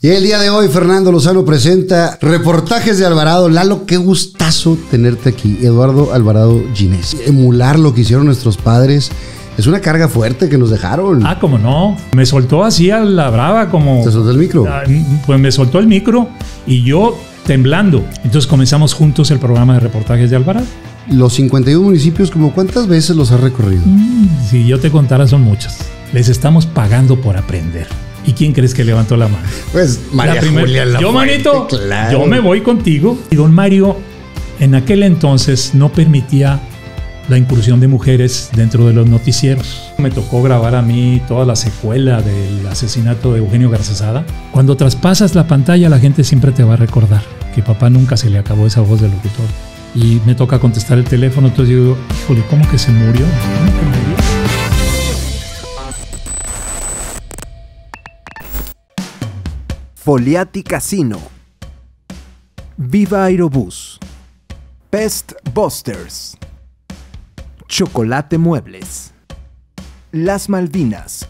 Y el día de hoy, Fernando Lozano presenta reportajes de Alvarado. Lalo, qué gustazo tenerte aquí. Eduardo Alvarado Ginés. Emular lo que hicieron nuestros padres. Es una carga fuerte que nos dejaron. Ah, como no. Me soltó así a la brava, como. ¿Te soltó el micro? Ah, mm, mm, pues me soltó el micro y yo temblando. Entonces comenzamos juntos el programa de reportajes de Alvarado. Los 51 municipios, como cuántas veces los has recorrido? Mm, si yo te contara, son muchas. Les estamos pagando por aprender. ¿Y quién crees que levantó la mano? Pues María Yo, manito, yo me voy contigo. Y don Mario en aquel entonces no permitía la incursión de mujeres dentro de los noticieros. Me tocó grabar a mí toda la secuela del asesinato de Eugenio garcesada Cuando traspasas la pantalla la gente siempre te va a recordar que papá nunca se le acabó esa voz del locutor. Y me toca contestar el teléfono, entonces yo digo, híjole, ¿cómo que se murió? Foliati Casino, Viva Aerobús, Pest Busters, Chocolate Muebles, Las Maldinas,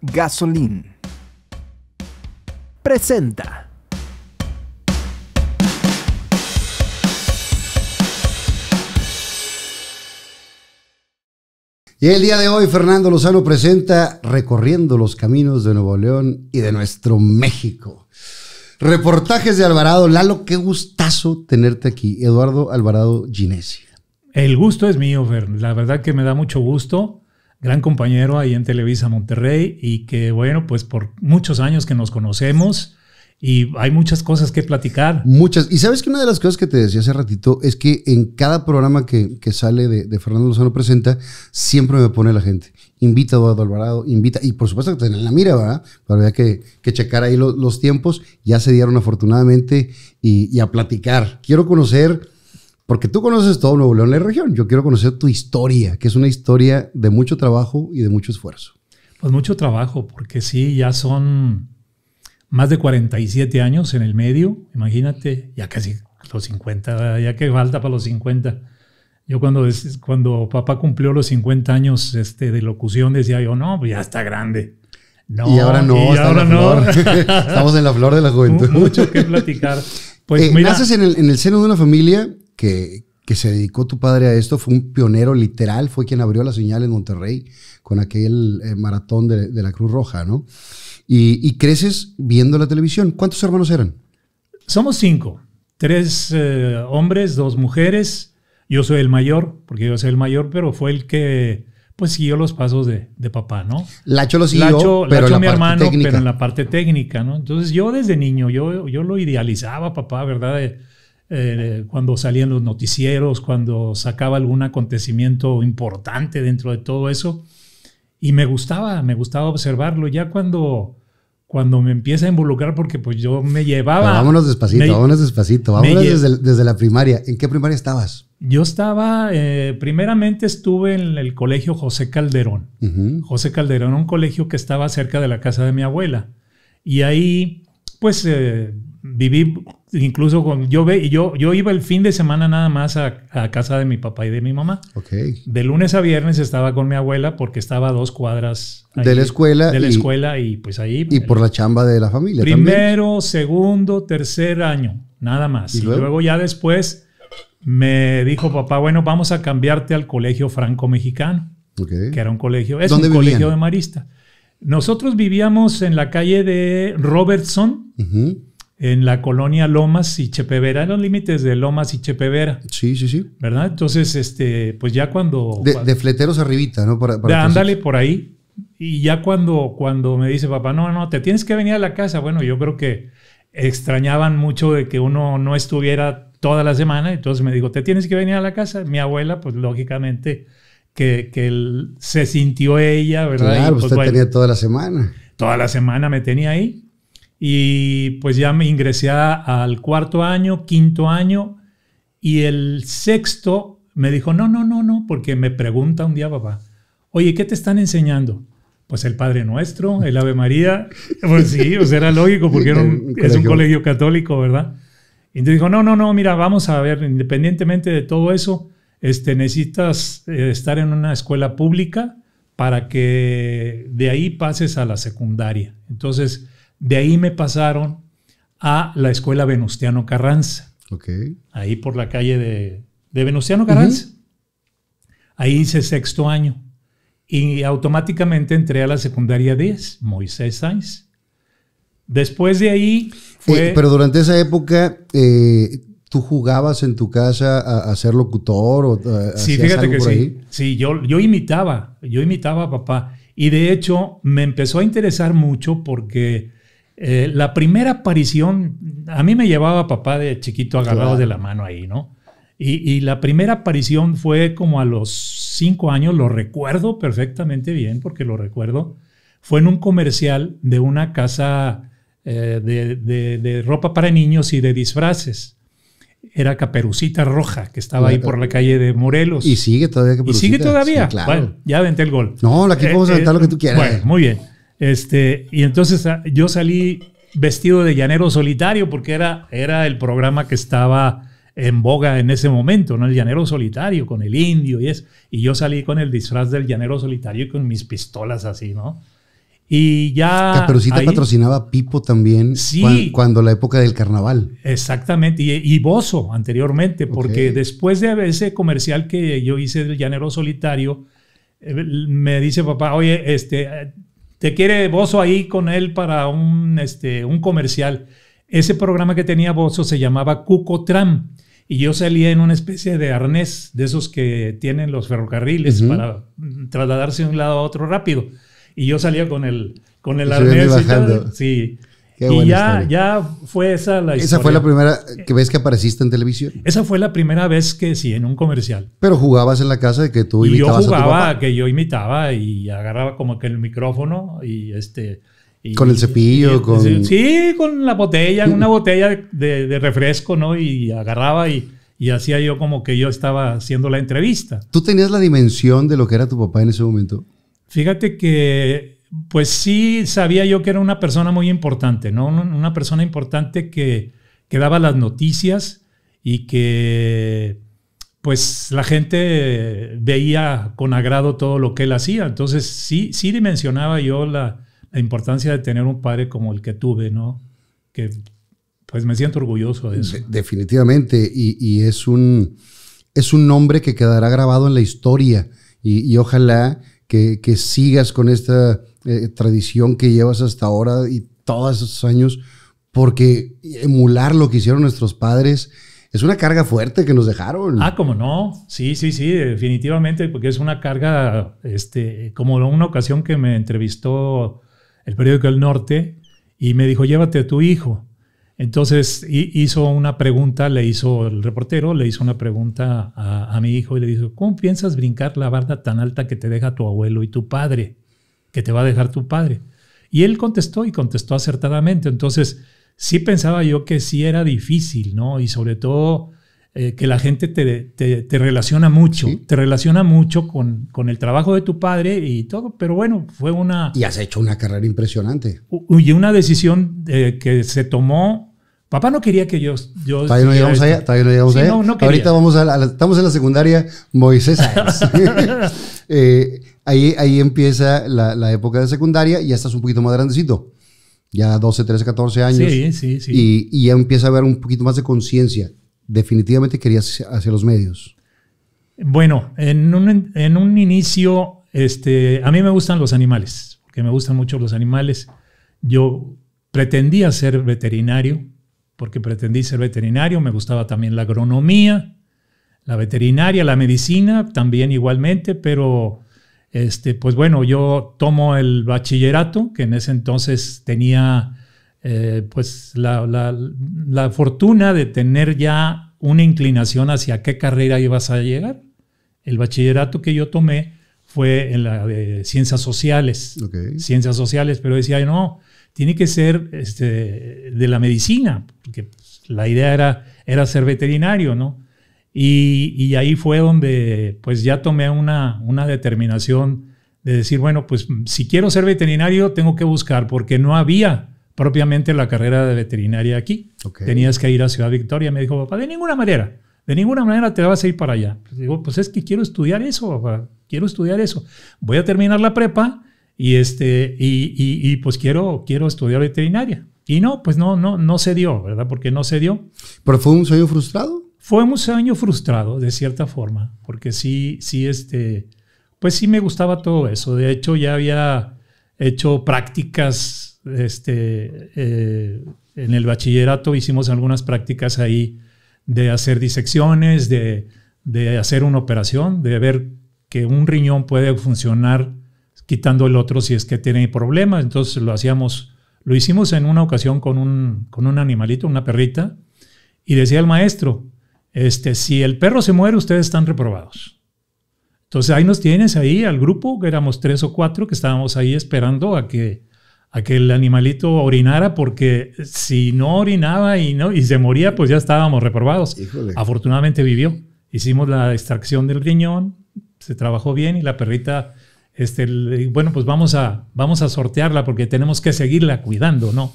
Gasolín. Presenta. Y el día de hoy Fernando Lozano presenta Recorriendo los Caminos de Nuevo León y de nuestro México. Reportajes de Alvarado. Lalo, qué gustazo tenerte aquí. Eduardo Alvarado Ginesia. El gusto es mío, Fern. La verdad que me da mucho gusto. Gran compañero ahí en Televisa Monterrey y que, bueno, pues por muchos años que nos conocemos y hay muchas cosas que platicar. Muchas. Y sabes que una de las cosas que te decía hace ratito es que en cada programa que, sale de, Fernando Lozano Presenta, siempre me pone la gente. Invita a Eduardo Alvarado, invita, y por supuesto que tener la mira, ¿verdad? Para que, que checar ahí los tiempos. Ya se dieron afortunadamente y, y a platicar. Quiero conocer, porque tú conoces todo Nuevo León, la región. Yo quiero conocer tu historia, que es una historia de mucho trabajo y de mucho esfuerzo. Pues mucho trabajo, porque sí, ya son más de 47 años en el medio, imagínate, ya casi los 50, ya que falta para los 50. Yo cuando, cuando papá cumplió los 50 años este, de locución decía yo, no, pues ya está grande. No, y ahora no, estamos en la flor de la juventud. Mucho que platicar. Pues, eh, mira. Naces en el, en el seno de una familia que, que se dedicó tu padre a esto, fue un pionero literal, fue quien abrió la señal en Monterrey con aquel eh, maratón de, de, la Cruz Roja, ¿no? y, creces viendo la televisión. ¿Cuántos hermanos eran? Somos cinco. Tres eh, hombres, dos mujeres. Yo soy el mayor, porque yo soy el mayor, pero fue el que pues siguió los pasos de, papá, ¿no? Lacho lo siguió, pero la mi hermano, pero en la parte técnica, ¿no? Entonces yo desde niño, yo, yo lo idealizaba, papá, ¿verdad? Eh, cuando salían los noticieros, cuando sacaba algún acontecimiento importante dentro de todo eso, y me gustaba, me gustaba observarlo. Ya cuando, cuando me empieza a involucrar, porque pues yo me llevaba. vámonos despacito, vámonos despacito, vámonos desde, la primaria. ¿En qué primaria estabas? Yo estaba, eh, primeramente estuve en el colegio José Calderón. José Calderón, un colegio que estaba cerca de la casa de mi abuela. Y ahí, pues eh, viví incluso con yo ve y yo yo iba el fin de semana nada más a, casa de mi papá y de mi mamá. Okay. De lunes a viernes estaba con mi abuela porque estaba a dos cuadras de la escuela de la escuela y pues ahí y por la chamba de la familia. Primero, segundo, tercer año nada más y, luego? ya después me dijo papá bueno vamos a cambiarte al colegio franco mexicano okay. que era un colegio es un colegio de marista. Nosotros vivíamos en la calle de Robertson en la colonia Lomas y Chepevera, eran los límites de Lomas y Chepevera. Sí, sí, sí. ¿Verdad? Entonces, este, pues ya cuando... De, de fleteros arribita, ¿no? Para, para ándale por ahí. Y ya cuando, cuando me dice papá, no, no, te tienes que venir a la casa. Bueno, yo creo que extrañaban mucho de que uno no estuviera toda la semana. Entonces me dijo, te tienes que venir a la casa. Mi abuela, pues lógicamente, que, que se sintió ella, ¿verdad? Claro, pues, usted tenía toda la semana. Toda la semana me tenía ahí. Y pues ya me ingresé al cuarto año, quinto año, y el sexto me dijo, no, no, no, no, porque me pregunta un día papá, oye, ¿qué te están enseñando? Pues el Padre Nuestro, el Ave María. Pues sí, sea pues era lógico, porque es un colegio católico, ¿verdad? Y te dijo, no, no, no, mira, vamos a ver, independientemente de todo eso, este, necesitas eh, estar en una escuela pública para que de ahí pases a la secundaria. Entonces, de ahí me pasaron a la escuela Venustiano Carranza. Okay. Ahí por la calle de, Venustiano Carranza. Ahí hice sexto año. Y automáticamente entré a la secundaria 10, Moisés Sainz. Después de ahí fue... Eh, pero durante esa época, eh, ¿tú jugabas en tu casa a, ser locutor? O, eh, sí, fíjate que sí. Sí, yo, yo imitaba, yo imitaba a papá. Y de hecho me empezó a interesar mucho porque eh, la primera aparición, a mí me llevaba papá de chiquito agarrado de la mano ahí, ¿no? Y, y, la primera aparición fue como a los cinco años, lo recuerdo perfectamente bien, porque lo recuerdo, fue en un comercial de una casa eh, de, de, ropa para niños y de disfraces. Era Caperucita Roja, que estaba ahí por la calle de Morelos. Y sigue todavía Caperucita. Y sigue todavía. claro. Bueno, ya aventé el gol. No, aquí podemos eh, aventar lo que tú quieras. Bueno, muy bien. Este, y entonces ah, yo salí vestido de llanero solitario porque era, era el programa que estaba en boga en ese momento, ¿no? El llanero solitario con el indio y es y yo salí con el disfraz del llanero solitario y con mis pistolas así, ¿no? Y ya ah, te te patrocinaba Pipo también cuando, la época del carnaval. Exactamente, y, y Bozo anteriormente, porque después de ese comercial que yo hice del llanero solitario, eh, me dice papá, oye, este, te quiere Bozo ahí con él para un, este, un comercial. Ese programa que tenía Bozo se llamaba Cuco Tram y yo salía en una especie de arnés de esos que tienen los ferrocarriles para trasladarse de un lado a otro rápido. Y yo salía con el, con el arnés. Y sí, y ya, ya fue esa la historia. Esa fue la primera eh, que ves que apareciste en televisión. Esa fue la primera vez que sí, en un comercial. Pero jugabas en la casa de que tú imitabas. Y yo jugaba, que yo imitaba y agarraba como que el micrófono y este. con el cepillo, con. Sí, con la botella, una botella de, refresco, ¿no? Y agarraba y, y hacía yo como que yo estaba haciendo la entrevista. ¿Tú tenías la dimensión de lo que era tu papá en ese momento? Fíjate que pues sí sabía yo que era una persona muy importante, ¿no? Una persona importante que, que daba las noticias y que pues la gente veía con agrado todo lo que él hacía. Entonces sí, sí dimensionaba yo la, importancia de tener un padre como el que tuve, ¿no? Que pues me siento orgulloso de eso. definitivamente, y, es, un, es un nombre que quedará grabado en la historia y, ojalá que, que, sigas con esta eh, tradición que llevas hasta ahora y todos esos años, porque emular lo que hicieron nuestros padres es una carga fuerte que nos dejaron. Ah, como no. Sí, sí, sí, definitivamente, porque es una carga, este, como una ocasión que me entrevistó el periódico El Norte y me dijo, llévate a tu hijo. Entonces hizo una pregunta, le hizo el reportero, le hizo una pregunta a, a mi hijo y le dijo, ¿cómo piensas brincar la barda tan alta que te deja tu abuelo y tu padre? que te va a dejar tu padre. Y él contestó y contestó acertadamente. Entonces, sí pensaba yo que sí era difícil, ¿no? Y sobre todo eh, que la gente te, te, relaciona mucho, te relaciona mucho con, con, el trabajo de tu padre y todo, pero bueno, fue una... Y has hecho una carrera impresionante. Y una decisión eh, que se tomó Papá no quería que yo... todavía no allá, Ahorita vamos a estamos en la secundaria Moisés eh, Ahí, empieza la, época de secundaria y ya estás un poquito más grandecito. Ya 12, 13, 14 años. Y, ya empieza a haber un poquito más de conciencia. Definitivamente querías hacia los medios. Bueno, en un, inicio, este, a mí me gustan los animales, Que me gustan mucho los animales. Yo pretendía ser veterinario, porque pretendí ser veterinario, me gustaba también la agronomía, la veterinaria, la medicina, también igualmente, pero este, pues bueno, yo tomo el bachillerato, que en ese entonces tenía eh, pues la, fortuna de tener ya una inclinación hacia qué carrera ibas a llegar. El bachillerato que yo tomé fue en la de ciencias sociales. Ciencias sociales, pero decía, no, tiene que ser este, de la medicina, porque pues, la idea era, era ser veterinario, ¿no? Y, ahí fue donde pues ya tomé una, una determinación de decir, bueno, pues si quiero ser veterinario tengo que buscar, porque no había propiamente la carrera de veterinaria aquí. Tenías que ir a Ciudad Victoria. Me dijo, papá, de ninguna manera, de ninguna manera te vas a ir para allá. Pues digo, pues es que quiero estudiar eso, quiero estudiar eso. Voy a terminar la prepa y, este, y, y, y pues quiero, quiero estudiar veterinaria. Y no, pues no, no, no se dio, ¿verdad? Porque no se dio. ¿Pero fue un sueño frustrado? Fue un año frustrado, de cierta forma, porque sí, sí, este, pues sí me gustaba todo eso. De hecho, ya había hecho prácticas, este, eh, en el bachillerato hicimos algunas prácticas ahí de hacer disecciones, de, hacer una operación, de ver que un riñón puede funcionar quitando el otro si es que tiene problemas. Entonces lo hacíamos, lo hicimos en una ocasión con un, con un animalito, una perrita, y decía el maestro, este, si el perro se muere, ustedes están reprobados. Entonces ahí nos tienes, ahí al grupo, que éramos tres o cuatro, que estábamos ahí esperando a que, a que el animalito orinara, porque si no orinaba y, no, y se moría, pues ya estábamos reprobados. Afortunadamente vivió. Hicimos la extracción del riñón, se trabajó bien y la perrita, este, bueno, pues vamos a, vamos a sortearla porque tenemos que seguirla cuidando, ¿no?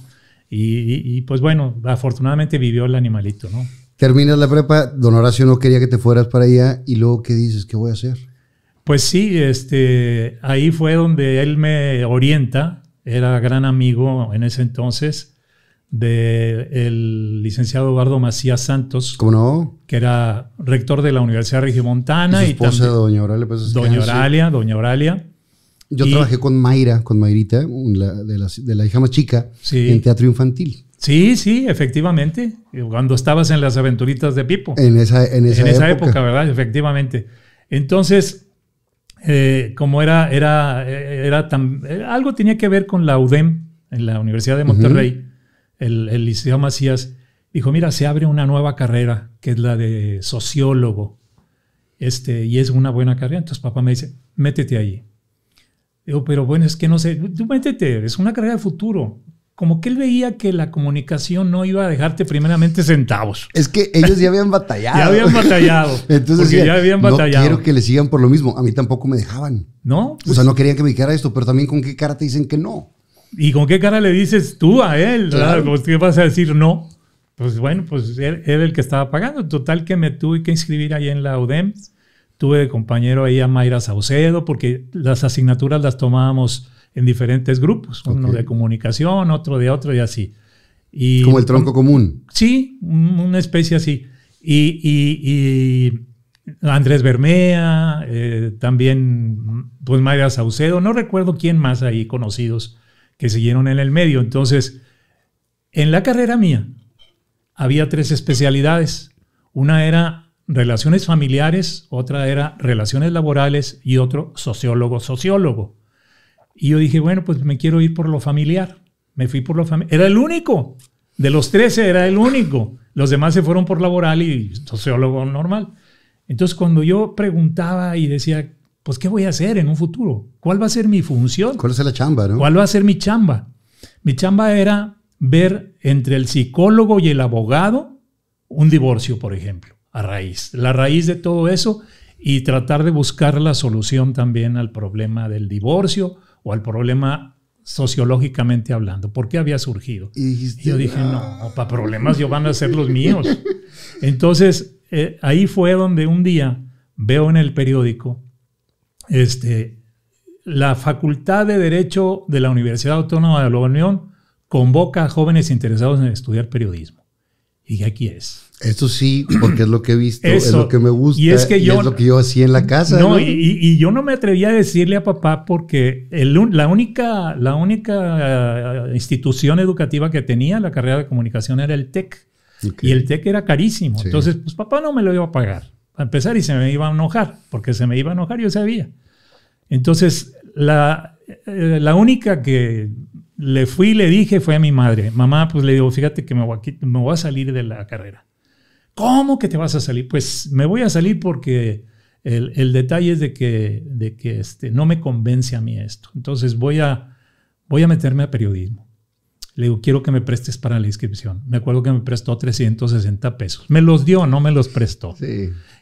y pues bueno, afortunadamente vivió el animalito, ¿no? Terminas la prepa, don Horacio no quería que te fueras para allá y luego ¿qué dices? ¿Qué voy a hacer? Pues sí, este, ahí fue donde él me orienta, era gran amigo en ese entonces del licenciado Eduardo Macías Santos, ¿Cómo no? que era rector de la Universidad Regiomontana. Y, esposa de Doña pues ah, Oralia. Doña Oralia, Doña Yo trabajé con Mayra, con Mayrita, de, la, hija más chica, en teatro infantil. Sí, sí, efectivamente. Cuando estabas en las aventuritas de Pipo. En esa, época. ¿verdad? Efectivamente. Entonces, eh, como era, era, eh, era tan, eh, algo tenía que ver con la UDEM, en la Universidad de Monterrey, el, Liceo Macías, dijo, mira, se abre una nueva carrera, que es la de sociólogo, este, y es una buena carrera. Entonces papá me dice, métete allí. Yo, pero bueno, es que no sé, tú métete, es una carrera de futuro como que él veía que la comunicación no iba a dejarte primeramente centavos. Es que ellos ya habían batallado. ya habían batallado. Entonces, yo No quiero que le sigan por lo mismo. A mí tampoco me dejaban. ¿No? o sea, pues- no querían que me dijera esto, pero también con qué cara te dicen que no. ¿Y con qué cara le dices tú a él? Claro. Pues, ¿Qué vas a decir no? Pues bueno, pues él era el que estaba pagando. Total que me tuve que inscribir ahí en la UDEM. Tuve de compañero ahí a Mayra Saucedo, porque las asignaturas las tomábamos en diferentes grupos, uno de comunicación, otro de otro y así. Como el tronco común. Sí, una especie así. Y, Andrés Bermea, eh, también pues Mayra Saucedo, no recuerdo quién más ahí conocidos que siguieron en el medio. Entonces, en la carrera mía había tres especialidades. Una era relaciones familiares, otra era relaciones laborales y otro sociólogo-sociólogo. Y yo dije, bueno, pues me quiero ir por lo familiar. Me fui por lo familiar. Era el único. De los 13 era el único. Los demás se fueron por laboral y sociólogo normal. Entonces, cuando yo preguntaba y decía, pues, ¿qué voy a hacer en un futuro? ¿Cuál va a ser mi función? ¿Cuál es la chamba? ¿Cuál va a ser mi chamba? Mi chamba era ver entre el psicólogo y el abogado un divorcio, por ejemplo, a raíz. La raíz de todo eso y tratar de buscar la solución también al problema del divorcio o al problema sociológicamente hablando, por qué había surgido. Y, yo dije, no, ah". para problemas yo van a ser los míos. Entonces, eh, ahí fue donde un día veo en el periódico este, la Facultad de Derecho de la Universidad Autónoma de Nueva León convoca a jóvenes interesados en estudiar periodismo. Y aquí es. Eso sí, porque es lo que he visto, es lo que me gusta. Y es, que yo, lo que yo hacía en la casa. No, Y, y, yo no me atrevía a decirle a papá porque el, la única, la única eh, institución educativa que tenía la carrera de comunicación era el TEC. Y el TEC era carísimo. Entonces, pues papá no me lo iba a pagar. A empezar y se me iba a enojar, porque se me iba a enojar, yo sabía. Entonces, la, eh, la única que le fui y le dije fue a mi madre, mamá, pues le digo, fíjate que me me voy a salir de la carrera ¿Cómo que te vas a salir? Pues me voy a salir porque el, detalle es de que, de que este, no me convence a mí esto. Entonces voy a, voy a meterme a periodismo. Le digo, quiero que me prestes para la inscripción. Me acuerdo que me prestó 360 pesos. Me los dio, no me los prestó.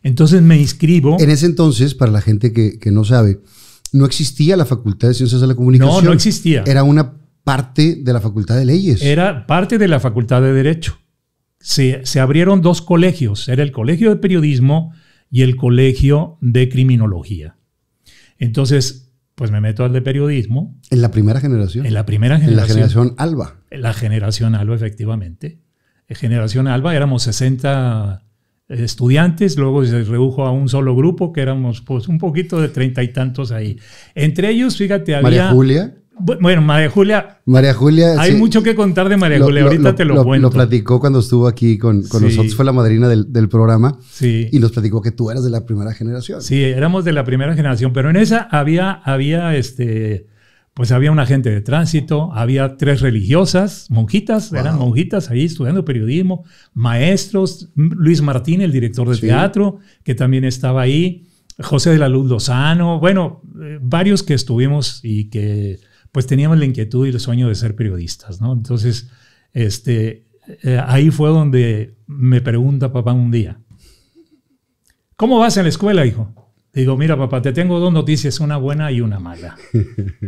Entonces me inscribo. En ese entonces, para la gente que, que no sabe, no existía la Facultad de Ciencias de la Comunicación. No, no existía. Era una parte de la Facultad de Leyes. Era parte de la Facultad de Derecho se, abrieron dos colegios, era el Colegio de Periodismo y el Colegio de Criminología. Entonces, pues me meto al de periodismo. En la primera generación. En la primera generación. En la generación Alba. En la generación Alba, efectivamente. En generación Alba éramos 60 eh, estudiantes, luego se redujo a un solo grupo, que éramos pues un poquito de treinta y tantos ahí. Entre ellos, fíjate, había... María Julia. Bueno, María Julia. María Julia. Hay mucho que contar de María Julia, ahorita te lo, cuento. Lo platicó cuando estuvo aquí con, nosotros, fue la madrina del, programa. Sí. Y nos platicó que tú eras de la primera generación. Sí, éramos de la primera generación, pero en esa había, había este. Pues había un agente de tránsito, había tres religiosas, monjitas, eran monjitas ahí estudiando periodismo, maestros, Luis Martín, el director de teatro, que también estaba ahí, José de la Luz Lozano, bueno, eh, varios que estuvimos y que pues teníamos la inquietud y el sueño de ser periodistas, ¿no? Entonces, este, eh, ahí fue donde me pregunta papá un día, ¿cómo vas en la escuela, hijo? Digo, mira papá, te tengo dos noticias, una buena y una mala.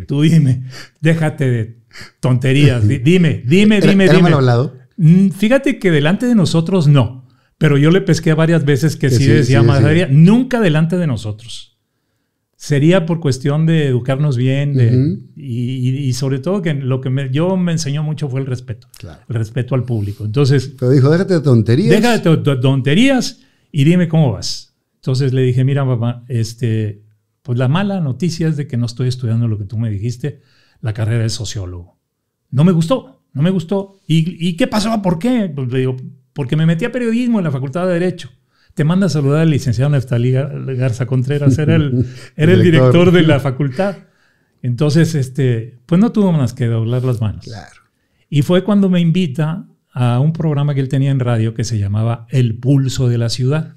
Tú dime, déjate de tonterías, dime, dime, dime, ¿Era, dime. Mal hablado? Mm, fíjate que delante de nosotros no, pero yo le pesqué varias veces que, si sí, decía sí, nunca delante de nosotros sería por cuestión de educarnos bien y, sobre todo que lo que yo me enseñó mucho fue el respeto, el respeto al público. Entonces, pero dijo, déjate de tonterías. Déjate de tonterías y dime cómo vas. Entonces le dije, mira mamá, este, pues la mala noticia es de que no estoy estudiando lo que tú me dijiste, la carrera de sociólogo. No me gustó, no me gustó. ¿Y, qué pasó? ¿Por qué? Pues le digo, porque me metí a periodismo en la Facultad de Derecho. Te manda a saludar al licenciado Neftalí Garza Contreras, era el, director. de la facultad. Entonces, este, pues no tuvo más que doblar las manos. Y fue cuando me invita a un programa que él tenía en radio que se llamaba El Pulso de la Ciudad.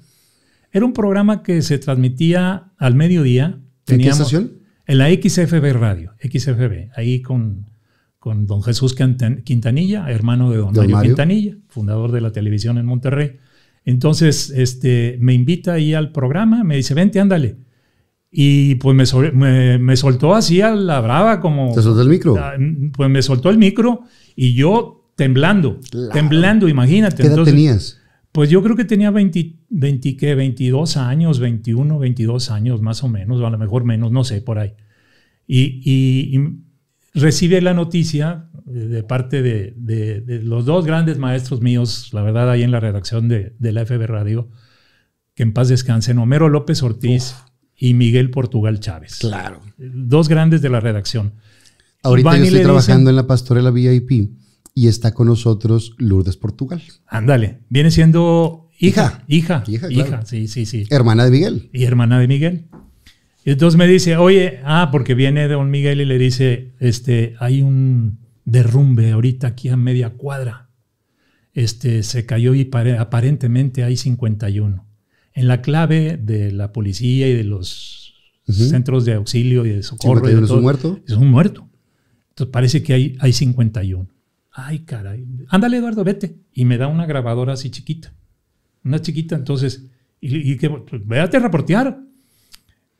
Era un programa que se transmitía al mediodía. ¿En qué estación? En la XFB Radio, XFB, ahí con, con don Jesús Quintanilla, hermano de don, Mario Quintanilla, fundador de la televisión en Monterrey. Entonces, este, me invita ahí al programa, me dice, vente, ándale. Y pues me, me, soltó así a la brava como... ¿Te soltó el micro? Ah, pues me soltó el micro y yo temblando, temblando, imagínate. ¿Qué edad tenías? Pues yo creo que tenía 20, ¿qué? 22 años, 21, 22 años más o menos, o a lo mejor menos, no sé, por ahí. y, y recibe la noticia eh, de parte de, los dos grandes maestros míos, la verdad, ahí en la redacción de, la FB Radio, que en paz descansen, Homero López Ortiz y Miguel Portugal Chávez. Claro. Dos grandes de la redacción. Ahorita yo estoy trabajando en la Pastorela VIP y está con nosotros Lourdes Portugal. Ándale, viene siendo hija. Hija. Hija, hija sí, sí, sí. Hermana de Miguel. Y hermana de Miguel. Y entonces me dice, oye, ah, porque viene don Miguel y le dice, este, hay un derrumbe ahorita aquí a media cuadra. Este, se cayó y aparentemente hay 51. En la clave de la policía y de los centros de auxilio y de socorro. ¿Es un muerto? Es un muerto. Entonces parece que hay, hay 51. Ay, caray. Ándale, Eduardo, vete. Y me da una grabadora así chiquita. Una chiquita, entonces. Y, y que, pues, véate a reportear.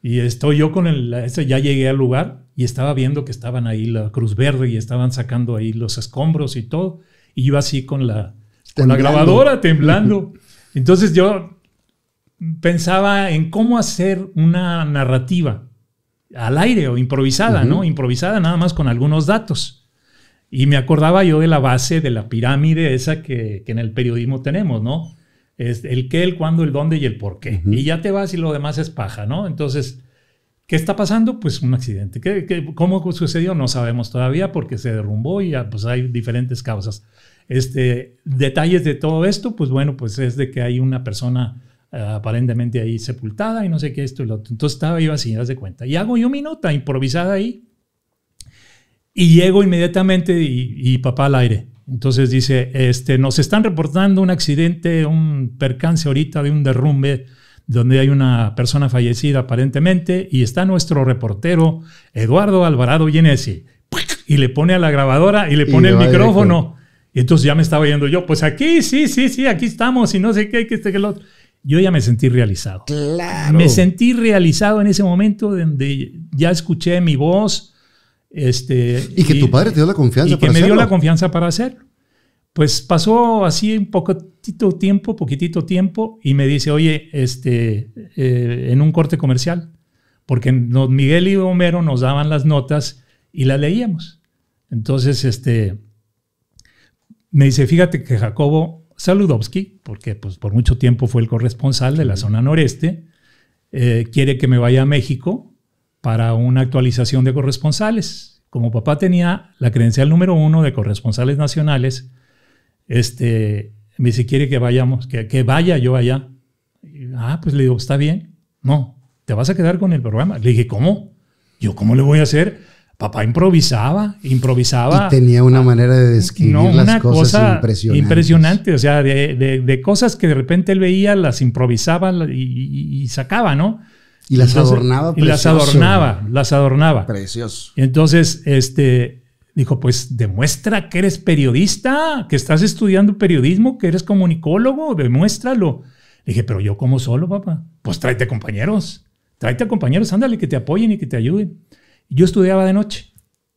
Y estoy yo con el, ya llegué al lugar y estaba viendo que estaban ahí la Cruz Verde y estaban sacando ahí los escombros y todo. Y yo así con la, con la grabadora temblando. Entonces yo pensaba en cómo hacer una narrativa al aire o improvisada, ¿no? Improvisada nada más con algunos datos. Y me acordaba yo de la base de la pirámide esa que en el periodismo tenemos, ¿no? es el qué, el cuándo, el dónde y el por qué. Y ya te vas y lo demás es paja, ¿no? Entonces, ¿qué está pasando? Pues un accidente. ¿Qué, cómo sucedió? No sabemos todavía porque se derrumbó y pues hay diferentes causas. Este, detalles de todo esto, pues bueno, pues es de que hay una persona eh, aparentemente ahí sepultada y no sé qué, esto y lo otro. Entonces estaba yo así, de cuenta. Y hago yo mi nota improvisada ahí y llego inmediatamente y papá al aire. Entonces dice, este, nos están reportando un accidente, un percance ahorita de un derrumbe donde hay una persona fallecida aparentemente y está nuestro reportero Eduardo Alvarado Yenesi. Y le pone a la grabadora y le pone el micrófono. Y entonces ya me estaba yendo yo, pues aquí, sí, sí, sí, aquí estamos y no sé qué, que este, que el otro. Yo ya me sentí realizado. Claro. Me sentí realizado en ese momento donde ya escuché mi voz, este, y que tu padre te dio la confianza y para que me dio la confianza para hacerlo. Pues pasó así un poquitito tiempo, poquitito tiempo, y me dice, oye, este, eh, en un corte comercial, porque Miguel y Homero nos daban las notas y las leíamos. Entonces, este, me dice, fíjate que Jacobo Saludowski, porque pues, por mucho tiempo fue el corresponsal de la zona noreste, eh, quiere que me vaya a México para una actualización de corresponsales. Como papá tenía la credencial número uno de corresponsales nacionales, este, me dice, quiere que vayamos, que, que vaya yo allá. ah, pues le digo, está bien. No, te vas a quedar con el programa. Le dije, ¿cómo? Yo, ¿cómo le voy a hacer? Papá improvisaba, improvisaba. Y tenía una ah, manera de describir las cosas cosa impresionante. Impresionante, o sea, de, de, cosas que de repente él veía, las improvisaba y sacaba, ¿no? Y las adornaba. Y las adornaba, las adornaba. Precioso. Y entonces, este, dijo, pues demuestra que eres periodista, que estás estudiando periodismo, que eres comunicólogo, demuéstralo. Le dije, pero yo como solo, papá. Pues tráete compañeros, tráete compañeros, ándale, que te apoyen y que te ayuden. Yo estudiaba de noche,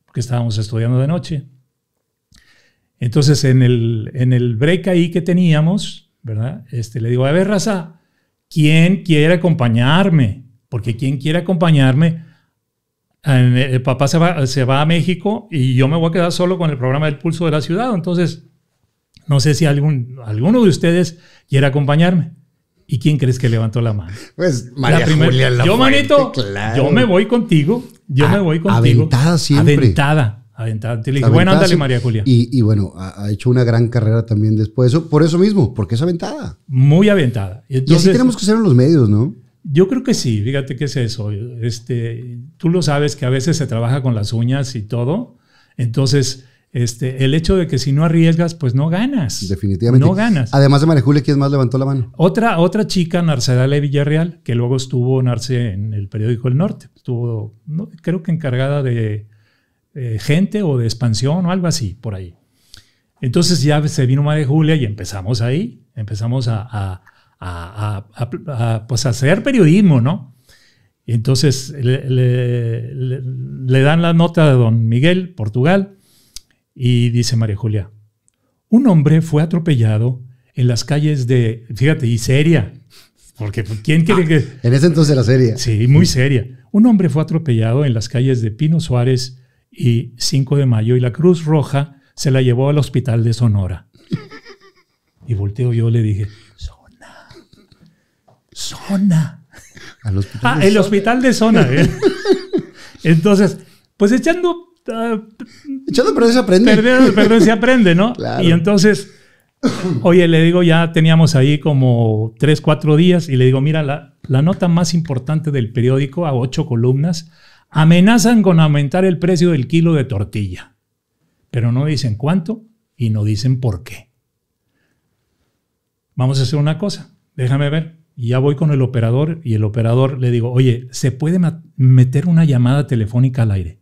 porque estábamos estudiando de noche. Entonces, en el, en el break ahí que teníamos, ¿verdad? Este, le digo, a ver, raza, ¿quién quiere acompañarme? porque quien quiere acompañarme, eh, el papá se va, a México y yo me voy a quedar solo con el programa del pulso de la ciudad. Entonces, no sé si algún, alguno de ustedes quiere acompañarme. ¿Y quién crees que levantó la mano? Pues María Julia Yo, manito, yo me voy contigo. Yo me voy contigo. Aventada siempre. Aventada. Aventada. Le dije, bueno, ándale, María Julia. Y, bueno, ha, hecho una gran carrera también después de eso. Por eso mismo, porque es aventada. Muy aventada. y así tenemos que ser en los medios, ¿no? Yo creo que sí, fíjate qué es eso. Este, tú lo sabes que a veces se trabaja con las uñas y todo. Entonces, este, el hecho de que si no arriesgas, pues no ganas. Definitivamente. No ganas. Además de María Julia, ¿quién más levantó la mano? Otra, otra chica, Narcedale Villarreal, que luego estuvo en el periódico El Norte. Estuvo, creo que encargada de eh, gente o de expansión o algo así, por ahí. Entonces ya se vino María Julia y empezamos ahí. Empezamos a a, pues hacer periodismo, ¿no? Entonces le, dan la nota de don Miguel, Portugal, y dice María Julia, un hombre fue atropellado en las calles de, fíjate, y seria, porque pues, ¿quién quiere que... Ah, en ese entonces era seria. Sí, muy seria. Un hombre fue atropellado en las calles de Pino Suárez y 5 de Mayo, y la Cruz Roja se la llevó al hospital de Sonora. Y volteo yo, le dije, Zona. ah, el hospital de zona. Eh. Entonces, pues echando. Ah, echando perdón se aprende. perdón se aprende, ¿no? Y entonces, oye, le digo, ya teníamos ahí como tres, cuatro días, y le digo, mira, la, la nota más importante del periódico, a ocho columnas, amenazan con aumentar el precio del kilo de tortilla. Pero no dicen cuánto y no dicen por qué. Vamos a hacer una cosa. Déjame ver. Y ya voy con el operador y el operador le digo, oye, ¿se puede meter una llamada telefónica al aire?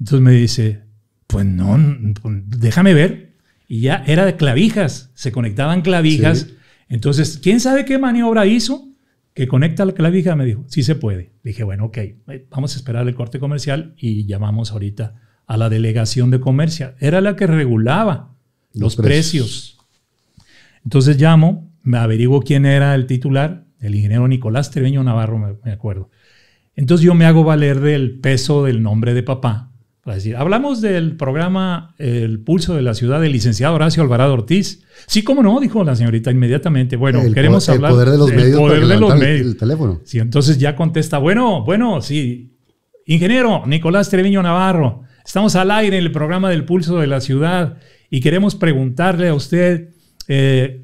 Entonces me dice, pues no, pues déjame ver. Y ya era de clavijas, se conectaban clavijas. Entonces, ¿quién sabe qué maniobra hizo? Que conecta la clavija, me dijo, sí se puede. Dije, bueno, ok, eh, vamos a esperar el corte comercial y llamamos ahorita a la delegación de comercio. Era la que regulaba los, precios. Entonces llamo me averiguo quién era el titular, el ingeniero Nicolás Treviño Navarro, me, acuerdo. Entonces yo me hago valer del peso del nombre de papá, para decir, hablamos del programa El Pulso de la Ciudad del licenciado Horacio Alvarado Ortiz. Sí, cómo no, dijo la señorita inmediatamente. Bueno, queremos hablar. poder de los del medios. Poder de los medios. teléfono. Sí, entonces ya contesta, bueno, bueno, sí. Ingeniero Nicolás Treviño Navarro, estamos al aire en el programa del Pulso de la Ciudad y queremos preguntarle a usted eh,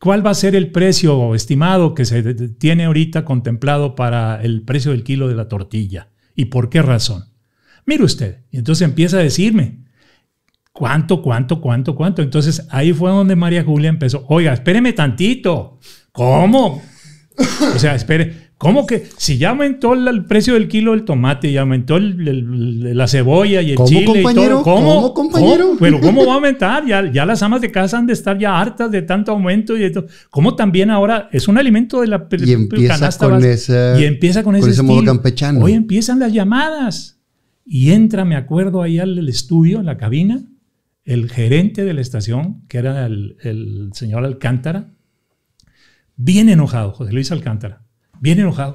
¿Cuál va a ser el precio estimado que se tiene ahorita contemplado para el precio del kilo de la tortilla? ¿Y por qué razón? Mire usted, y entonces empieza a decirme, ¿cuánto, cuánto, cuánto, cuánto? Entonces ahí fue donde María Julia empezó, oiga, espéreme tantito, ¿cómo? O sea, espere, ¿Cómo que? Si ya aumentó el, precio del kilo del tomate y aumentó la cebolla y el chile y todo. ¿Cómo, compañero? ¿Pero cómo va a aumentar? Ya, las amas de casa han de estar ya hartas de tanto aumento y esto. ¿Cómo también ahora es un alimento de la y canasta con y empieza con, ese, campechano. Hoy empiezan las llamadas y entra, me acuerdo, ahí al estudio, en la cabina, el gerente de la estación, que era el, el señor Alcántara, bien enojado, José Luis Alcántara bien enojado.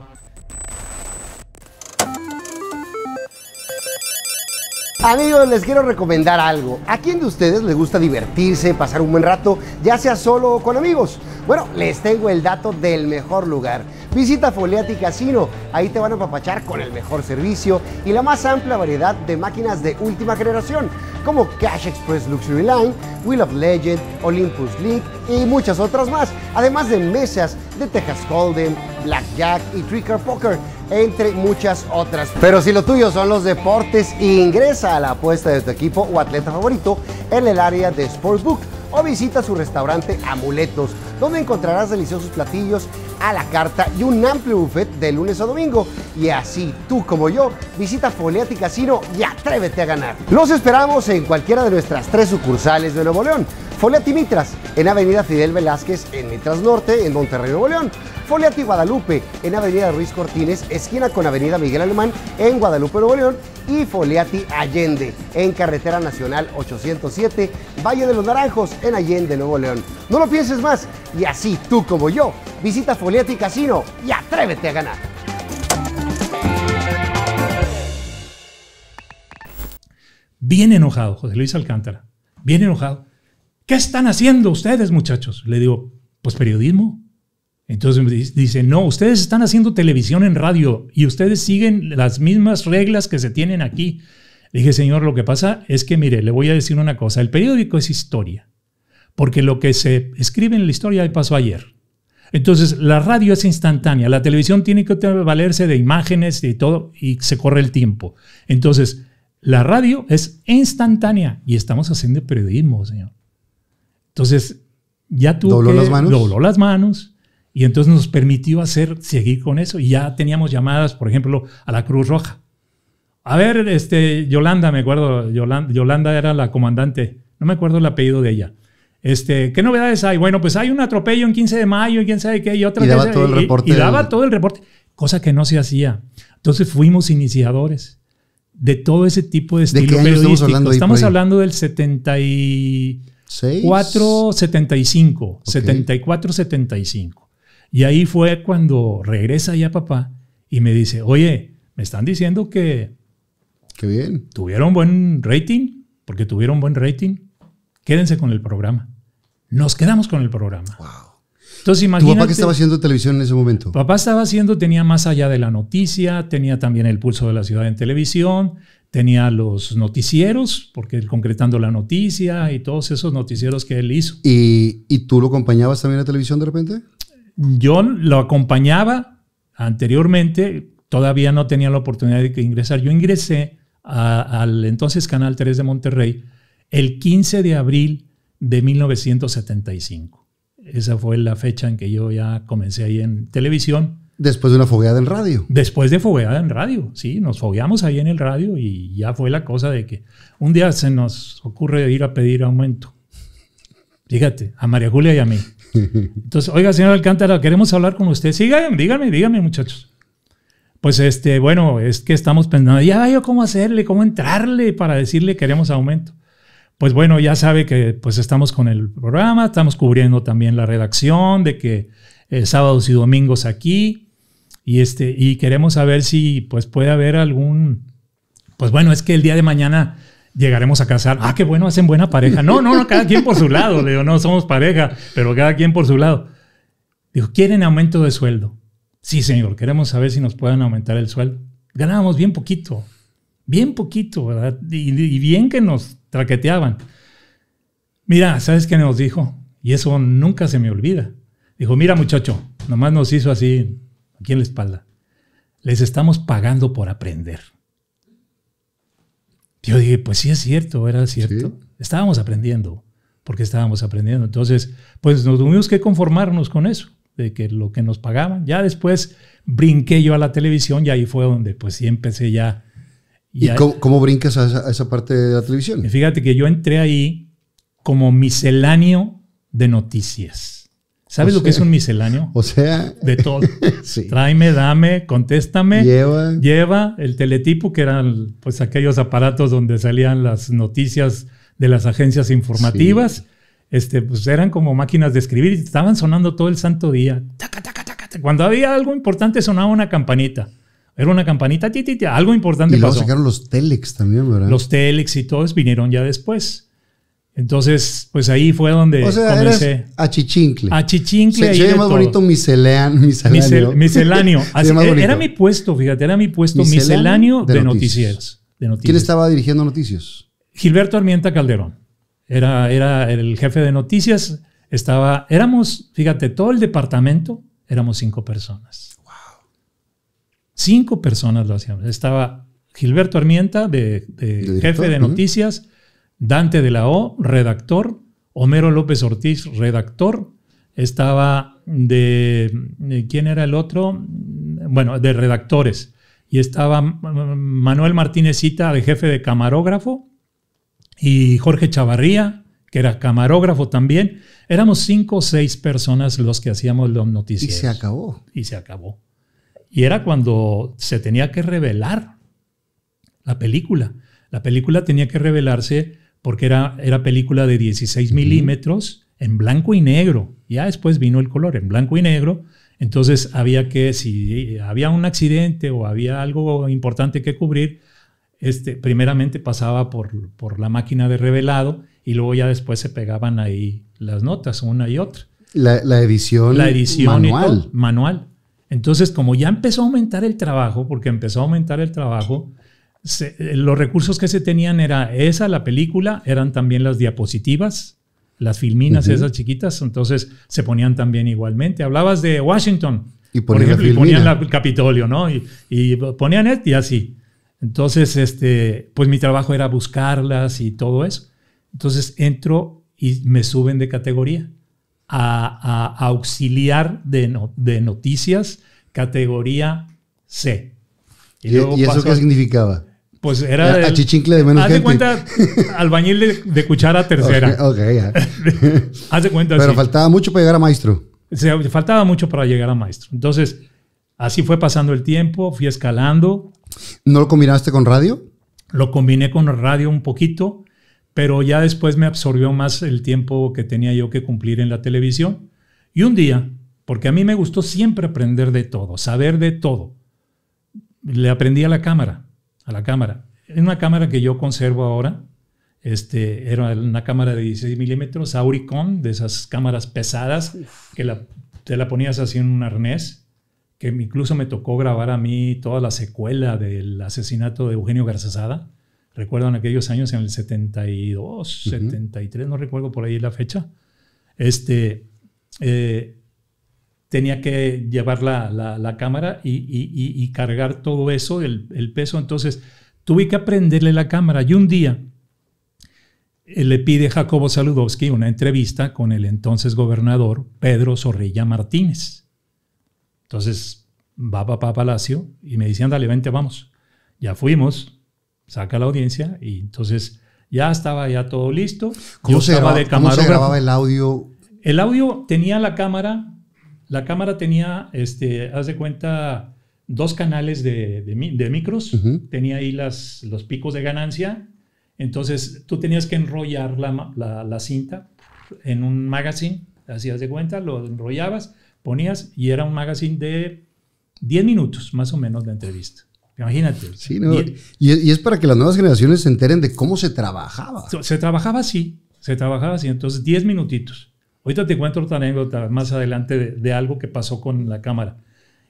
Amigos, les quiero recomendar algo. ¿A quién de ustedes le gusta divertirse, pasar un buen rato, ya sea solo o con amigos? Bueno, les tengo el dato del mejor lugar. Visita Foliati Casino, ahí te van a papachar con el mejor servicio y la más amplia variedad de máquinas de última generación como Cash Express Luxury Line, Wheel of Legend, Olympus League y muchas otras más, además de mesas de Texas Hold'em, Blackjack y Tricker Poker, entre muchas otras. Pero si lo tuyo son los deportes, ingresa a la apuesta de tu equipo o atleta favorito en el área de Sportbook o visita su restaurante Amuletos, donde encontrarás deliciosos platillos a la carta y un amplio buffet de lunes a domingo. Y así, tú como yo, visita Foliati Casino y atrévete a ganar. Los esperamos en cualquiera de nuestras tres sucursales de Nuevo León Foliati Mitras, en Avenida Fidel Velázquez, en Mitras Norte, en Monterrey, Nuevo León. Foliati Guadalupe, en Avenida Ruiz Cortines, esquina con Avenida Miguel Alemán, en Guadalupe, Nuevo León. Y Foliati Allende, en Carretera Nacional 807, Valle de los Naranjos, en Allende, Nuevo León. No lo pienses más, y así tú como yo, visita Foliati Casino y atrévete a ganar. Bien enojado, José Luis Alcántara, bien enojado ¿Qué están haciendo ustedes, muchachos? Le digo, pues periodismo. Entonces me dice, no, ustedes están haciendo televisión en radio y ustedes siguen las mismas reglas que se tienen aquí. Le dije, señor, lo que pasa es que, mire, le voy a decir una cosa, el periódico es historia, porque lo que se escribe en la historia pasó ayer. Entonces, la radio es instantánea, la televisión tiene que valerse de imágenes y todo, y se corre el tiempo. Entonces, la radio es instantánea y estamos haciendo periodismo, señor. Entonces, ya tuvo dobló las manos. Dobló las manos y entonces nos permitió hacer, seguir con eso. Y ya teníamos llamadas, por ejemplo, a la Cruz Roja. A ver, este, Yolanda, me acuerdo, Yolanda, era la comandante, no me acuerdo el apellido de ella. Este, ¿Qué novedades hay? Bueno, pues hay un atropello en 15 de mayo y quién sabe qué, y otra y daba, todo, el reporte y, daba todo el reporte, cosa que no se hacía. Entonces fuimos iniciadores de todo ese tipo de estilo periodístico. Estamos hablando, del 70 y 475, 7475. Y ahí fue cuando regresa ya papá y me dice, oye, me están diciendo que... Qué bien. Tuvieron buen rating, porque tuvieron buen rating. Quédense con el programa. Nos quedamos con el programa. Wow. Entonces, imagínate. ¿Tu papá qué estaba haciendo televisión en ese momento? Papá estaba haciendo, tenía más allá de la noticia, tenía también el pulso de la ciudad en televisión, tenía los noticieros, porque concretando la noticia y todos esos noticieros que él hizo. ¿Y, tú lo acompañabas también a televisión de repente? Yo lo acompañaba anteriormente, todavía no tenía la oportunidad de ingresar. Yo ingresé al entonces Canal 3 de Monterrey el 15 de abril de 1975. Esa fue la fecha en que yo ya comencé ahí en televisión. Después de una fogueada en radio. Después de fogueada en radio, sí, nos fogueamos ahí en el radio y ya fue la cosa de que un día se nos ocurre ir a pedir aumento. Fíjate, a María Julia y a mí. Entonces, oiga, señor Alcántara, queremos hablar con usted. Sí, díganme, díganme, muchachos. Pues este, bueno, es que estamos pensando, ya yo cómo hacerle, cómo entrarle para decirle queremos aumento pues bueno, ya sabe que pues estamos con el programa, estamos cubriendo también la redacción, de que eh, sábados y domingos aquí, y, este, y queremos saber si pues puede haber algún, pues bueno, es que el día de mañana llegaremos a casar, ah, qué bueno, hacen buena pareja. No, no, no, cada quien por su lado, le digo, no, somos pareja, pero cada quien por su lado. Dijo, ¿quieren aumento de sueldo? Sí, señor, queremos saber si nos pueden aumentar el sueldo. Ganábamos bien poquito. Bien poquito, ¿verdad? Y, bien que nos traqueteaban. Mira, ¿sabes qué nos dijo? Y eso nunca se me olvida. Dijo, mira muchacho, nomás nos hizo así, aquí en la espalda. Les estamos pagando por aprender. Yo dije, pues sí es cierto, era cierto. Estábamos aprendiendo, porque estábamos aprendiendo. Entonces, pues nos tuvimos que conformarnos con eso, de que lo que nos pagaban. Ya después brinqué yo a la televisión y ahí fue donde pues sí empecé ya ¿Y, cómo, brincas a esa, parte de la televisión? fíjate que yo entré ahí como misceláneo de noticias. ¿Sabes lo que es un misceláneo? O sea... De todo. sí. Tráeme, dame, contéstame. Lleva. Lleva el teletipo, que eran pues aquellos aparatos donde salían las noticias de las agencias informativas. Este, pues eran como máquinas de escribir y estaban sonando todo el santo día. Cuando había algo importante sonaba una campanita. Era una campanita, algo importante. Y luego pasó. sacaron los Telex también, ¿verdad? Los Telex y todos vinieron ya después. Entonces, pues ahí fue donde o sea, comencé. A Chichincle. A Chichincle. Se, se más bonito misceláneo. misceláneo. Eh, era, mi puesto, fíjate, era mi puesto misceláneo, de, noticieros. ¿Quién estaba dirigiendo noticias? Gilberto Armienta Calderón. Era, era el jefe de noticias. Estaba, éramos, fíjate, todo el departamento éramos cinco personas. Cinco personas lo hacíamos. Estaba Gilberto Armienta, jefe de noticias, Dante de la O, redactor, Homero López Ortiz, redactor, estaba de, eh, ¿quién era el otro? Bueno, de redactores. Y estaba Manuel Martínez Cita, de jefe de camarógrafo, y Jorge Chavarría, que era camarógrafo también. Éramos cinco o seis personas los que hacíamos los noticias. Y se acabó. Y se acabó. Y era cuando se tenía que revelar la película. La película tenía que revelarse porque era, era película de 16 milímetros en blanco y negro. Ya después vino el color en blanco y negro. Entonces había que, si había un accidente o había algo importante que cubrir, este, primeramente pasaba por, por la máquina de revelado y luego ya después se pegaban ahí las notas una y otra. La, edición, manual. manual. Entonces, como ya empezó a aumentar el trabajo, porque empezó a aumentar el trabajo, eh, los recursos que se tenían era esa, la película, eran también las diapositivas, las filminas esas chiquitas, entonces se ponían también igualmente. Hablabas de Washington, y por ejemplo, y ponían el Capitolio, ¿no? Y, ponían esto y así. Entonces, este, pues mi trabajo era buscarlas y todo eso. Entonces entro y me suben de categoría a, auxiliar de, noticias categoría C. ¿Y, eso qué significaba? Pues era... A, a de menos Haz de cuenta, albañil de, cuchara tercera. Ok, okay haz de cuenta Pero faltaba mucho para llegar a maestro. faltaba mucho para llegar a maestro. Entonces, así fue pasando el tiempo, fui escalando. ¿No lo combinaste con radio? Lo combiné con radio un poquito pero ya después me absorbió más el tiempo que tenía yo que cumplir en la televisión. Y un día, porque a mí me gustó siempre aprender de todo, saber de todo, le aprendí a la cámara, a la cámara. Es una cámara que yo conservo ahora, este, era una cámara de 16 milímetros, Auricon, de esas cámaras pesadas, que te la ponías así en un arnés, que incluso me tocó grabar a mí toda la secuela del asesinato de Eugenio Garzazada recuerdo en aquellos años, en el 72, 73, no recuerdo por ahí la fecha, este, eh, tenía que llevar la, cámara y, cargar todo eso, el, peso. Entonces tuve que aprenderle la cámara. Y un día eh, le pide Jacobo Saludowski una entrevista con el entonces gobernador Pedro Zorrilla Martínez. Entonces va papá Palacio y me dice, ándale, vente, vamos. Ya fuimos, saca la audiencia y entonces ya estaba ya todo listo. ¿Cómo, se, grababa, de el audio? El audio tenía la cámara, la cámara tenía, este, haz de cuenta, dos canales de, de, micros, tenía ahí las, los picos de ganancia, entonces tú tenías que enrollar la, la cinta en un magazine, hacías de cuenta, lo enrollabas, ponías y era un magazine de 10 minutos más o menos de entrevista. Imagínate. y, es para que las nuevas generaciones se enteren de cómo se trabajaba. Se trabajaba así, se trabajaba así. Entonces, 10 minutitos. Ahorita te cuento otra anécdota más adelante de, algo que pasó con la cámara.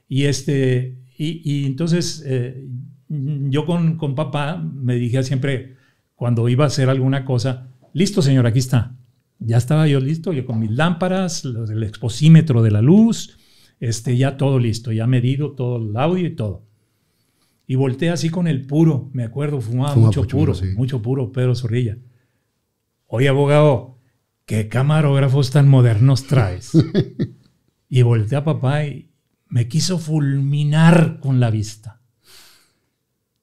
Y, este, y, entonces, eh, yo con, papá me dije siempre, cuando iba a hacer alguna cosa, listo señor, aquí está. Ya estaba yo listo, yo con mis lámparas, el exposímetro de la luz, este, ya todo listo, ya medido todo el audio y todo. Y volteé así con el puro, me acuerdo, fumaba mucho puro, mucho puro Pedro Zorrilla. Oye, abogado, ¿qué camarógrafos tan modernos traes? y volteé a papá y me quiso fulminar con la vista.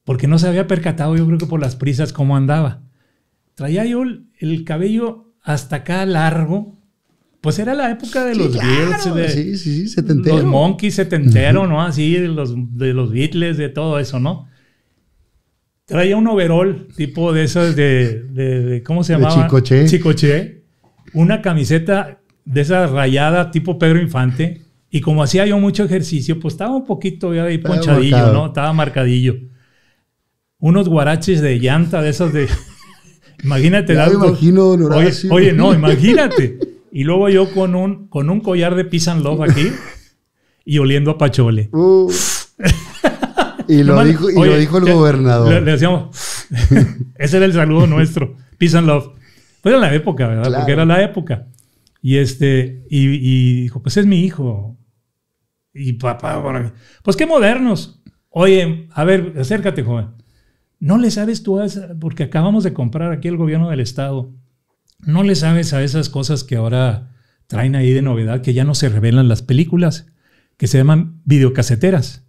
Porque no se había percatado, yo creo que por las prisas, cómo andaba. Traía yo el cabello hasta acá largo, pues era la época de los claro, de los Monkeys setentero, ¿no? Así, de los, de Beatles, de todo eso, ¿no? Traía un overall tipo de esos de, ¿cómo se llamaba? Chicoche. Chicoche. Una camiseta de esa rayada tipo Pedro Infante. Y como hacía yo mucho ejercicio, pues estaba un poquito ya ahí ponchadillo, ¿no? Estaba marcadillo. Unos guaraches de llanta de esos de... imagínate. imagino, oye, no, imagínate. Y luego yo con un, con un collar de peace and love aquí y oliendo a pachole. Uh. y, lo, dijo, y lo dijo el gobernador. Le, decíamos, ese era el saludo nuestro, peace and love. Pues era la época, ¿verdad? Porque era la época. Y, este, y, dijo, pues es mi hijo. Y papá, bueno, pues qué modernos. Oye, a ver, acércate, joven. No le sabes tú a porque acabamos de comprar aquí el gobierno del Estado no le sabes a esas cosas que ahora traen ahí de novedad, que ya no se revelan las películas, que se llaman videocaseteras.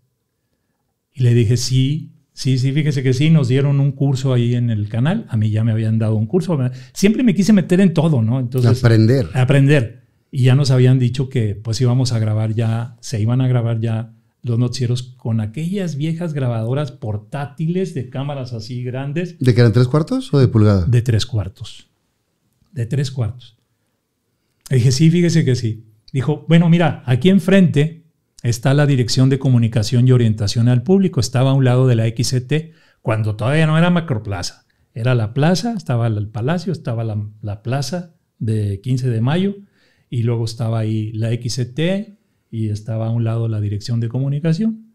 Y le dije, sí, sí, sí, fíjese que sí, nos dieron un curso ahí en el canal, a mí ya me habían dado un curso, siempre me quise meter en todo, ¿no? Entonces, aprender. Aprender. Y ya nos habían dicho que pues íbamos a grabar ya, se iban a grabar ya los noticieros con aquellas viejas grabadoras portátiles de cámaras así grandes. ¿De que eran tres cuartos o de pulgada? De tres cuartos de tres cuartos. Le dije, sí, fíjese que sí. Dijo, bueno, mira, aquí enfrente está la Dirección de Comunicación y Orientación al Público. Estaba a un lado de la XCT e cuando todavía no era Macroplaza. Era la plaza, estaba el palacio, estaba la, plaza de 15 de mayo y luego estaba ahí la XCT e y estaba a un lado la Dirección de Comunicación.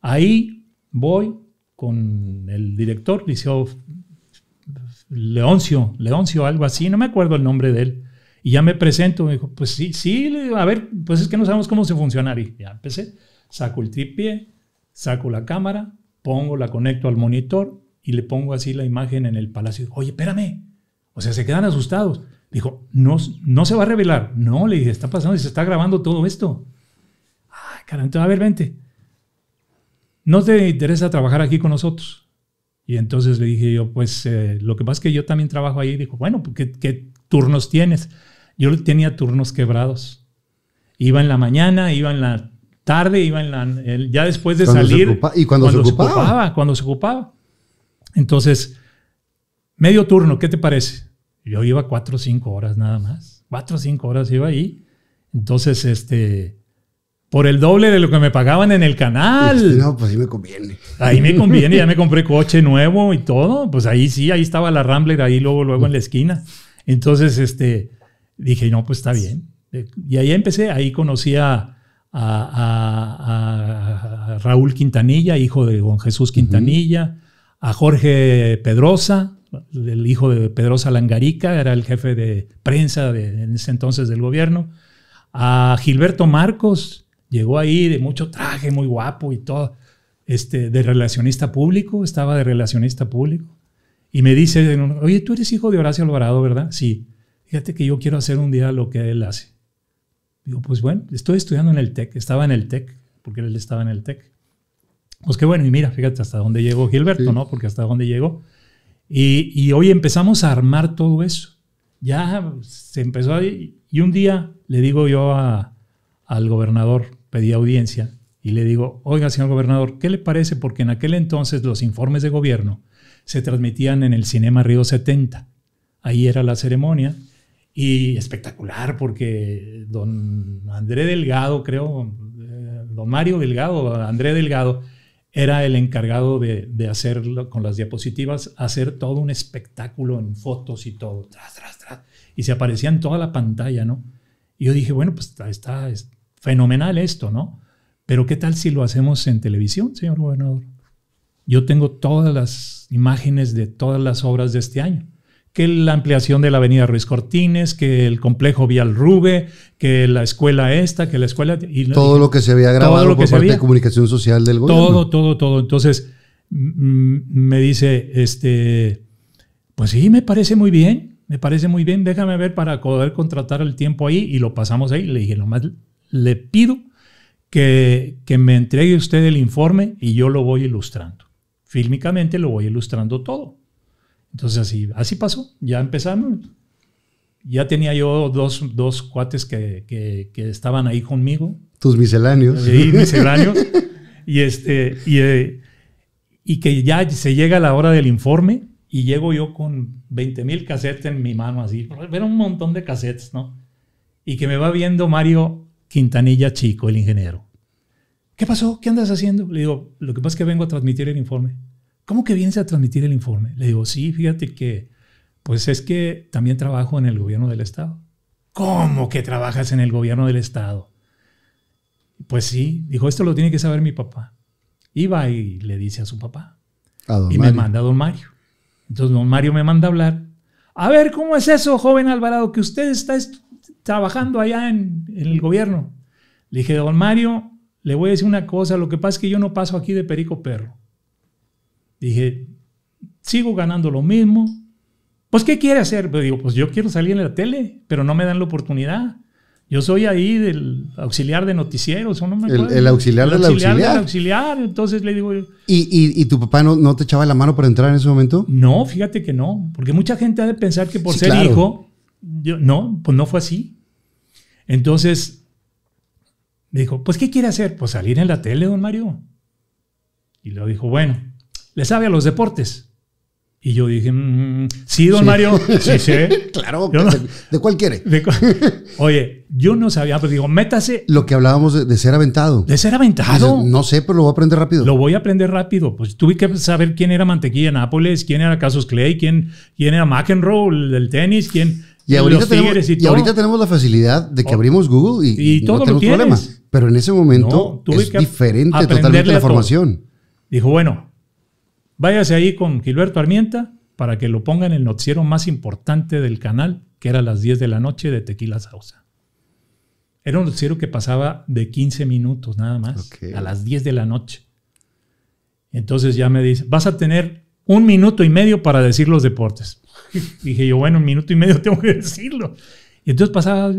Ahí voy con el director, Liceo Leoncio, Leoncio, algo así, no me acuerdo el nombre de él. Y ya me presento, me dijo, pues sí, sí, a ver, pues es que no sabemos cómo se funciona, Y ya empecé, saco el tripié, saco la cámara, pongo, la conecto al monitor y le pongo así la imagen en el palacio. Oye, espérame. O sea, se quedan asustados. Dijo, no, no se va a revelar. No, le dije, está pasando y se está grabando todo esto. Ay, ah, caramba, a ver, vente. ¿No te interesa trabajar aquí con nosotros? Y entonces le dije yo, pues eh, lo que pasa es que yo también trabajo ahí. dijo, bueno, pues, ¿qué, turnos tienes? Yo tenía turnos quebrados. Iba en la mañana, iba en la tarde, iba en la... ya después de salir... y cuando, se, ocupaba? se, ocupaba. Cuando se ocupaba. Entonces, medio turno, ¿qué te parece? Yo iba cuatro o cinco horas nada más. Cuatro o cinco horas iba ahí. Entonces, este, por el doble de lo que me pagaban en el canal. No, pues ahí me conviene. Ahí me conviene, ya me compré coche nuevo y todo. Pues ahí sí, ahí estaba la Rambler, ahí luego, luego en la esquina. Entonces, este, dije, no, pues está bien. Y ahí empecé, ahí conocí a, a, Raúl Quintanilla, hijo de don Jesús Quintanilla, a Jorge Pedrosa, el hijo de Pedrosa Langarica, era el jefe de prensa en ese entonces del gobierno, a Gilberto Marcos, llegó ahí de mucho traje, muy guapo y todo, este, de relacionista público, estaba de relacionista público. Y me dice, oye, tú eres hijo de Horacio Alvarado, ¿verdad? Sí. Fíjate que yo quiero hacer un día lo que él hace. Digo, pues bueno, estoy estudiando en el TEC, estaba en el TEC, porque él estaba en el TEC. Pues qué bueno, y mira, fíjate hasta dónde llegó Gilberto, ¿no? Porque hasta dónde llegó. Y, hoy empezamos a armar todo eso. Ya se empezó y un día le digo yo al gobernador, pedí audiencia y le digo, oiga, señor gobernador, ¿qué le parece? Porque en aquel entonces los informes de gobierno se transmitían en el Cinema Río 70. Ahí era la ceremonia y espectacular porque don André Delgado, creo, eh, don Mario Delgado, André Delgado, era el encargado de, de hacer con las diapositivas, hacer todo un espectáculo en fotos y todo, tras, tras, tras, y se aparecía en toda la pantalla, ¿no? Y yo dije, bueno, pues está, Fenomenal esto, ¿no? Pero ¿qué tal si lo hacemos en televisión, señor gobernador? Yo tengo todas las imágenes de todas las obras de este año. Que la ampliación de la avenida Ruiz Cortines, que el complejo Vial Rube, que la escuela esta, que la escuela... Y, todo lo que se había grabado por parte de comunicación social del gobierno. Todo, todo, todo. Entonces, me dice, este, pues sí, me parece muy bien, me parece muy bien, déjame ver para poder contratar el tiempo ahí y lo pasamos ahí. Le dije, lo más le pido que, que me entregue usted el informe y yo lo voy ilustrando. Fílmicamente lo voy ilustrando todo. Entonces así, así pasó, ya empezamos. Ya tenía yo dos, dos cuates que, que, estaban ahí conmigo. Tus misceláneos. Sí, misceláneos. y, este, y, eh, y que ya se llega la hora del informe y llego yo con 20.000 mil cassettes en mi mano así. Era un montón de cassettes, ¿no? Y que me va viendo Mario Quintanilla Chico, el ingeniero. ¿Qué pasó? ¿Qué andas haciendo? Le digo, lo que pasa es que vengo a transmitir el informe. ¿Cómo que vienes a transmitir el informe? Le digo, sí, fíjate que, pues es que también trabajo en el gobierno del Estado. ¿Cómo que trabajas en el gobierno del Estado? Pues sí, dijo, esto lo tiene que saber mi papá. Iba y le dice a su papá. y me manda a don Mario. Entonces don Mario me manda a hablar. A ver, ¿cómo es eso, joven Alvarado, que usted está trabajando allá en, el gobierno. Le dije, don Mario, le voy a decir una cosa, lo que pasa es que yo no paso aquí de perico perro. Dije, sigo ganando lo mismo. Pues, ¿qué quiere hacer? Pues, digo, pues yo quiero salir en la tele, pero no me dan la oportunidad. Yo soy ahí del auxiliar de noticieros, ¿o no El, auxiliar, el auxiliar del auxiliar. auxiliar. entonces le digo yo. ¿Y, tu papá no, te echaba la mano para entrar en ese momento? No, fíjate que no, porque mucha gente ha de pensar que por ser hijo yo, no, pues no fue así. Entonces, me dijo, pues ¿qué quiere hacer? Pues salir en la tele, don Mario. Y luego dijo, bueno, le sabe a los deportes. Y yo dije, mm, sí, don Mario, sí, sí. claro, ¿de cuál quiere? Oye, yo no sabía, pero pues, digo, métase. Lo que hablábamos de, ser aventado. De ser aventado. Ah, no sé, pero lo voy a aprender rápido. Lo voy a aprender rápido. Pues tuve que saber quién era Mantequilla Nápoles, quién era Casos Clay, quién, quién era McEnroe, el, el tenis, quién. Y ahorita, tenemos, la facilidad de que oh, abrimos Google y, no tenemos problemas. Pero en ese momento es diferente totalmente la formación. Dijo, bueno, váyase ahí con Gilberto Armienta para que lo ponga en el noticiero más importante del canal, que era a las 10 de la noche de Tequila Sausa. Era un noticiero que pasaba de 15 minutos nada más, a las 10 de la noche. Entonces ya me dice, vas a tener un minuto y medio para decir los deportes. dije yo, bueno, un minuto y medio tengo que decirlo. Y entonces pasaba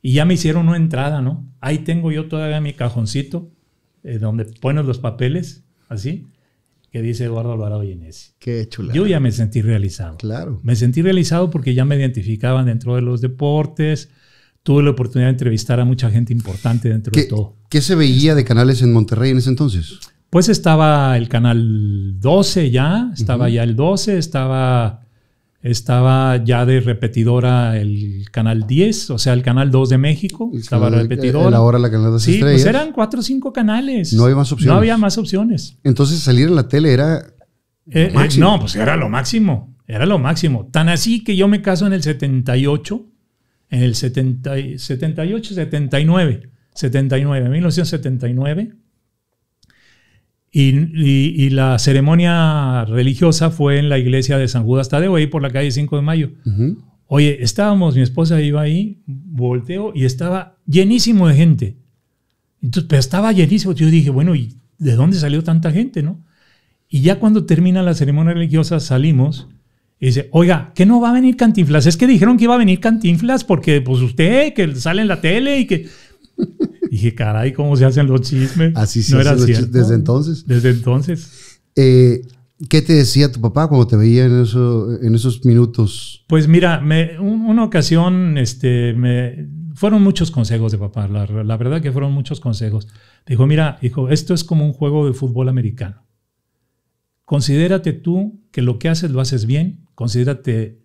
y ya me hicieron una entrada, ¿no? Ahí tengo yo todavía mi cajoncito eh, donde pones los papeles, así, que dice Eduardo Alvarado Yenesi. Qué chula. Yo ya me sentí realizado. Claro. Me sentí realizado porque ya me identificaban dentro de los deportes. Tuve la oportunidad de entrevistar a mucha gente importante dentro de todo. ¿Qué se veía de canales en Monterrey en ese entonces? Pues estaba el canal 12 ya, estaba ya el 12, estaba estaba ya de repetidora el Canal 10, o sea, el Canal 2 de México. estaba canal, repetidora. La la Canal Sí, pues eran cuatro o cinco canales. No había más opciones. No había más opciones. Entonces salir en la tele era... Eh, no, pues era lo máximo. Era lo máximo. Tan así que yo me caso en el 78, en el 78, 79, 79, 1979. Y, la ceremonia religiosa fue en la iglesia de San Judas Tadeo, ahí por la calle 5 de Mayo. Oye, estábamos, mi esposa iba ahí, volteo y estaba llenísimo de gente. Entonces, pero estaba llenísimo. Yo dije, bueno, ¿y de dónde salió tanta gente, no? Y ya cuando termina la ceremonia religiosa salimos y dice, oiga, ¿qué no va a venir Cantinflas. Es que dijeron que iba a venir Cantinflas porque pues usted, que sale en la tele y que... Dije, caray, ¿cómo se hacen los chismes? Así se no desde entonces. Desde entonces. Eh, ¿Qué te decía tu papá cuando te veía en, eso, en esos minutos? Pues mira, una ocasión este, me, fueron muchos consejos de papá, la, verdad que fueron muchos consejos. Dijo, mira, hijo, esto es como un juego de fútbol americano. Considérate tú que lo que haces lo haces bien, considérate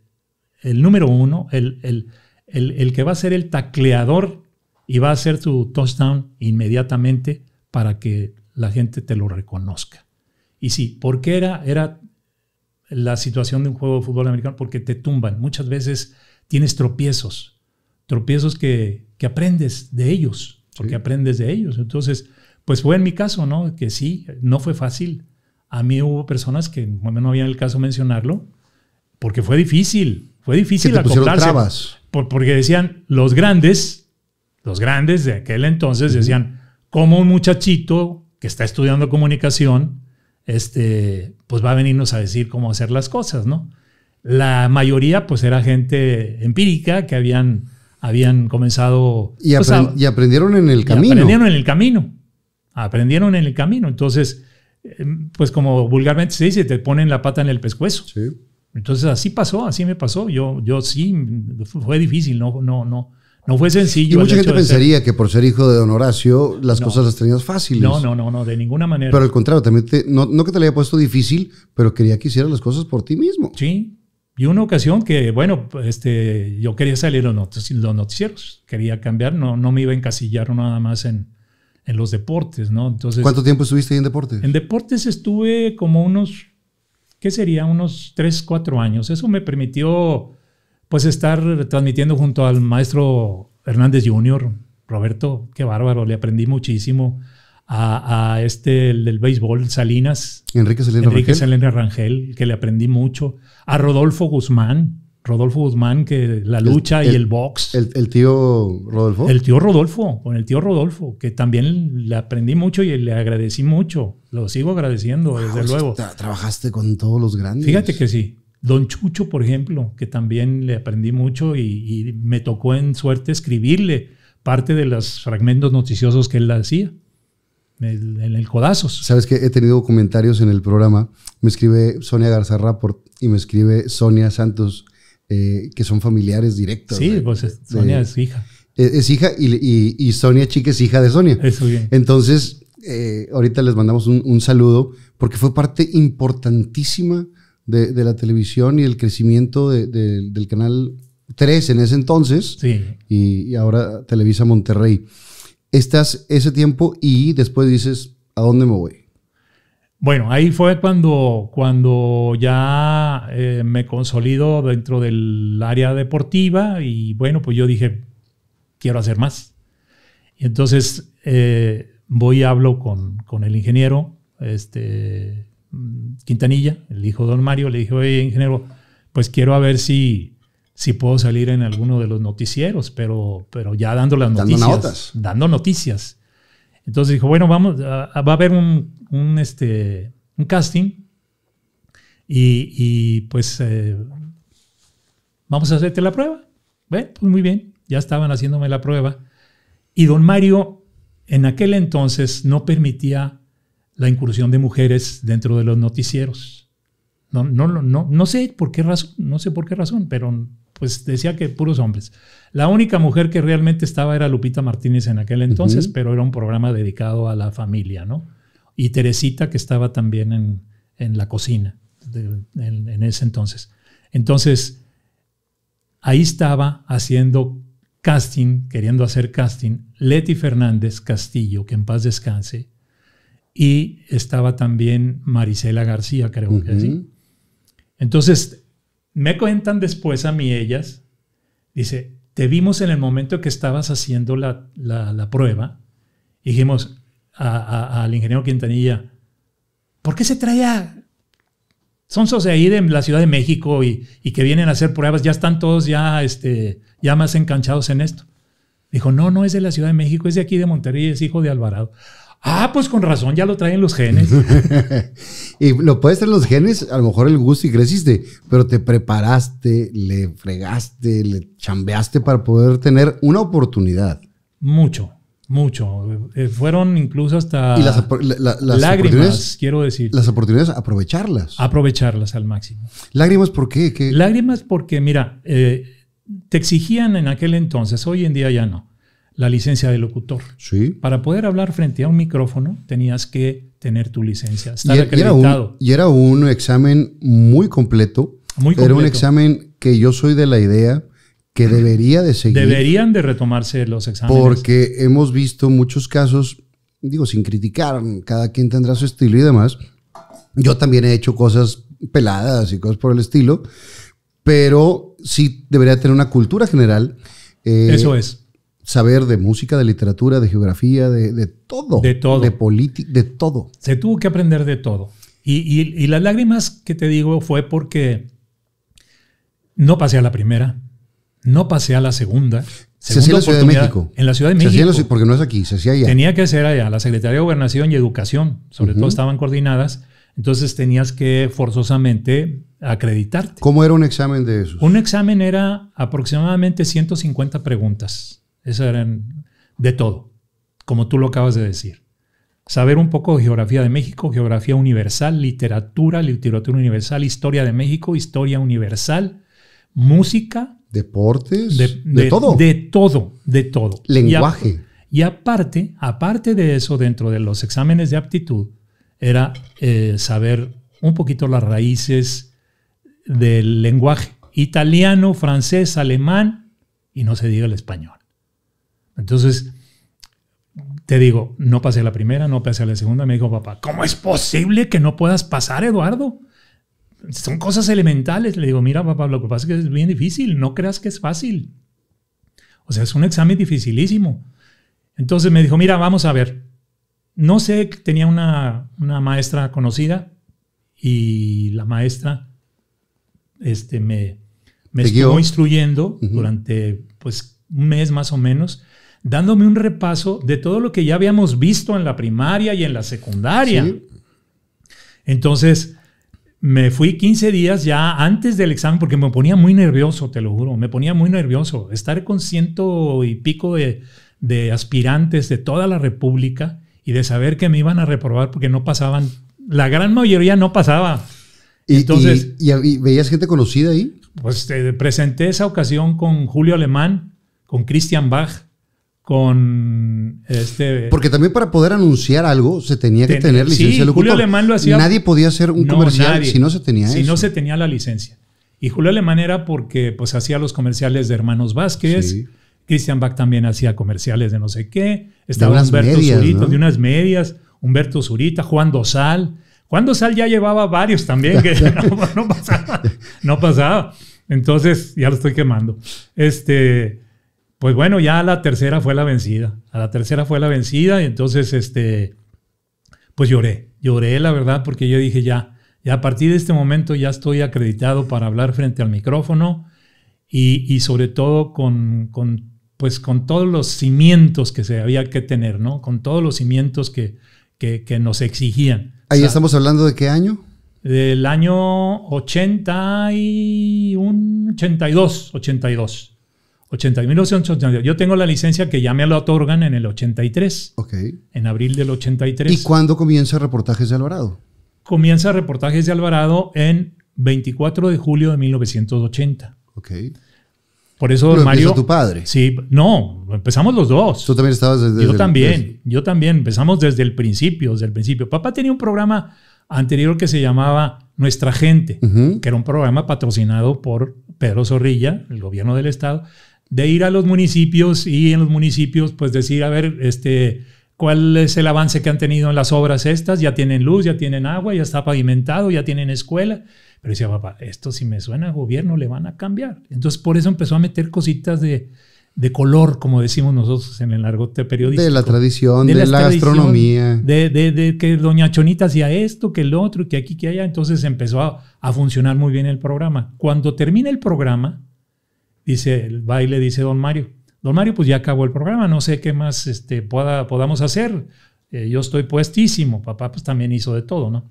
el número uno, el, el, el que va a ser el tacleador y va a hacer tu touchdown inmediatamente para que la gente te lo reconozca. Y sí, ¿por qué era, era la situación de un juego de fútbol americano? Porque te tumban. Muchas veces tienes tropiezos, tropiezos que, que aprendes de ellos, porque aprendes de ellos. Entonces, pues fue en mi caso, ¿no? Que sí, no fue fácil. A mí hubo personas que, no había el caso mencionarlo, porque fue difícil, fue difícil acoplarse. porque decían, los grandes los grandes de aquel entonces decían, como un muchachito que está estudiando comunicación, este, pues va a venirnos a decir cómo hacer las cosas, ¿no? La mayoría pues era gente empírica que habían, habían comenzado... Y, pues, aprendieron en el camino. Aprendieron en el camino. Aprendieron en el camino. Entonces, em, pues como vulgarmente se dice, te ponen la pata en el pescuezo. Entonces así pasó, así me pasó. Yo, yo sí, fue difícil, no, no, no no fue sencillo. Y mucha gente pensaría que por ser hijo de don Horacio las cosas las tenías fáciles. No, no, no, no, de ninguna manera. Pero al contrario, también no, que te lo haya puesto difícil, pero quería que hicieras las cosas por ti mismo. Sí. Y una ocasión que, bueno, este, yo quería salir los, los noticieros, quería cambiar, no, no me iba a encasillar nada más en, en los deportes, ¿no? Entonces, ¿Cuánto tiempo estuviste ahí en deportes? En deportes estuve como unos, ¿qué sería? Unos 3, 4 años. Eso me permitió pues estar transmitiendo junto al maestro Hernández Jr., Roberto, qué bárbaro, le aprendí muchísimo a, este, del béisbol, Salinas. Enrique Salinas Enrique Rangel, que le aprendí mucho. A Rodolfo Guzmán, Rodolfo Guzmán, que la lucha y el box. El, tío Rodolfo? El tío Rodolfo, con el tío Rodolfo, que también le aprendí mucho y le agradecí mucho. Lo sigo agradeciendo, desde luego. Trabajaste con todos los grandes. Fíjate que sí. Don Chucho, por ejemplo, que también le aprendí mucho y, me tocó en suerte escribirle parte de los fragmentos noticiosos que él hacía en el, codazos. Sabes que he tenido comentarios en el programa. Me escribe Sonia Garza Rapport y me escribe Sonia Santos, eh, que son familiares directos. Sí, pues Sonia es hija. Eh, es, hija y, Sonia Chique es hija de Sonia. Eso bien. Entonces, eh, ahorita les mandamos un, un, saludo porque fue parte importantísima de, la televisión y el crecimiento del canal 3 en ese entonces y, ahora Televisa Monterrey. Estás ese tiempo y después dices, ¿a dónde me voy? Bueno, ahí fue cuando, cuando ya eh, me consolido dentro del área deportiva y bueno, pues yo dije, quiero hacer más. Y entonces eh, voy y hablo con, con el ingeniero, este, Mm, Quintanilla, el hijo de don Mario, le dijo, oye, ingeniero, pues quiero a ver si, si puedo salir en alguno de los noticieros, pero, pero ya dando las noticias. Dando noticias. Entonces dijo, bueno, vamos, va a haber un, este, un casting y, y pues eh, vamos a hacerte la prueba. Bueno, pues muy bien, ya estaban haciéndome la prueba. Y don Mario en aquel entonces no permitía la incursión de mujeres dentro de los noticieros. No, no, no, no sé por qué razón, no sé por qué razón, pero pues decía que puros hombres. La única mujer que realmente estaba era Lupita Martínez en aquel entonces, pero era un programa dedicado a la familia, ¿no? Y Teresita, que estaba también en, la cocina en, en ese entonces. Entonces, ahí estaba haciendo casting, queriendo hacer casting, Leti Fernández Castillo, que en paz descanse, y estaba también Marisela García, creo que así Entonces, me cuentan después a mí ellas, dice, te vimos en el momento que estabas haciendo la, prueba, dijimos al ingeniero Quintanilla, ¿por qué se trae a... Son de ahí de la Ciudad de México y, y, que vienen a hacer pruebas, ya están todos ya, este, ya más enganchados en esto. Dijo, no, no es de la Ciudad de México, es de aquí de Monterrey, es hijo de Alvarado. Ah, pues con razón, ya lo traen los genes. y lo puedes traer los genes, a lo mejor el gusto y creciste, pero te preparaste, le fregaste, le chambeaste para poder tener una oportunidad. Mucho, mucho. Eh, fueron incluso hasta las, lágrimas, quiero decir. Las oportunidades, aprovecharlas. Aprovecharlas al máximo. ¿Lágrimas por qué? Lágrimas porque, mira, eh, te exigían en aquel entonces, hoy en día ya no la licencia de locutor. Para poder hablar frente a un micrófono tenías que tener tu licencia, y e-, Y era, un, examen muy completo. Era un examen que yo soy de la idea que debería de seguir. Deberían de retomarse los exámenes. Porque hemos visto muchos casos, digo, sin criticar, cada quien tendrá su estilo y demás. Yo también he hecho cosas peladas y cosas por el estilo, pero sí debería tener una cultura general. Eh, Eso es saber de música, de literatura, de geografía, de, todo. De todo. De política, de todo. Se tuvo que aprender de todo. Y, las lágrimas que te digo fue porque no pasé a la primera, no pasé a la segunda. Se hacía en la Ciudad de México. En la Ciudad de México. porque no es aquí, se hacía allá. Tenía que ser allá. La Secretaría de Gobernación y Educación, sobre todo, estaban coordinadas. Entonces tenías que forzosamente acreditarte. ¿Cómo era un examen de esos? Un examen era aproximadamente 150 preguntas. Eso era de todo, como tú lo acabas de decir. Saber un poco de geografía de México, geografía universal, literatura, literatura universal, historia de México, historia universal, música. Deportes. De, todo. De todo, de todo. Lenguaje. Y, aparte, aparte de eso, dentro de los exámenes de aptitud, era eh, saber un poquito las raíces del lenguaje. Italiano, francés, alemán y no se diga el español. Entonces, te digo, no pasé la primera, no pasé la segunda. Me dijo, papá, ¿cómo es posible que no puedas pasar, Eduardo? Son cosas elementales. Le digo, mira, papá, lo que pasa es que es bien difícil. No creas que es fácil. O sea, es un examen dificilísimo. Entonces me dijo, mira, vamos a ver. No sé, tenía una, maestra conocida y la maestra este, me, me estuvo instruyendo durante pues, un mes más o menos dándome un repaso de todo lo que ya habíamos visto en la primaria y en la secundaria. Entonces, me fui 15 días ya antes del examen porque me ponía muy nervioso, te lo juro, me ponía muy nervioso. Estar con ciento y pico de, aspirantes de toda la República y de saber que me iban a reprobar porque no pasaban, la gran mayoría no pasaba. ¿Y, Entonces, y, veías gente conocida ahí? Pues eh, presenté esa ocasión con Julio Alemán, con Christian Bach, con este... Porque también para poder anunciar algo se tenía que tener licencia locutor. Julio Alemán lo hacía... Nadie podía hacer un comercial si no se tenía si eso. Si no se tenía la licencia. Y Julio Alemán era porque pues hacía los comerciales de Hermanos Vázquez. Sí. Christian Bach también hacía comerciales de no sé qué. Estaba Humberto medias, Zurita, de unas medias. Humberto Zurita, Juan Dosal. Juan Dosal ya llevaba varios también que no pasaba. No pasaba. Entonces, ya lo estoy quemando. Este pues bueno, ya la tercera fue la vencida. A la tercera fue la vencida y entonces, este, pues lloré. Lloré, la verdad, porque yo dije ya, ya a partir de este momento ya estoy acreditado para hablar frente al micrófono y, sobre todo con, pues con todos los cimientos que se había que tener, ¿no? Con todos los cimientos que, que, nos exigían. Ahí estamos hablando de qué año? Del año 81, 82, 82. Yo tengo la licencia que ya me la otorgan en el 83. En abril del 83. ¿Y cuándo comienza Reportajes de Alvarado? Comienza Reportajes de Alvarado en 24 de julio de 1980. Ok. Por eso, tu padre? Sí, no, empezamos los dos. Tú también estabas desde. Yo también, yo también. Empezamos desde el principio, desde el principio. Papá tenía un programa anterior que se llamaba Nuestra Gente, que era un programa patrocinado por Pedro Zorrilla, el gobierno del Estado de ir a los municipios y en los municipios pues decir, a ver, este, cuál es el avance que han tenido en las obras estas, ya tienen luz, ya tienen agua, ya está pavimentado, ya tienen escuela. Pero decía, papá, esto si me suena gobierno le van a cambiar. Entonces por eso empezó a meter cositas de, color, como decimos nosotros en el largote periodístico. De la tradición, de, la, gastronomía. De, que doña Chonita hacía esto, que el otro, que aquí, que allá. Entonces empezó a, a funcionar muy bien el programa. Cuando termina el programa, dice, el baile, dice don Mario, don Mario, pues ya acabó el programa, no sé qué más este, podamos hacer, eh, yo estoy puestísimo, papá pues también hizo de todo, ¿no?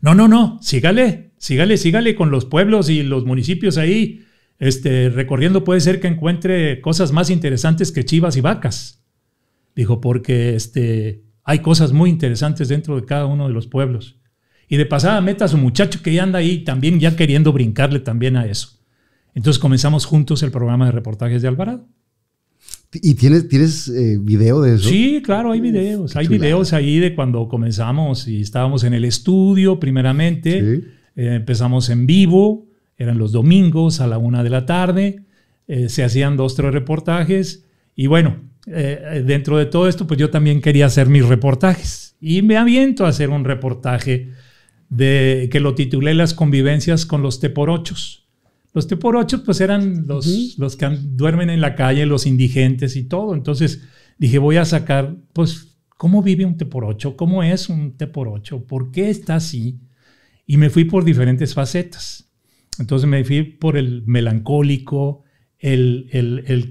No, no, no, sígale, sígale, sígale con los pueblos y los municipios ahí, este, recorriendo puede ser que encuentre cosas más interesantes que chivas y vacas. Dijo, porque este, hay cosas muy interesantes dentro de cada uno de los pueblos. Y de pasada meta a su muchacho que ya anda ahí también ya queriendo brincarle también a eso. Entonces comenzamos juntos el programa de reportajes de Alvarado. ¿Y tienes, tienes eh, video de eso? Sí, claro, hay videos. hay videos ahí de cuando comenzamos y estábamos en el estudio primeramente. Eh, empezamos en vivo, eran los domingos a la una de la tarde. Eh, se hacían dos, tres reportajes. Y bueno, dentro de todo esto, pues yo también quería hacer mis reportajes. Y me aviento a hacer un reportaje de, que lo titulé Las convivencias con los teporochos. Los teporochos por pues eran los, los que duermen en la calle, los indigentes y todo. Entonces dije, voy a sacar, pues, ¿cómo vive un teporocho por ¿Cómo es un teporocho por ¿Por qué está así? Y me fui por diferentes facetas. Entonces me fui por el melancólico, el,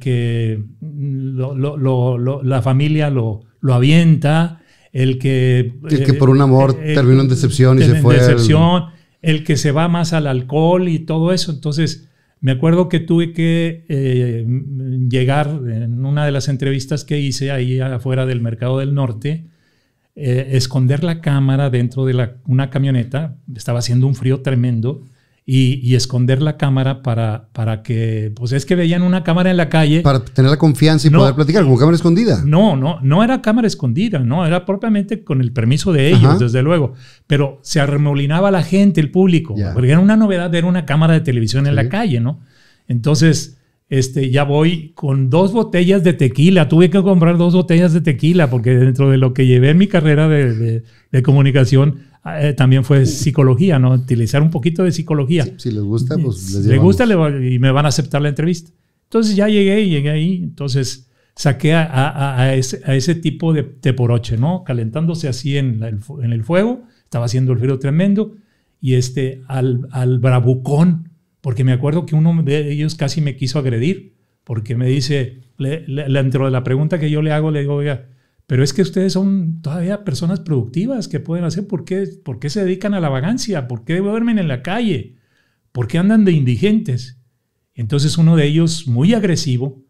que la familia lo, avienta, el que... El que por un amor eh, eh, terminó en decepción y eh, se fue. decepción el que se va más al alcohol y todo eso. Entonces, me acuerdo que tuve que eh, llegar en una de las entrevistas que hice ahí afuera del Mercado del Norte, eh, esconder la cámara dentro de la, una camioneta, estaba haciendo un frío tremendo, y, esconder la cámara para, para que, pues es que veían una cámara en la calle. Para tener la confianza y poder platicar, como cámara escondida. No, no, no era cámara escondida, no, era propiamente con el permiso de ellos, desde luego. Pero se arremolinaba la gente, el público, porque era una novedad ver una cámara de televisión en la calle, ¿no? Entonces, este, ya voy con dos botellas de tequila, tuve que comprar dos botellas de tequila, porque dentro de lo que llevé en mi carrera de, de comunicación, Ah, eh, también fue psicología, ¿no? Utilizar un poquito de psicología. Si, les gusta, pues les Les gusta y me van a aceptar la entrevista. Entonces ya llegué y llegué ahí. Entonces saqué a, a, ese, a ese, tipo de teporoche, ¿no? Calentándose así en, en, el fuego. Estaba haciendo el frío tremendo. Y este, al, al bravucón, porque me acuerdo que uno de ellos casi me quiso agredir, porque me dice, dentro de la pregunta que yo le hago, le digo, oiga, pero es que ustedes son todavía personas productivas que pueden hacer. ¿Por qué, se dedican a la vagancia? ¿Por qué duermen en la calle? ¿Por qué andan de indigentes? Entonces uno de ellos, muy agresivo,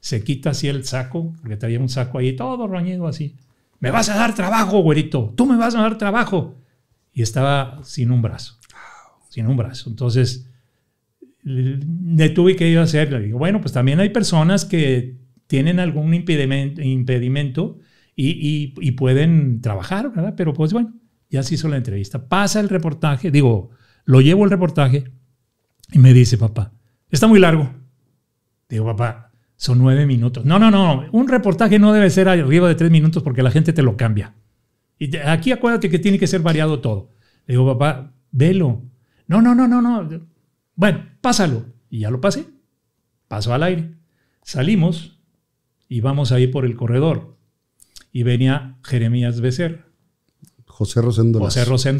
se quita así el saco, porque traía un saco ahí todo roñido así. Me vas a dar trabajo, güerito. Tú me vas a dar trabajo. Y estaba sin un brazo. Sin un brazo. Entonces, le tuve que ir a hacer. digo, bueno, pues también hay personas que tienen algún impedimento y, pueden trabajar, ¿verdad? Pero pues bueno, ya se hizo la entrevista. Pasa el reportaje, digo, lo llevo el reportaje y me dice, papá, está muy largo. Digo, papá, son nueve minutos. No, no, no, un reportaje no debe ser arriba de tres minutos porque la gente te lo cambia. Y aquí acuérdate que tiene que ser variado todo. digo, papá, velo. No, no, no, no, no. Bueno, pásalo. Y ya lo pasé. Paso al aire. Salimos y vamos a por el corredor y venía Jeremías Becer. José Rosendolazo. José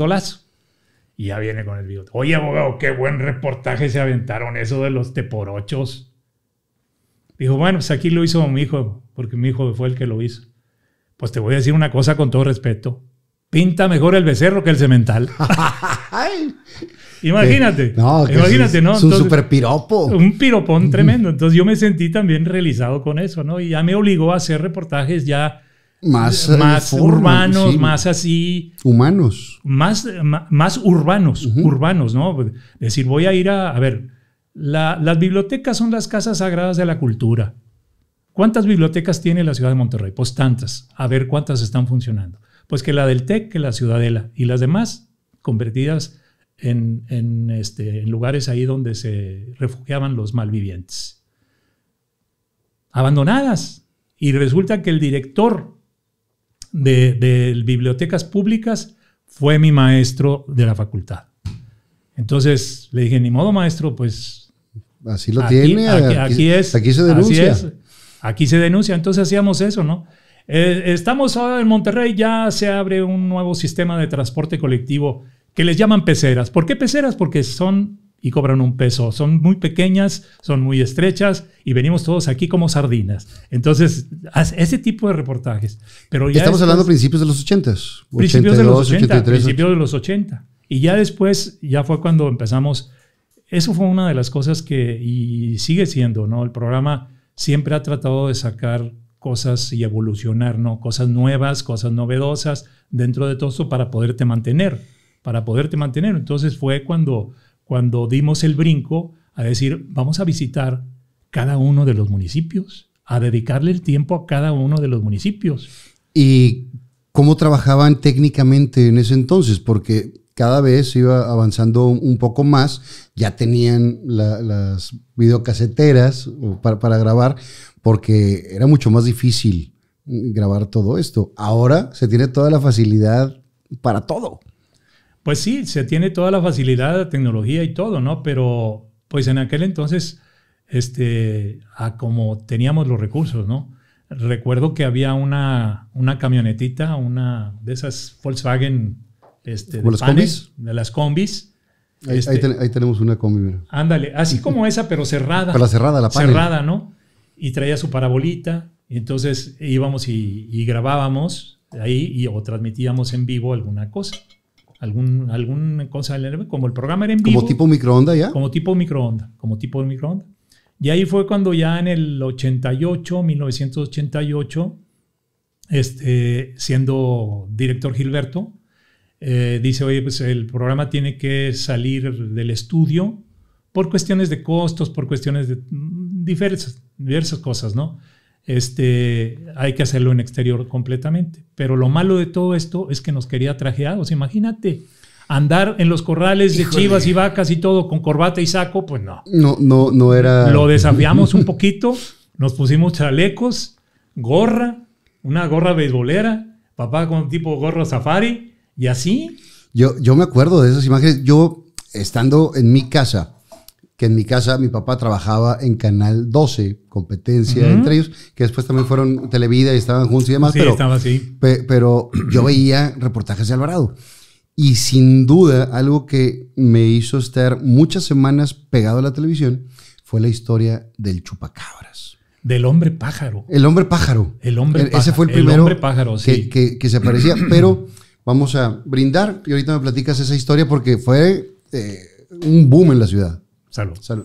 Y ya viene con el bigote. Oye, abogado, qué buen reportaje se aventaron eso de los teporochos. Dijo, bueno, pues aquí lo hizo mi hijo, porque mi hijo fue el que lo hizo. Pues te voy a decir una cosa con todo respeto. Pinta mejor el becerro que el cemental. imagínate. Eh, no, imagínate, ¿no? Es un super piropo. Un piropón tremendo. Entonces yo me sentí también realizado con eso, ¿no? Y ya me obligó a hacer reportajes ya más, eh, urbanos, más así. Humanos. Más, más urbanos, urbanos, ¿no? Es decir, voy a ir a, a ver, las bibliotecas son las casas sagradas de la cultura. ¿Cuántas bibliotecas tiene la ciudad de Monterrey? Pues tantas. A ver cuántas están funcionando. Pues que la del TEC, que la Ciudadela y las demás convertidas en, en este, lugares ahí donde se refugiaban los malvivientes. Abandonadas. Y resulta que el director de, bibliotecas públicas fue mi maestro de la facultad. Entonces le dije, ni modo maestro, pues... Así lo tiene. Aquí, se denuncia. aquí se denuncia. Entonces hacíamos eso, ¿no? Eh, estamos ahora en Monterrey, ya se abre un nuevo sistema de transporte colectivo que les llaman peceras. ¿Por qué peceras? Porque son y cobran un peso. Son muy pequeñas, son muy estrechas y venimos todos aquí como sardinas. Entonces, ese tipo de reportajes. Pero ya Estamos hablando principios de los 80. Principios de los 80. principios de los 80. Y ya después, ya fue cuando empezamos. Eso fue una de las cosas que, y sigue siendo, ¿no? El programa siempre ha tratado de sacar cosas y evolucionar, ¿no? Cosas nuevas, cosas novedosas dentro de todo esto para poderte mantener, para poderte mantener. Entonces fue cuando cuando dimos el brinco a decir, vamos a visitar cada uno de los municipios, a dedicarle el tiempo a cada uno de los municipios. ¿Y cómo trabajaban técnicamente en ese entonces? Porque cada vez iba avanzando un poco más, ya tenían las videocaseteras para grabar, porque era mucho más difícil grabar todo esto. Ahora se tiene toda la facilidad para todo. Pues sí, se tiene toda la facilidad, la tecnología y todo, ¿no? Pero pues en aquel entonces, este, a como teníamos los recursos, ¿no? Recuerdo que había una, una camionetita, una de esas Volkswagen, este, de, las combis? de las combis. Este ahí, tenemos una combi. Mira. Ándale, así como esa, pero cerrada. Pero la cerrada, la panel. Cerrada, ¿no? Y traía su parabolita. Y entonces íbamos y, grabábamos ahí y, o transmitíamos en vivo alguna cosa algún, alguna cosa como el programa era en vivo. ¿Como tipo microonda ya? Como tipo microonda, como tipo de microonda. Y ahí fue cuando ya en el 88, 1988, este, siendo director Gilberto, eh, dice, oye, pues el programa tiene que salir del estudio por cuestiones de costos, por cuestiones de mm, diversas, diversas cosas, ¿no? este, hay que hacerlo en exterior completamente. Pero lo malo de todo esto es que nos quería trajeados, imagínate. Andar en los corrales de chivas y vacas y todo con corbata y saco, pues no. No, no, no era. Lo desafiamos un poquito, nos pusimos chalecos, gorra, una gorra beisbolera, papá con tipo gorra safari y así. Yo, yo me acuerdo de esas imágenes. Yo, estando en mi casa, que en mi casa mi papá trabajaba en Canal 12, competencia entre ellos, que después también fueron Televida y estaban juntos y demás. Sí, pero, pero yo veía reportajes de Alvarado. Y sin duda, algo que me hizo estar muchas semanas pegado a la televisión fue la historia del chupacabras. Del hombre pájaro. El hombre pájaro. El hombre pájaro. E-, ese fue el primero hombre pájaro, que, que, se aparecía. pero vamos a brindar y ahorita me platicas esa historia porque fue eh, un boom en la ciudad. Salud. Salud.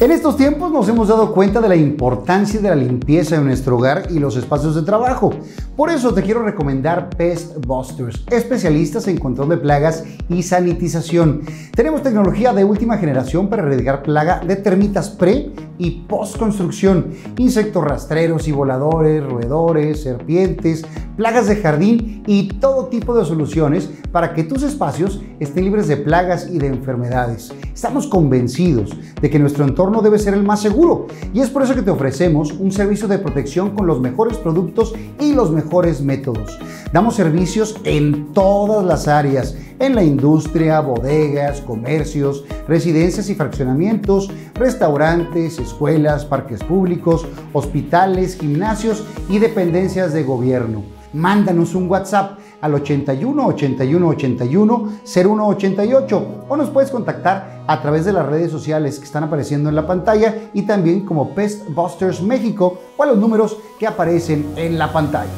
En estos tiempos nos hemos dado cuenta de la importancia de la limpieza de nuestro hogar y los espacios de trabajo. Por eso te quiero recomendar Pest Busters, especialistas en control de plagas y sanitización. Tenemos tecnología de última generación para erradicar plaga de termitas pre y post construcción, insectos rastreros y voladores, roedores, serpientes, plagas de jardín y todo tipo de soluciones para que tus espacios estén libres de plagas y de enfermedades. Estamos convencidos de que nuestro entorno debe ser el más seguro y es por eso que te ofrecemos un servicio de protección con los mejores productos y los mejores métodos. Damos servicios en todas las áreas, en la industria, bodegas, comercios, residencias y fraccionamientos, restaurantes, escuelas, parques públicos, hospitales, gimnasios y dependencias de gobierno. Mándanos un WhatsApp al 81 81 81 0188 o nos puedes contactar a través de las redes sociales que están apareciendo en la pantalla y también como Pest Busters México o los números que aparecen en la pantalla.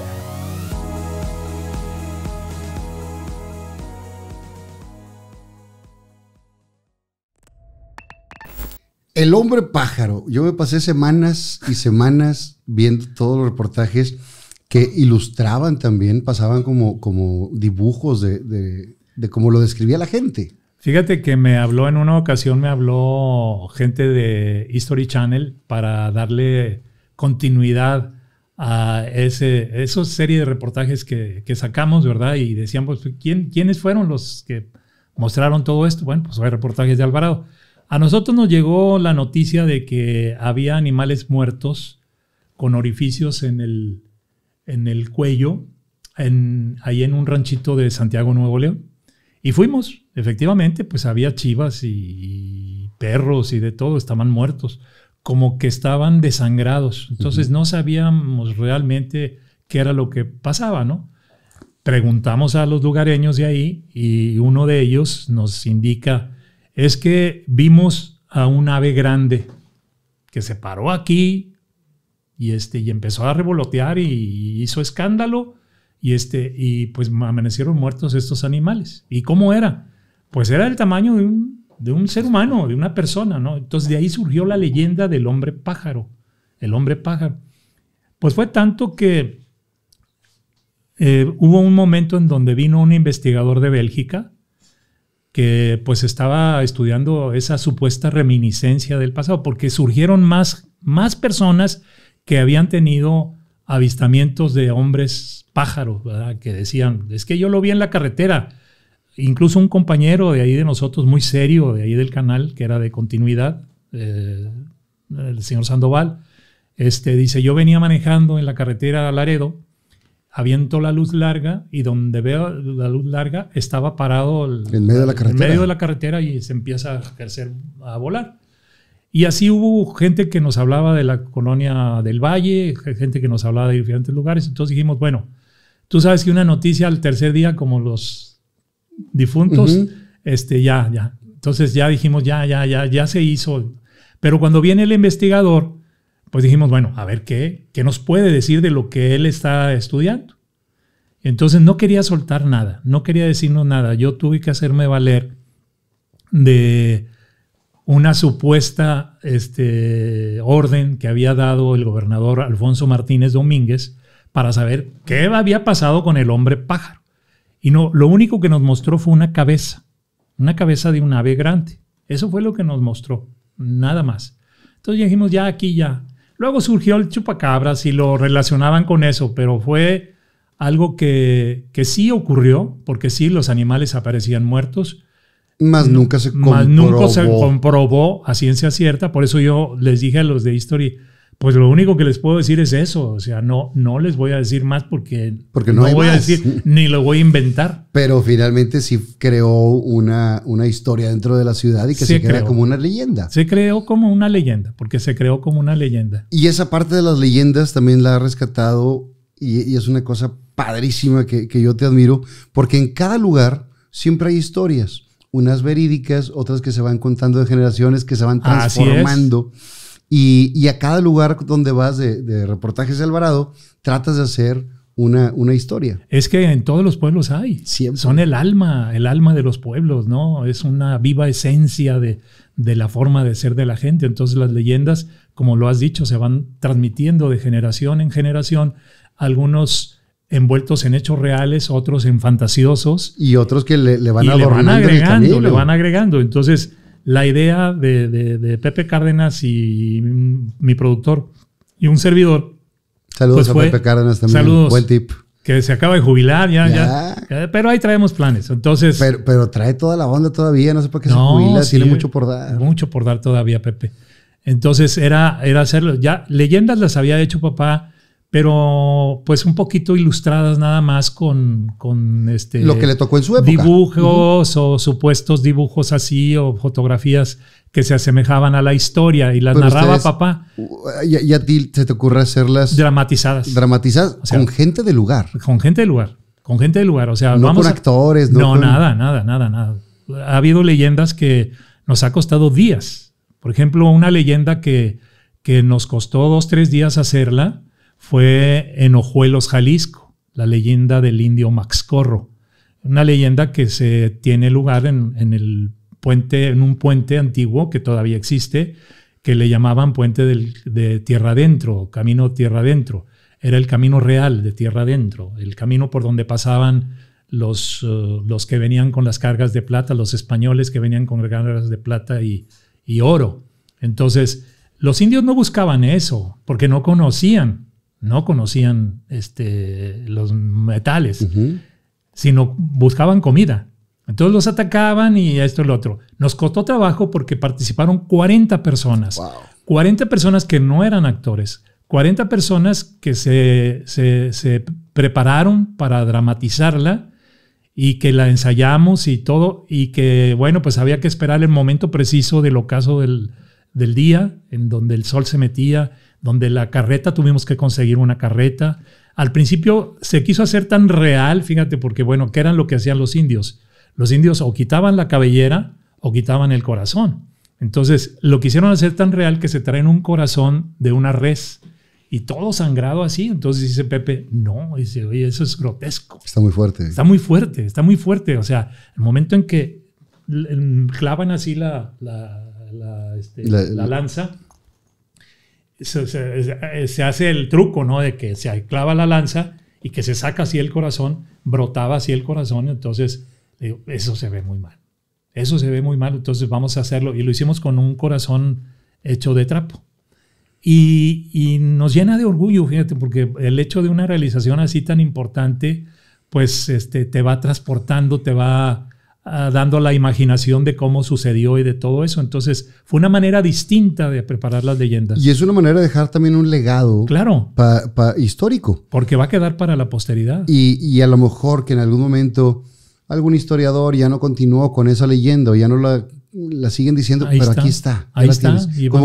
El hombre pájaro. Yo me pasé semanas y semanas viendo todos los reportajes que ilustraban también, pasaban como, como dibujos de, cómo lo describía la gente. Fíjate que me habló en una ocasión, me habló gente de History Channel para darle continuidad a ese, esa serie de reportajes que, que sacamos, ¿verdad? Y decíamos, pues, ¿quién, ¿quiénes fueron los que mostraron todo esto? Bueno, pues hay reportajes de Alvarado. A nosotros nos llegó la noticia de que había animales muertos con orificios en el, en el cuello, en, ahí en un ranchito de Santiago Nuevo León. Y fuimos, efectivamente, pues había chivas y, perros y de todo, estaban muertos, como que estaban desangrados. Entonces no sabíamos realmente qué era lo que pasaba, ¿no? Preguntamos a los lugareños de ahí y uno de ellos nos indica es que vimos a un ave grande que se paró aquí y, este, y empezó a revolotear y, hizo escándalo y, este, y pues amanecieron muertos estos animales. ¿Y cómo era? Pues era del tamaño de un, ser humano, de una persona, ¿no? Entonces de ahí surgió la leyenda del hombre pájaro, el hombre pájaro. Pues fue tanto que eh, hubo un momento en donde vino un investigador de Bélgica, que pues estaba estudiando esa supuesta reminiscencia del pasado, porque surgieron más, más personas que habían tenido avistamientos de hombres pájaros, que decían, es que yo lo vi en la carretera. Incluso un compañero de ahí de nosotros, muy serio, de ahí del canal, que era de continuidad, eh, el señor Sandoval, este, dice, yo venía manejando en la carretera Laredo aviento la luz larga y donde veo la luz larga estaba parado en medio de la carretera. y se empieza a ejercer a volar. Y así hubo gente que nos hablaba de la colonia del Valle, gente que nos hablaba de diferentes lugares. Entonces dijimos, bueno, tú sabes que una noticia al tercer día, como los difuntos, este, ya, ya. Entonces ya dijimos, ya, ya, ya, ya se hizo. Pero cuando viene el investigador, pues dijimos, bueno, a ver qué, qué nos puede decir de lo que él está estudiando. Entonces no quería soltar nada, no quería decirnos nada. Yo tuve que hacerme valer de una supuesta este, orden que había dado el gobernador Alfonso Martínez Domínguez para saber qué había pasado con el hombre pájaro. Y no, lo único que nos mostró fue una cabeza, una cabeza de un ave grande. Eso fue lo que nos mostró, nada más. Entonces dijimos, ya aquí, ya, Luego surgió el chupacabras y lo relacionaban con eso, pero fue algo que, que sí ocurrió, porque sí, los animales aparecían muertos. Más nunca se comprobó. Más nunca se comprobó a ciencia cierta. Por eso yo les dije a los de History, pues lo único que les puedo decir es eso, o sea, no, no les voy a decir más porque, porque no, voy a decir ni lo voy a inventar. Pero finalmente sí creó una, una historia dentro de la ciudad y que se, crea como una leyenda. Se creó como una leyenda, porque se creó como una leyenda. Y esa parte de las leyendas también la ha rescatado y, es una cosa padrísima que, que yo te admiro, porque en cada lugar siempre hay historias, unas verídicas, otras que se van contando de generaciones, que se van transformando. Y, a cada lugar donde vas de, reportajes de Alvarado, tratas de hacer una, una, historia. Es que en todos los pueblos hay. Son el alma, el alma de los pueblos, ¿no? Es una viva esencia de, la forma de ser de la gente. Entonces las leyendas, como lo has dicho, se van transmitiendo de generación en generación, algunos envueltos en hechos reales, otros en fantasiosos. Y otros que le, van, y le van agregando. le van agregando. Entonces la idea de, Pepe Cárdenas y mi productor y un servidor. Saludos pues a Pepe Cárdenas también. Saludos. Buen tip. Que se acaba de jubilar, ya, ya. Eh, pero ahí traemos planes. Entonces. Pero, trae toda la onda todavía, no sé por qué se jubila, tiene mucho por dar. Mucho por dar todavía, Pepe. Entonces era, era hacerlo. Ya leyendas las había hecho papá pero pues un poquito ilustradas nada más con, este... Lo que le tocó en su época. Dibujos o supuestos dibujos así o fotografías que se asemejaban a la historia y las narraba papá. Uh, ¿Y, a ti se te ocurre hacerlas... Dramatizadas. Dramatizadas con gente de lugar. Con gente de lugar, con gente de lugar. O sea, no vamos con actores, no, nada, nada, nada, nada. Ha habido leyendas que nos ha costado días. Por ejemplo, una leyenda que, que nos costó dos, tres días hacerla fue en Ojuelos, Jalisco, la leyenda del indio Maxcorro. Una leyenda que se tiene lugar en, el puente, en un puente antiguo que todavía existe, que le llamaban puente de tierra adentro, camino tierra adentro. Era el camino real de tierra adentro, el camino por donde pasaban los, eh, los que venían con las cargas de plata, los españoles que venían con cargas de plata y, y oro. Entonces, los indios no buscaban eso porque no conocían no conocían este, los metales, sino buscaban comida. Entonces los atacaban y esto y lo otro. Nos costó trabajo porque participaron 40 personas. 40 personas que no eran actores. 40 personas que se, se, prepararon para dramatizarla y que la ensayamos y todo. Y que, bueno, pues había que esperar el momento preciso del ocaso del, del día, en donde el sol se metía donde la carreta tuvimos que conseguir una carreta. Al principio se quiso hacer tan real, fíjate, porque bueno, ¿qué eran lo que hacían los indios? Los indios o quitaban la cabellera o quitaban el corazón. Entonces lo quisieron hacer tan real que se traen un corazón de una res y todo sangrado así. Entonces dice Pepe, no, dice, oye, eso es grotesco. Está muy fuerte. Está muy fuerte, está muy fuerte. O sea, el momento en que em, clavan así la, la, la este, lanza eh, se, hace el truco, ¿no? De que se clava la lanza y que se saca así el corazón, brotaba así el corazón, entonces eso se ve muy mal. Eso se ve muy mal, entonces vamos a hacerlo. Y lo hicimos con un corazón hecho de trapo. Y, nos llena de orgullo, fíjate, porque el hecho de una realización así tan importante, pues este, te va transportando, te va Ah, dando la imaginación de cómo sucedió y de todo eso. Entonces, fue una manera distinta de preparar las leyendas. Y es una manera de dejar también un legado. Claro. histórico. Porque va a quedar para la posteridad. Y, a lo mejor que en algún momento algún historiador ya no continuó con esa leyenda, ya no la la siguen diciendo, pero aquí está. Ahí está.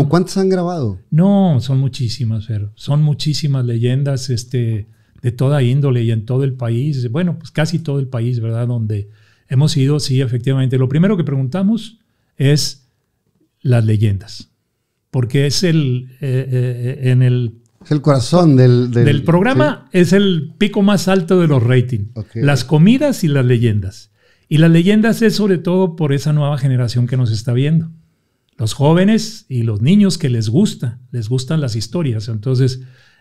cuántas han grabado? No, son muchísimas, pero Son muchísimas leyendas este, de toda índole y en todo el país. Bueno, pues casi todo el país, ¿verdad? Donde Hemos ido, sí, efectivamente. Lo primero que preguntamos es las leyendas, porque es el, eh, eh, en el es el corazón del, del, programa, es el pico más alto de los ratings. Las comidas y las leyendas. Y las leyendas es sobre todo por esa nueva generación que nos está viendo. Los jóvenes y los niños que les gusta, les gustan las historias. Entonces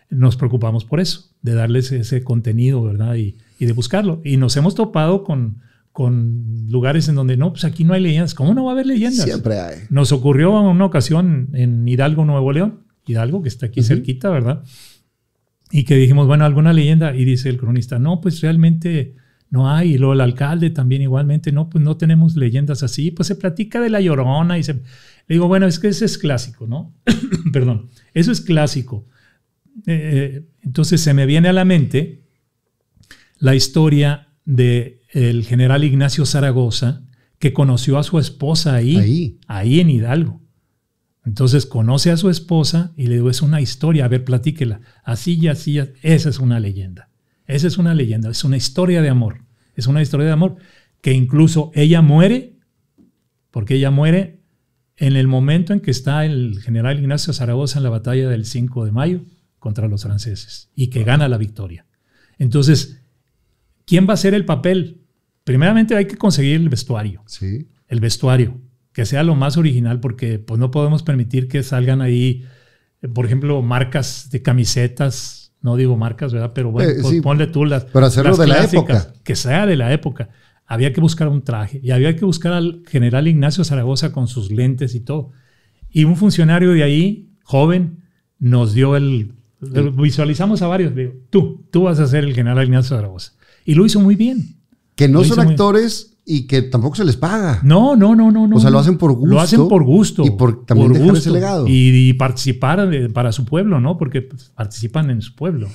nos preocupamos por eso, de darles ese contenido, ¿verdad? Y, y de buscarlo. Y nos hemos topado con con lugares en donde no, pues aquí no hay leyendas. ¿Cómo no va a haber leyendas? Siempre hay. Nos ocurrió en una ocasión en Hidalgo, Nuevo León, Hidalgo, que está aquí cerquita, ¿verdad? Y que dijimos, bueno, alguna leyenda. Y dice el cronista, no, pues realmente no hay. Y luego el alcalde también igualmente, no, pues no tenemos leyendas así. Pues se platica de la llorona y se... Le digo, bueno, es que ese es clásico, ¿no? Perdón, eso es clásico. Eh, eh, entonces se me viene a la mente la historia de el general Ignacio Zaragoza, que conoció a su esposa ahí, ahí, en Hidalgo. Entonces conoce a su esposa y le digo, es una historia, a ver, platíquela. Así y así, esa es una leyenda. Esa es una leyenda, es una historia de amor. Es una historia de amor que incluso ella muere, porque ella muere en el momento en que está el general Ignacio Zaragoza en la batalla del 5 de mayo contra los franceses y que gana la victoria. Entonces, ¿quién va a ser el papel Primeramente hay que conseguir el vestuario. Sí. El vestuario, que sea lo más original porque pues, no podemos permitir que salgan ahí, por ejemplo, marcas de camisetas, no digo marcas, ¿verdad? Pero bueno, eh, pues, ponle tú las, pero de la época. que sea de la época. Había que buscar un traje y había que buscar al general Ignacio Zaragoza con sus lentes y todo. Y un funcionario de ahí, joven, nos dio el... el visualizamos a varios, digo, tú, tú vas a ser el general Ignacio Zaragoza. Y lo hizo muy bien. Que no son actores y que tampoco se les paga. No, no, no, no. O sea, lo hacen por gusto. Lo hacen por gusto. Y por también ese legado. Y, participar para su pueblo, ¿no? Porque pues, participan en su pueblo.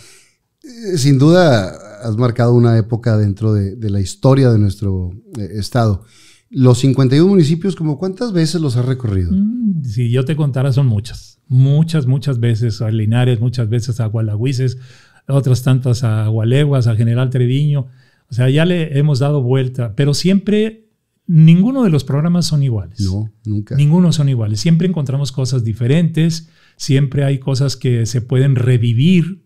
Eh, sin duda, has marcado una época dentro de, la historia de nuestro eh, estado. Los 51 municipios, cuántas veces los has recorrido? Mm, si yo te contara, son muchas. Muchas, muchas veces a Linares, muchas veces a Gualahuises, otras tantas a Gualeguas, a General Treviño o sea, ya le hemos dado vuelta, pero siempre ninguno de los programas son iguales. No, nunca. Ninguno son iguales. Siempre encontramos cosas diferentes, siempre hay cosas que se pueden revivir,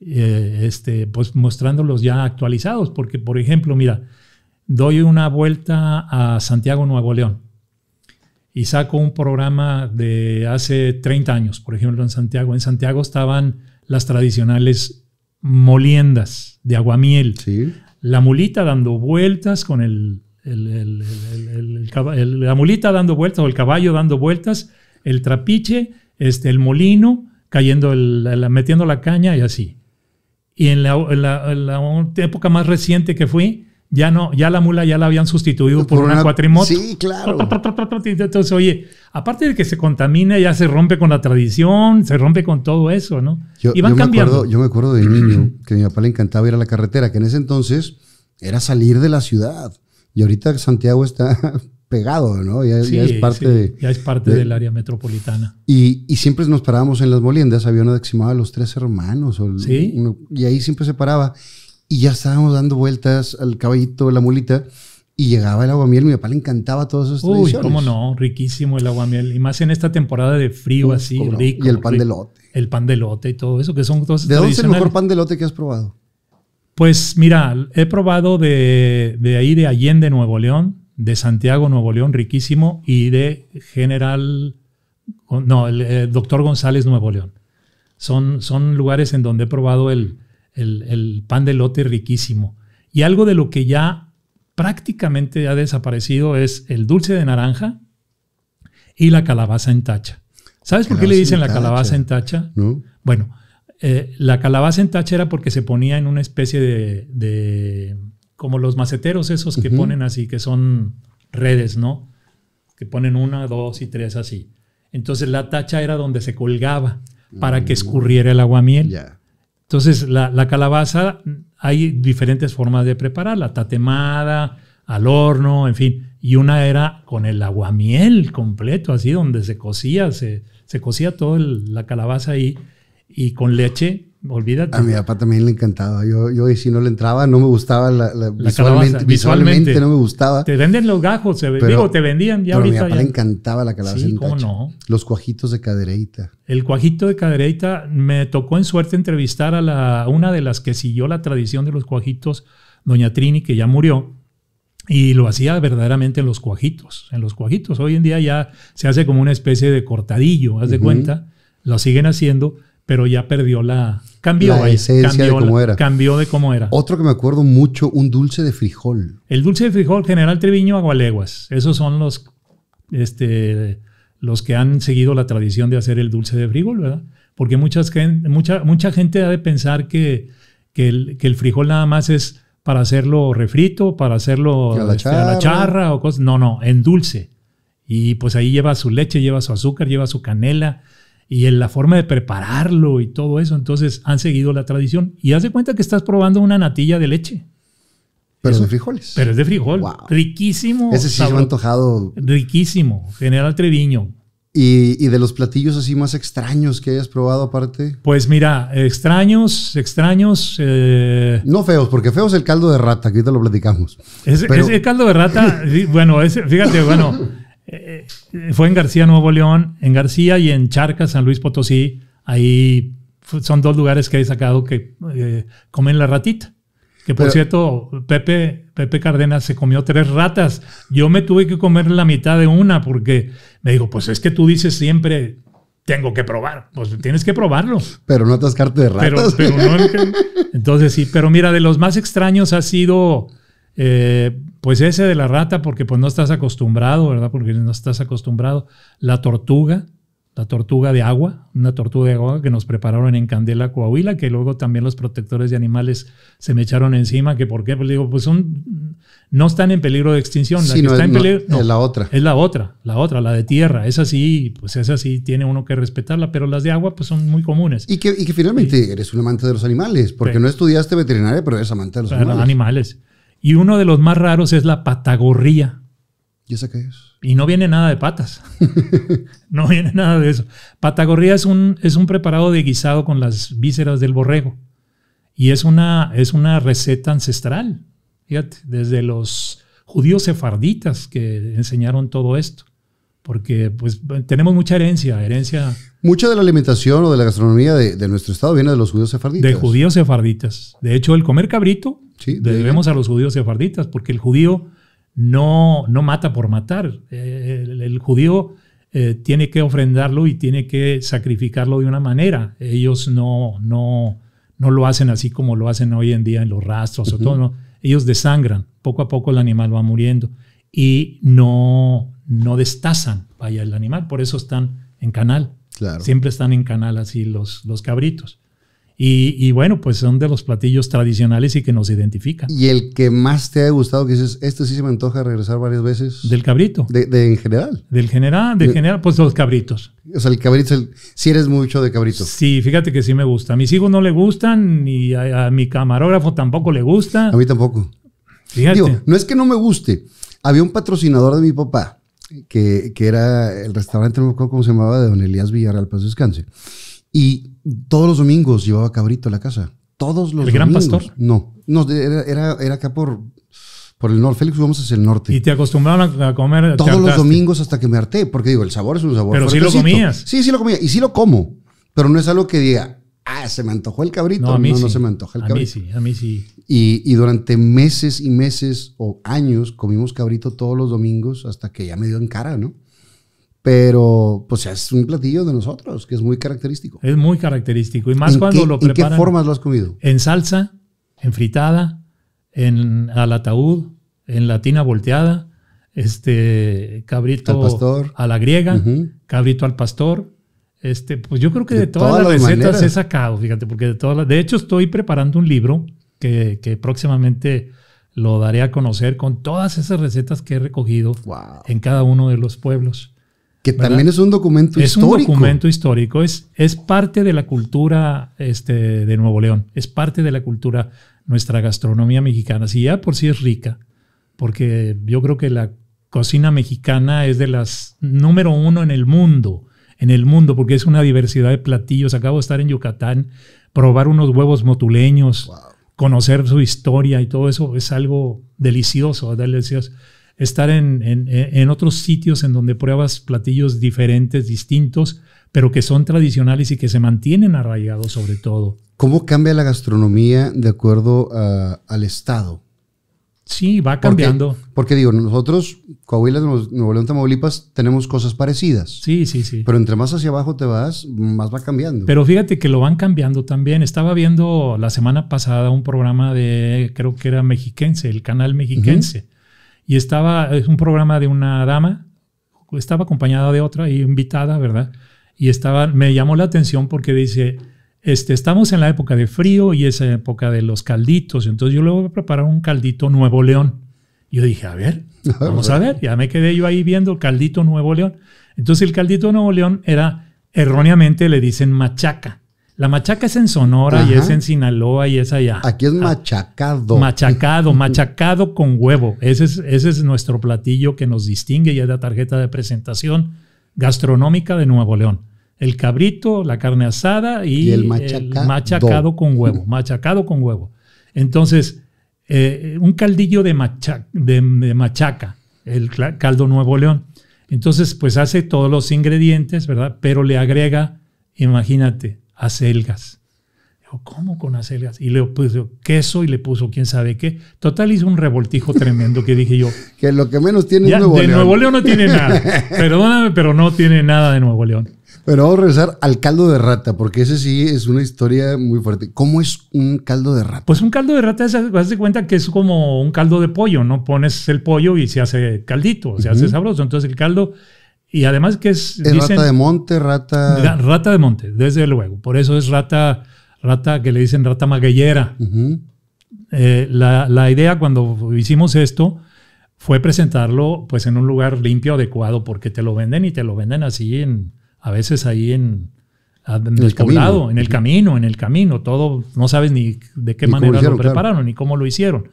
eh, este, pues mostrándolos ya actualizados, porque por ejemplo, mira, doy una vuelta a Santiago Nuevo León y saco un programa de hace 30 años, por ejemplo, en Santiago. En Santiago estaban las tradicionales moliendas de aguamiel. Sí la mulita dando vueltas con el, la mulita dando vueltas o el caballo dando vueltas, el trapiche, este, el molino, cayendo metiendo la caña y así. Y en la, en la época más reciente que fui, ya no, ya la mula ya la habían sustituido por, una, una, Sí, claro. Entonces, oye, aparte de que se contamina, ya se rompe con la tradición, se rompe con todo eso, ¿no? Yo, yo cambiando. Me acuerdo, yo me acuerdo de niño que a mi papá le encantaba ir a la carretera, que en ese entonces era salir de la ciudad. Y ahorita Santiago está pegado, ¿no? Ya, es parte, ya es parte del área metropolitana. Y, siempre nos parábamos en las moliendas, había una de de Los Tres Hermanos, ¿Sí? y ahí siempre se paraba y ya estábamos dando vueltas al caballito, la mulita. Y llegaba el aguamiel, mi papá le encantaba todas esas Uy, cómo no, riquísimo el aguamiel. Y más en esta temporada de frío así, Y el pan de lote. El pan de lote y todo eso, que son cosas ¿De dónde es el mejor pan de lote que has probado? Pues mira, he probado de, de ahí de Allende, Nuevo León, de Santiago, Nuevo León, riquísimo, y de General, no, el, eh, Doctor González, Nuevo León. Son, son lugares en donde he probado el, el, pan de lote riquísimo. Y algo de lo que ya prácticamente ha desaparecido es el dulce de naranja y la calabaza en tacha. ¿Sabes por qué le dicen la calabaza en tacha? Bueno, eh, la calabaza en tacha era porque se ponía en una especie de, como los maceteros esos que ponen así, que son redes, ¿no? Que ponen una, dos y tres así. Entonces la tacha era donde se colgaba para que mm. escurriera el aguamiel. miel entonces, la, calabaza hay diferentes formas de prepararla, tatemada, al horno, en fin. Y una era con el aguamiel completo, así donde se cocía, se, se cocía toda la calabaza ahí y con leche olvídate. A mi papá también le encantaba. Yo, yo si no le entraba, no me gustaba la, visualmente, no me gustaba. Te venden los gajos, te vendían ya A mi papá le encantaba la calabaza. Los cuajitos de cadereita. El cuajito de cadereita, me tocó en suerte entrevistar a una de las que siguió la tradición de los cuajitos, doña Trini, que ya murió. Y lo hacía verdaderamente en los cuajitos, en los cuajitos. Hoy en día ya se hace como una especie de cortadillo, haz de cuenta, lo siguen haciendo, pero ya perdió la... Cambió, de cómo era. Otro que me acuerdo mucho, un dulce de frijol. El dulce de frijol, General Treviño, Agualeguas. Esos son los, este, los que han seguido la tradición de hacer el dulce de frijol, ¿verdad? Porque muchas, mucha, mucha gente ha de pensar que, el, que el frijol nada más es para hacerlo refrito, para hacerlo la, a la, este, charra o cosas. No, no, en dulce. Y pues ahí lleva su leche, lleva su azúcar, lleva su canela, y en la forma de prepararlo y todo eso. Entonces han seguido la tradición. Y haz de cuenta que estás probando una natilla de leche. Pero es frijoles. Pero es de frijol. Riquísimo. Ese sí ha antojado. Riquísimo. General Treviño. ¿Y, de los platillos así más extraños que hayas probado aparte? Pues mira, extraños, extraños. Eh, no feos, porque feo es el caldo de rata, que ahorita lo platicamos. Es, el caldo de rata, bueno, fíjate, bueno. Eh, eh, fue en García Nuevo León, en García y en Charca, San Luis Potosí. Ahí son dos lugares que he sacado que eh, comen la ratita. Que por cierto, Pepe, Pepe Cárdenas se comió tres ratas. Yo me tuve que comer la mitad de una porque me dijo, pues es que tú dices siempre, tengo que probar. Pues tienes que probarlo. Pero no atascarte de ratas. entonces sí, pero mira, de los más extraños ha sido pues ese de la rata, porque pues no estás acostumbrado, ¿verdad? Porque no estás acostumbrado. La tortuga, la tortuga de agua, una tortuga de agua que nos prepararon en Candela, Coahuila, que luego también los protectores de animales se me echaron encima, que por qué, pues digo, pues son, no están en peligro de extinción. La que está en peligro es la otra. Es la otra, la otra, la de tierra. Esa sí, pues esa sí tiene uno que respetarla, pero las de agua pues son muy comunes. Y que, finalmente eres un amante de los animales, porque no estudiaste veterinaria, pero eres amante de los animales. Los animales. Y uno de los más raros es la patagorría. ¿Y sé qué es? Y no viene nada de patas. no viene nada de eso. Patagorría es un, es un preparado de guisado con las vísceras del borrego. Y es una, es una receta ancestral. Fíjate, desde los judíos sefarditas que enseñaron todo esto. Porque pues tenemos mucha herencia, herencia Mucha de la alimentación o de la gastronomía de, nuestro estado viene de los judíos sefarditas. De judíos sefarditas. De hecho, el comer cabrito debemos a los judíos sefarditas, porque el judío no, no mata por matar. Eh, el, judío eh, tiene que ofrendarlo y tiene que sacrificarlo de una manera. Ellos no, no, no lo hacen así como lo hacen hoy en día en los rastros o todo. Ellos desangran. Poco a poco el animal va muriendo y no, no destazan, vaya, el animal. Por eso están en canal. Siempre están en canal así los, los cabritos. Y, bueno, pues son de los platillos tradicionales y que nos identifican. ¿Y el que más te ha gustado, que dices, este sí se me antoja regresar varias veces? Del cabrito. De, en general. Del general, de, general, pues los cabritos. O sea, el cabrito, si eres mucho de cabrito. Sí, fíjate que sí me gusta. A mis hijos no le gustan, ni a, mi camarógrafo tampoco le gusta. A mí tampoco. Fíjate. no es que no me guste. Había un patrocinador de mi papá que, que, era el restaurante, no me acuerdo cómo se llamaba, de don Elías Villarreal, para descanse. Y todos los domingos llevaba cabrito a la casa. Todos los ¿El gran pastor? No, no era, era, acá por, por el norte. Félix vamos hacia el norte. ¿Y te acostumbraron a comer? Todos los domingos hasta que me harté, porque digo, el sabor es un sabor. Pero sí si lo comías. Sí, sí lo comía. Y sí lo como, pero no es algo que diga, Ah, se me antojó el cabrito. No, no, se me antoja el cabrito. A mí sí, a mí sí. Y, durante meses y meses o años comimos cabrito todos los domingos hasta que ya me dio en cara, ¿no? Pero, pues, es un platillo de nosotros que es muy característico. Es muy característico. Y más cuando lo preparan. ¿En qué formas lo has comido? En salsa, en fritada, en al ataúd, en latina volteada, este cabrito al pastor. a la griega, cabrito al pastor, este, pues yo creo que de, todas, las, recetas he sacado, fíjate, porque de todas las. De hecho, estoy preparando un libro que, próximamente lo daré a conocer con todas esas recetas que he recogido en cada uno de los pueblos. Que también es un documento histórico. Es un documento histórico, es, es parte de la cultura este, de Nuevo León, es parte de la cultura, nuestra gastronomía mexicana. Si ya por sí es rica, porque yo creo que la cocina mexicana es de las número uno en el mundo en el mundo, porque es una diversidad de platillos. Acabo de estar en Yucatán, probar unos huevos motuleños, conocer su historia y todo eso es algo delicioso, delicioso. Estar en, en, otros sitios en donde pruebas platillos diferentes, distintos, pero que son tradicionales y que se mantienen arraigados sobre todo. ¿Cómo cambia la gastronomía de acuerdo ah, al estado? Sí, va cambiando. Porque, digo, nosotros, Coahuila, Nuevo León, Tamaulipas, tenemos cosas parecidas. Sí, sí, sí. Pero entre más hacia abajo te vas, más va cambiando. Pero fíjate que lo van cambiando también. Estaba viendo la semana pasada un programa de, creo que era mexiquense, el canal mexiquense. Y estaba, es un programa de una dama, estaba acompañada de otra y invitada, ¿verdad? Y estaba, me llamó la atención porque dice, este, estamos en la época de frío y es época de los calditos. Entonces yo le voy a preparar un caldito Nuevo León. Yo dije, a ver, vamos a ver. Ya me quedé yo ahí viendo el caldito Nuevo León. Entonces el caldito Nuevo León era, erróneamente le dicen machaca. La machaca es en Sonora y es en Sinaloa y es allá. Aquí es ah, machacado. Machacado, machacado con huevo. Ese es, ese es nuestro platillo que nos distingue y es la tarjeta de presentación gastronómica de Nuevo León el cabrito, la carne asada y, el, machacado. con huevo, machacado con huevo. Entonces, eh, un caldillo de, de, machaca, el caldo Nuevo León. Entonces, pues hace todos los ingredientes, ¿verdad? Pero le agrega, imagínate, acelgas. ¿cómo con acelgas? Y le puso queso y le puso quién sabe qué. Total, hizo un revoltijo tremendo que dije yo. que lo que menos tiene Nuevo León. De Nuevo León no tiene nada. Perdóname, pero no tiene nada de Nuevo León. Pero vamos a regresar al caldo de rata, porque ese sí es una historia muy fuerte. ¿Cómo es un caldo de rata? Pues un caldo de rata, vas a de cuenta que es como un caldo de pollo, ¿no? Pones el pollo y se hace caldito, se hace sabroso. Entonces el caldo, y además que es... es rata de monte, rata... Rata de monte, desde luego. Por eso es rata, rata que le dicen rata maguellera. Eh, la, la, idea cuando hicimos esto fue presentarlo pues en un lugar limpio, adecuado, porque te lo venden y te lo venden así en a veces ahí en, en despoblado, en el camino, en el camino, todo, no sabes ni de qué manera lo prepararon, ni cómo lo hicieron.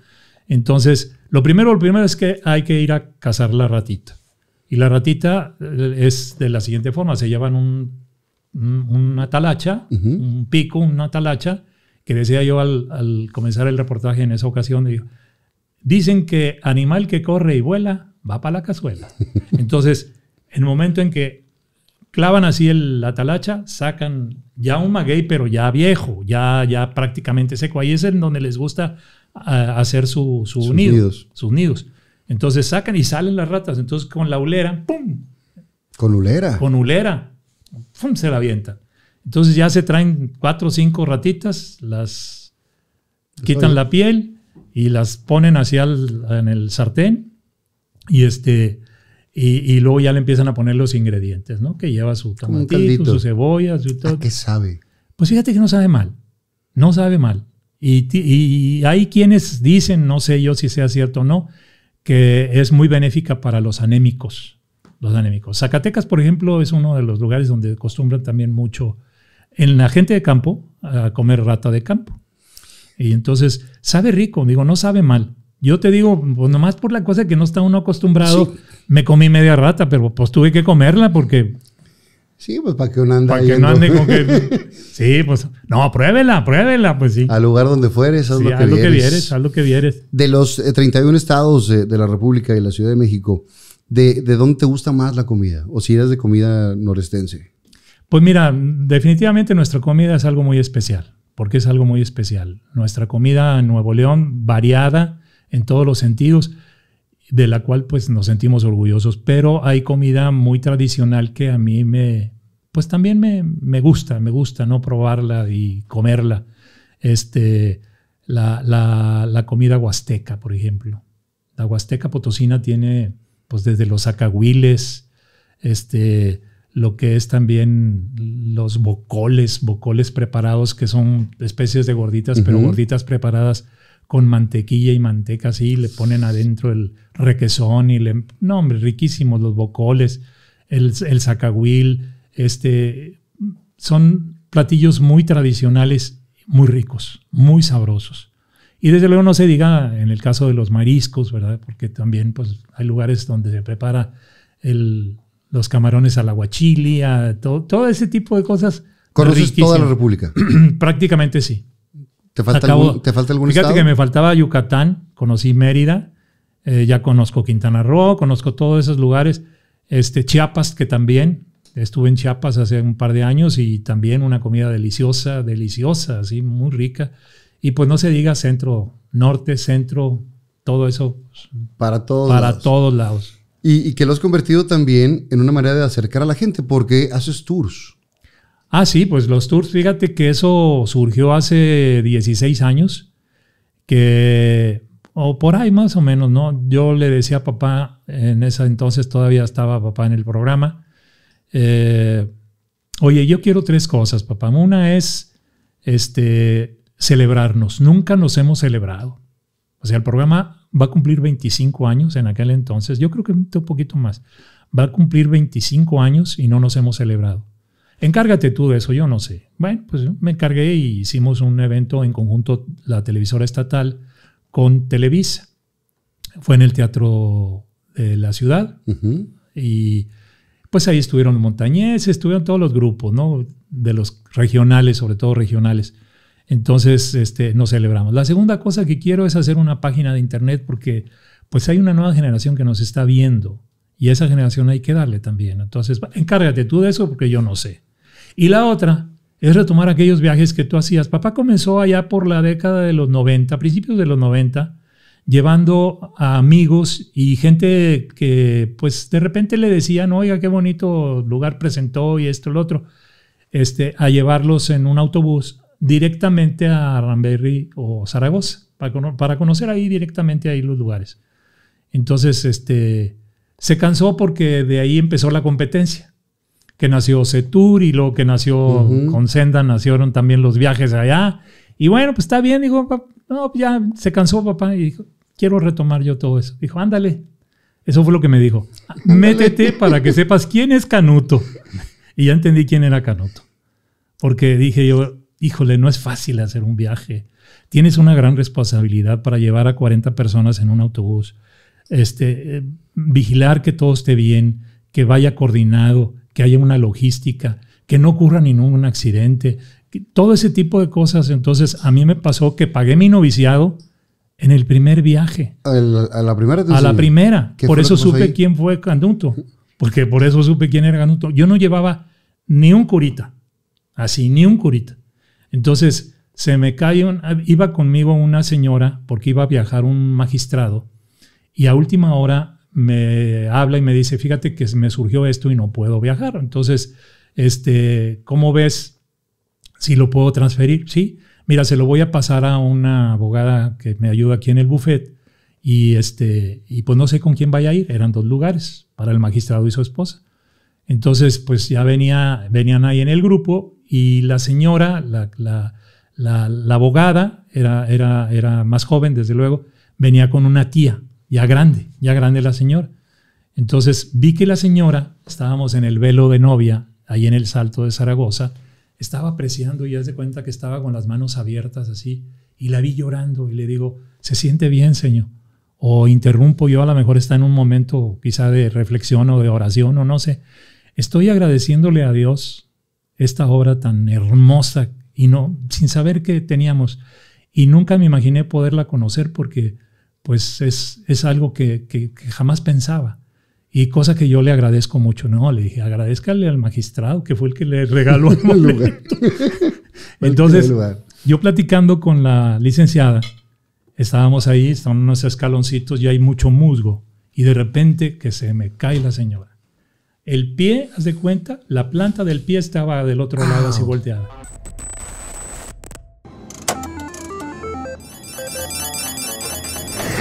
Entonces, lo primero, lo primero es que hay que ir a cazar la ratita. Y la ratita eh, es de la siguiente forma, se llevan un, una talacha, un pico, un atalacha, que decía yo al, comenzar el reportaje en esa ocasión, digo, dicen que animal que corre y vuela va para la cazuela. Entonces, en el momento en que clavan así el, atalacha, sacan ya un maguey, pero ya viejo, ya, ya prácticamente seco. Ahí es en donde les gusta ah, hacer sus nidos. Sus nidos. Entonces sacan y salen las ratas. Entonces con la ulera, ¡pum! Con ulera. Con ulera, ¡pum! Se la avientan. Entonces ya se traen cuatro o cinco ratitas, las quitan la piel y las ponen hacia en el sartén y este y, luego ya le empiezan a poner los ingredientes, ¿no? Que lleva su tomatito, su cebolla, su ah, todo. qué sabe? Pues fíjate que no sabe mal. No sabe mal. Y, hay quienes dicen, no sé yo si sea cierto o no, que es muy benéfica para los anémicos. Los anémicos. Zacatecas, por ejemplo, es uno de los lugares donde acostumbran también mucho en la gente de campo a comer rata de campo. Y entonces sabe rico, digo, no sabe mal. Yo te digo, pues nomás por la cosa que no está uno acostumbrado, me comí media rata, pero pues tuve que comerla porque... Sí, pues para que uno ande Para que no ande con que... Sí, pues... No, pruébela, pruébela, pues sí. Al lugar donde fueres, haz lo que vieres. lo que vieres, haz lo que vieres. De los 31 eh, estados de, la República y la Ciudad de México, de, ¿de dónde te gusta más la comida? ¿O si eres de comida norestense? Pues mira, definitivamente nuestra comida es algo muy especial, porque es algo muy especial. Nuestra comida en Nuevo León, variada en todos los sentidos de la cual pues nos sentimos orgullosos, pero hay comida muy tradicional que a mí me, pues también me, gusta, me gusta no probarla y comerla. Este, la, comida huasteca, por ejemplo. La huasteca potosina tiene pues desde los acahuiles, este, lo que es también los bocoles, bocoles preparados, que son especies de gorditas, pero gorditas preparadas con mantequilla y manteca así, le ponen adentro el requesón y le... No, hombre, riquísimos los bocoles, el, el zacahuil, este... Son platillos muy tradicionales, muy ricos, muy sabrosos. Y desde luego no se diga en el caso de los mariscos, ¿verdad? Porque también pues, hay lugares donde se prepara el, los camarones al la a todo, ese tipo de cosas. ¿Conoces toda la República? Prácticamente sí. ¿Te falta, algún, ¿te Fíjate que me faltaba Yucatán, conocí Mérida, eh, ya conozco Quintana Roo, conozco todos esos lugares. Este, Chiapas, que también estuve en Chiapas hace un par de años y también una comida deliciosa, deliciosa, así, muy rica. Y pues no se diga centro, norte, centro, todo eso. Para todos Para todos lados. y que lo has convertido también en una manera de acercar a la gente, porque haces tours. Ah, sí, pues los tours, fíjate que eso surgió hace 16 años, que, o por ahí más o menos, ¿no? Yo le decía a papá, en ese entonces todavía estaba papá en el programa, eh, oye, yo quiero tres cosas, papá. Una es, este, celebrarnos. Nunca nos hemos celebrado. O sea, el programa va a cumplir 25 años en aquel entonces, yo creo que un poquito más, va a cumplir 25 años y no nos hemos celebrado. Encárgate tú de eso, yo no sé. Bueno, pues me encargué y hicimos un evento en conjunto, la televisora estatal, con Televisa. Fue en el Teatro de la Ciudad. Y pues ahí estuvieron los montañeses, estuvieron todos los grupos, ¿no? De los regionales, sobre todo regionales. Entonces, este, nos celebramos. La segunda cosa que quiero es hacer una página de internet porque pues hay una nueva generación que nos está viendo y a esa generación hay que darle también. Entonces, encárgate tú de eso porque yo no sé. Y la otra es retomar aquellos viajes que tú hacías. Papá comenzó allá por la década de los 90, principios de los 90, llevando a amigos y gente que pues de repente le decían, oiga, qué bonito lugar presentó y esto, lo otro, este, a llevarlos en un autobús directamente a Ramberry o Zaragoza, para, para conocer ahí directamente ahí los lugares. Entonces, este, se cansó porque de ahí empezó la competencia que nació Setur y luego que nació con Senda, nacieron también los viajes allá. Y bueno, pues está bien, dijo, no, pues ya se cansó papá y dijo, quiero retomar yo todo eso. Dijo, ándale. Eso fue lo que me dijo. Métete para que sepas quién es Canuto. Y ya entendí quién era Canuto. Porque dije yo, híjole, no es fácil hacer un viaje. Tienes una gran responsabilidad para llevar a 40 personas en un autobús. Este, eh, vigilar que todo esté bien, que vaya coordinado, que haya una logística, que no ocurra ningún accidente, todo ese tipo de cosas. Entonces, a mí me pasó que pagué mi noviciado en el primer viaje. ¿A la, primera? A la primera. Por eso supe quién fue Canuto, porque por eso supe quién era Canuto. Yo no llevaba ni un curita, así, ni un curita. Entonces, se me cae ah, iba conmigo una señora porque iba a viajar un magistrado y a última hora me habla y me dice, fíjate que me surgió esto y no puedo viajar. Entonces, este, ¿cómo ves si lo puedo transferir? Sí, mira, se lo voy a pasar a una abogada que me ayuda aquí en el buffet y, este, y pues no sé con quién vaya a ir. Eran dos lugares para el magistrado y su esposa. Entonces, pues ya venía, venían ahí en el grupo y la señora, la, la, la abogada, era, era, era más joven, desde luego, venía con una tía ya grande, ya grande la señora. Entonces vi que la señora, estábamos en el velo de novia, ahí en el Salto de Zaragoza, estaba apreciando y de cuenta que estaba con las manos abiertas así, y la vi llorando y le digo, ¿se siente bien, señor? O interrumpo yo, a lo mejor está en un momento quizá de reflexión o de oración o no sé. Estoy agradeciéndole a Dios esta obra tan hermosa y no, sin saber que teníamos. Y nunca me imaginé poderla conocer porque pues es, algo que, jamás pensaba. Y cosa que yo le agradezco mucho, ¿no? Le dije, agradezcale al magistrado, que fue el que le regaló el lugar. Entonces, yo platicando con la licenciada, estábamos ahí, estaban unos escaloncitos y hay mucho musgo. Y de repente que se me cae la señora. El pie, haz de cuenta, la planta del pie estaba del otro lado así ah, volteada.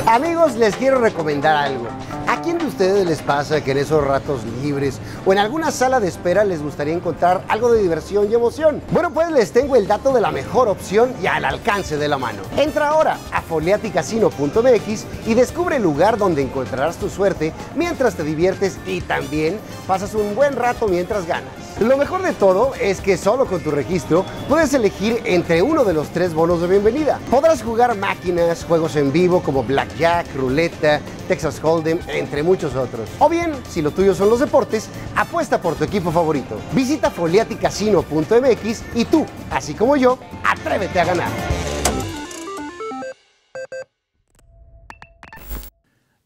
Amigos, les quiero recomendar algo. ¿A quién de ustedes les pasa que en esos ratos libres o en alguna sala de espera les gustaría encontrar algo de diversión y emoción. Bueno, pues les tengo el dato de la mejor opción y al alcance de la mano. Entra ahora a foliaticasino.mx y descubre el lugar donde encontrarás tu suerte mientras te diviertes y también pasas un buen rato mientras ganas. Lo mejor de todo es que solo con tu registro puedes elegir entre uno de los tres bonos de bienvenida. Podrás jugar máquinas, juegos en vivo como blackjack, ruleta, Texas Hold'em, entre muchos otros. O bien, si lo tuyo son los deportes, Apuesta por tu equipo favorito. Visita foliaticasino.mx y tú, así como yo, atrévete a ganar.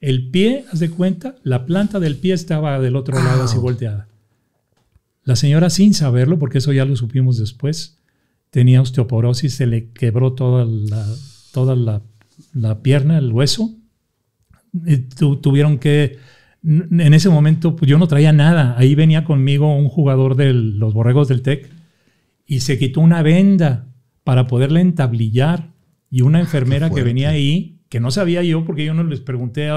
El pie, haz de cuenta, la planta del pie estaba del otro lado así volteada. La señora, sin saberlo, porque eso ya lo supimos después, tenía osteoporosis, se le quebró toda la, pierna, el hueso. Y tuvieron que en ese momento pues, yo no traía nada. Ahí venía conmigo un jugador de los Borregos del TEC y se quitó una venda para poderle entablillar. Y una ah, enfermera que venía ahí, que no sabía yo porque yo no les pregunté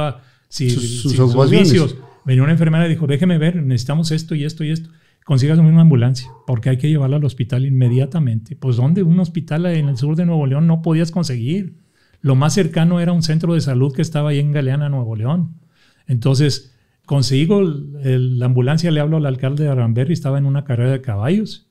si sus, servicios Venía una enfermera y dijo, déjeme ver, necesitamos esto y esto y esto. Consigas una ambulancia porque hay que llevarla al hospital inmediatamente. Pues ¿dónde? un hospital en el sur de Nuevo León no podías conseguir. Lo más cercano era un centro de salud que estaba ahí en Galeana, Nuevo León. Entonces, Consigo la ambulancia, le hablo al alcalde de Aramberri, estaba en una carrera de caballos,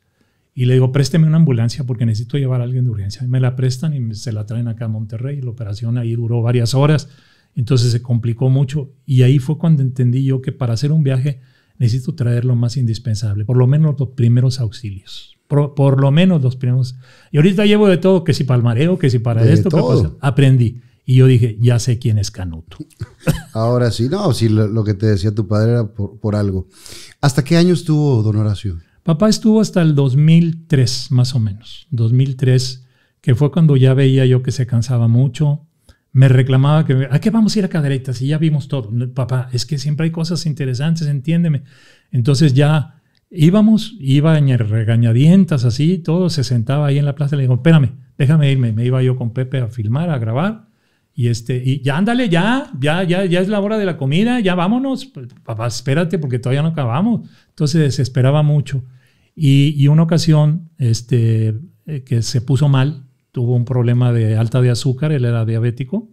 y le digo, présteme una ambulancia porque necesito llevar a alguien de urgencia. me la prestan y se la traen acá a Monterrey. La operación ahí duró varias horas, entonces se complicó mucho. Y ahí fue cuando entendí yo que para hacer un viaje necesito traer lo más indispensable, por lo menos los primeros auxilios. Por, lo menos los primeros. Y ahorita llevo de todo, que si para el mareo, que si para esto, todo. Que, aprendí. Y yo dije, ya sé quién es Canuto. Ahora sí, no, si lo, que te decía tu padre era por, algo. ¿Hasta qué año estuvo don Horacio? Papá estuvo hasta el 2003, más o menos. 2003, que fue cuando ya veía yo que se cansaba mucho. Me reclamaba que, ¿a qué vamos a ir a caderetas? Y ya vimos todo. Papá, es que siempre hay cosas interesantes, entiéndeme. Entonces ya íbamos, iba en regañadientas así, todo, se sentaba ahí en la plaza. y Le digo, espérame, déjame irme. Me iba yo con Pepe a filmar, a grabar y este, y ya ándale, ya, ya, ya, ya es la hora de la comida, ya vámonos, papá, espérate porque todavía no acabamos. Entonces se esperaba mucho. Y, una ocasión, este, eh, que se puso mal, tuvo un problema de alta de azúcar, él era diabético,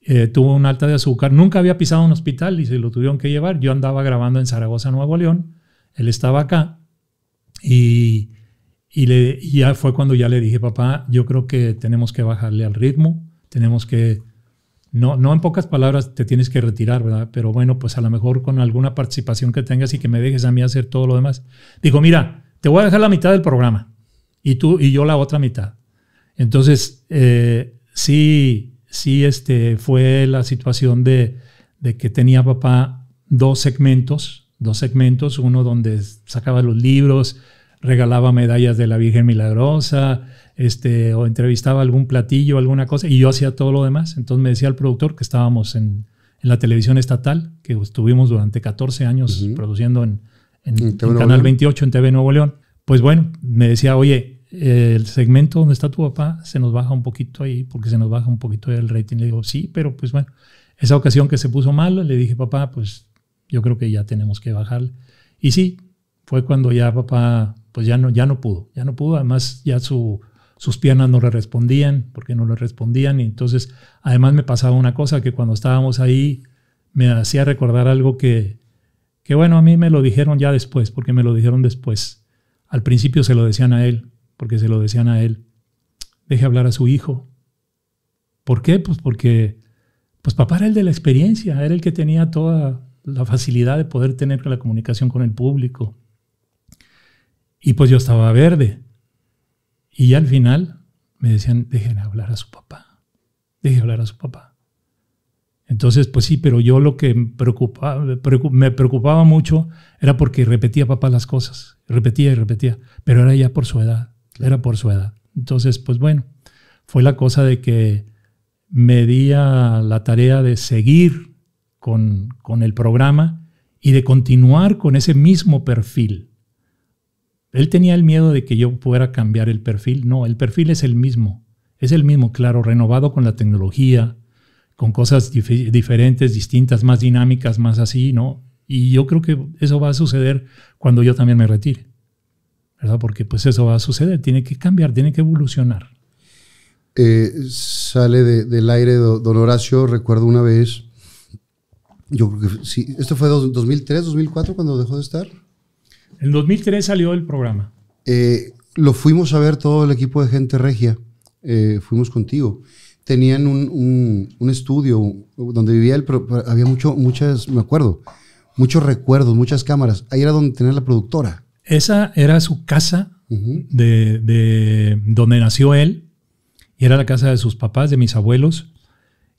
eh, tuvo un alta de azúcar, nunca había pisado un hospital y se lo tuvieron que llevar. Yo andaba grabando en Zaragoza, Nuevo León, él estaba acá y, le, y ya fue cuando ya le dije, papá, yo creo que tenemos que bajarle al ritmo tenemos que, no, no en pocas palabras te tienes que retirar, ¿verdad? Pero bueno, pues a lo mejor con alguna participación que tengas y que me dejes a mí hacer todo lo demás. Digo, mira, te voy a dejar la mitad del programa y tú y yo la otra mitad. Entonces, eh, sí, sí, este fue la situación de, de que tenía papá dos segmentos, dos segmentos, uno donde sacaba los libros, regalaba medallas de la Virgen Milagrosa, este, o entrevistaba algún platillo, alguna cosa, y yo hacía todo lo demás. Entonces me decía el productor que estábamos en, la televisión estatal, que estuvimos durante 14 años produciendo en, en, Canal 28, en TV Nuevo León. Pues bueno, me decía, oye, eh, el segmento donde está tu papá se nos baja un poquito ahí, porque se nos baja un poquito el rating. Le digo, sí, pero pues bueno, esa ocasión que se puso mal, le dije, papá, pues yo creo que ya tenemos que bajar. Y sí, fue cuando ya papá, pues ya no, ya no pudo, ya no pudo. Además, ya su sus piernas no le respondían, porque no le respondían. Y entonces, además me pasaba una cosa, que cuando estábamos ahí, me hacía recordar algo que, que bueno, a mí me lo dijeron ya después, porque me lo dijeron después. Al principio se lo decían a él, porque se lo decían a él. Deje hablar a su hijo. ¿Por qué? Pues porque pues papá era el de la experiencia, era el que tenía toda la facilidad de poder tener la comunicación con el público. Y pues yo estaba verde. Y al final me decían, dejen hablar a su papá, dejen hablar a su papá. Entonces, pues sí, pero yo lo que me preocupaba mucho era porque repetía papá las cosas, repetía y repetía, pero era ya por su edad, era por su edad. Entonces, pues bueno, fue la cosa de que me di la tarea de seguir con, con el programa y de continuar con ese mismo perfil él tenía el miedo de que yo pudiera cambiar el perfil. No, el perfil es el mismo. Es el mismo, claro, renovado con la tecnología, con cosas diferentes, distintas, más dinámicas, más así, ¿no? Y yo creo que eso va a suceder cuando yo también me retire, ¿verdad? Porque pues eso va a suceder, tiene que cambiar, tiene que evolucionar. Eh, sale del aire don Horacio, recuerdo una vez, yo creo que sí, esto fue 2003, 2004 cuando dejó de estar. En 2003 salió el programa. Eh, lo fuimos a ver todo el equipo de gente regia. Eh, fuimos contigo. Tenían un, estudio donde vivía él, pero había mucho, muchas, me acuerdo, muchos recuerdos, muchas cámaras. Ahí era donde tenía la productora. Esa era su casa de, donde nació él. Y era la casa de sus papás, de mis abuelos.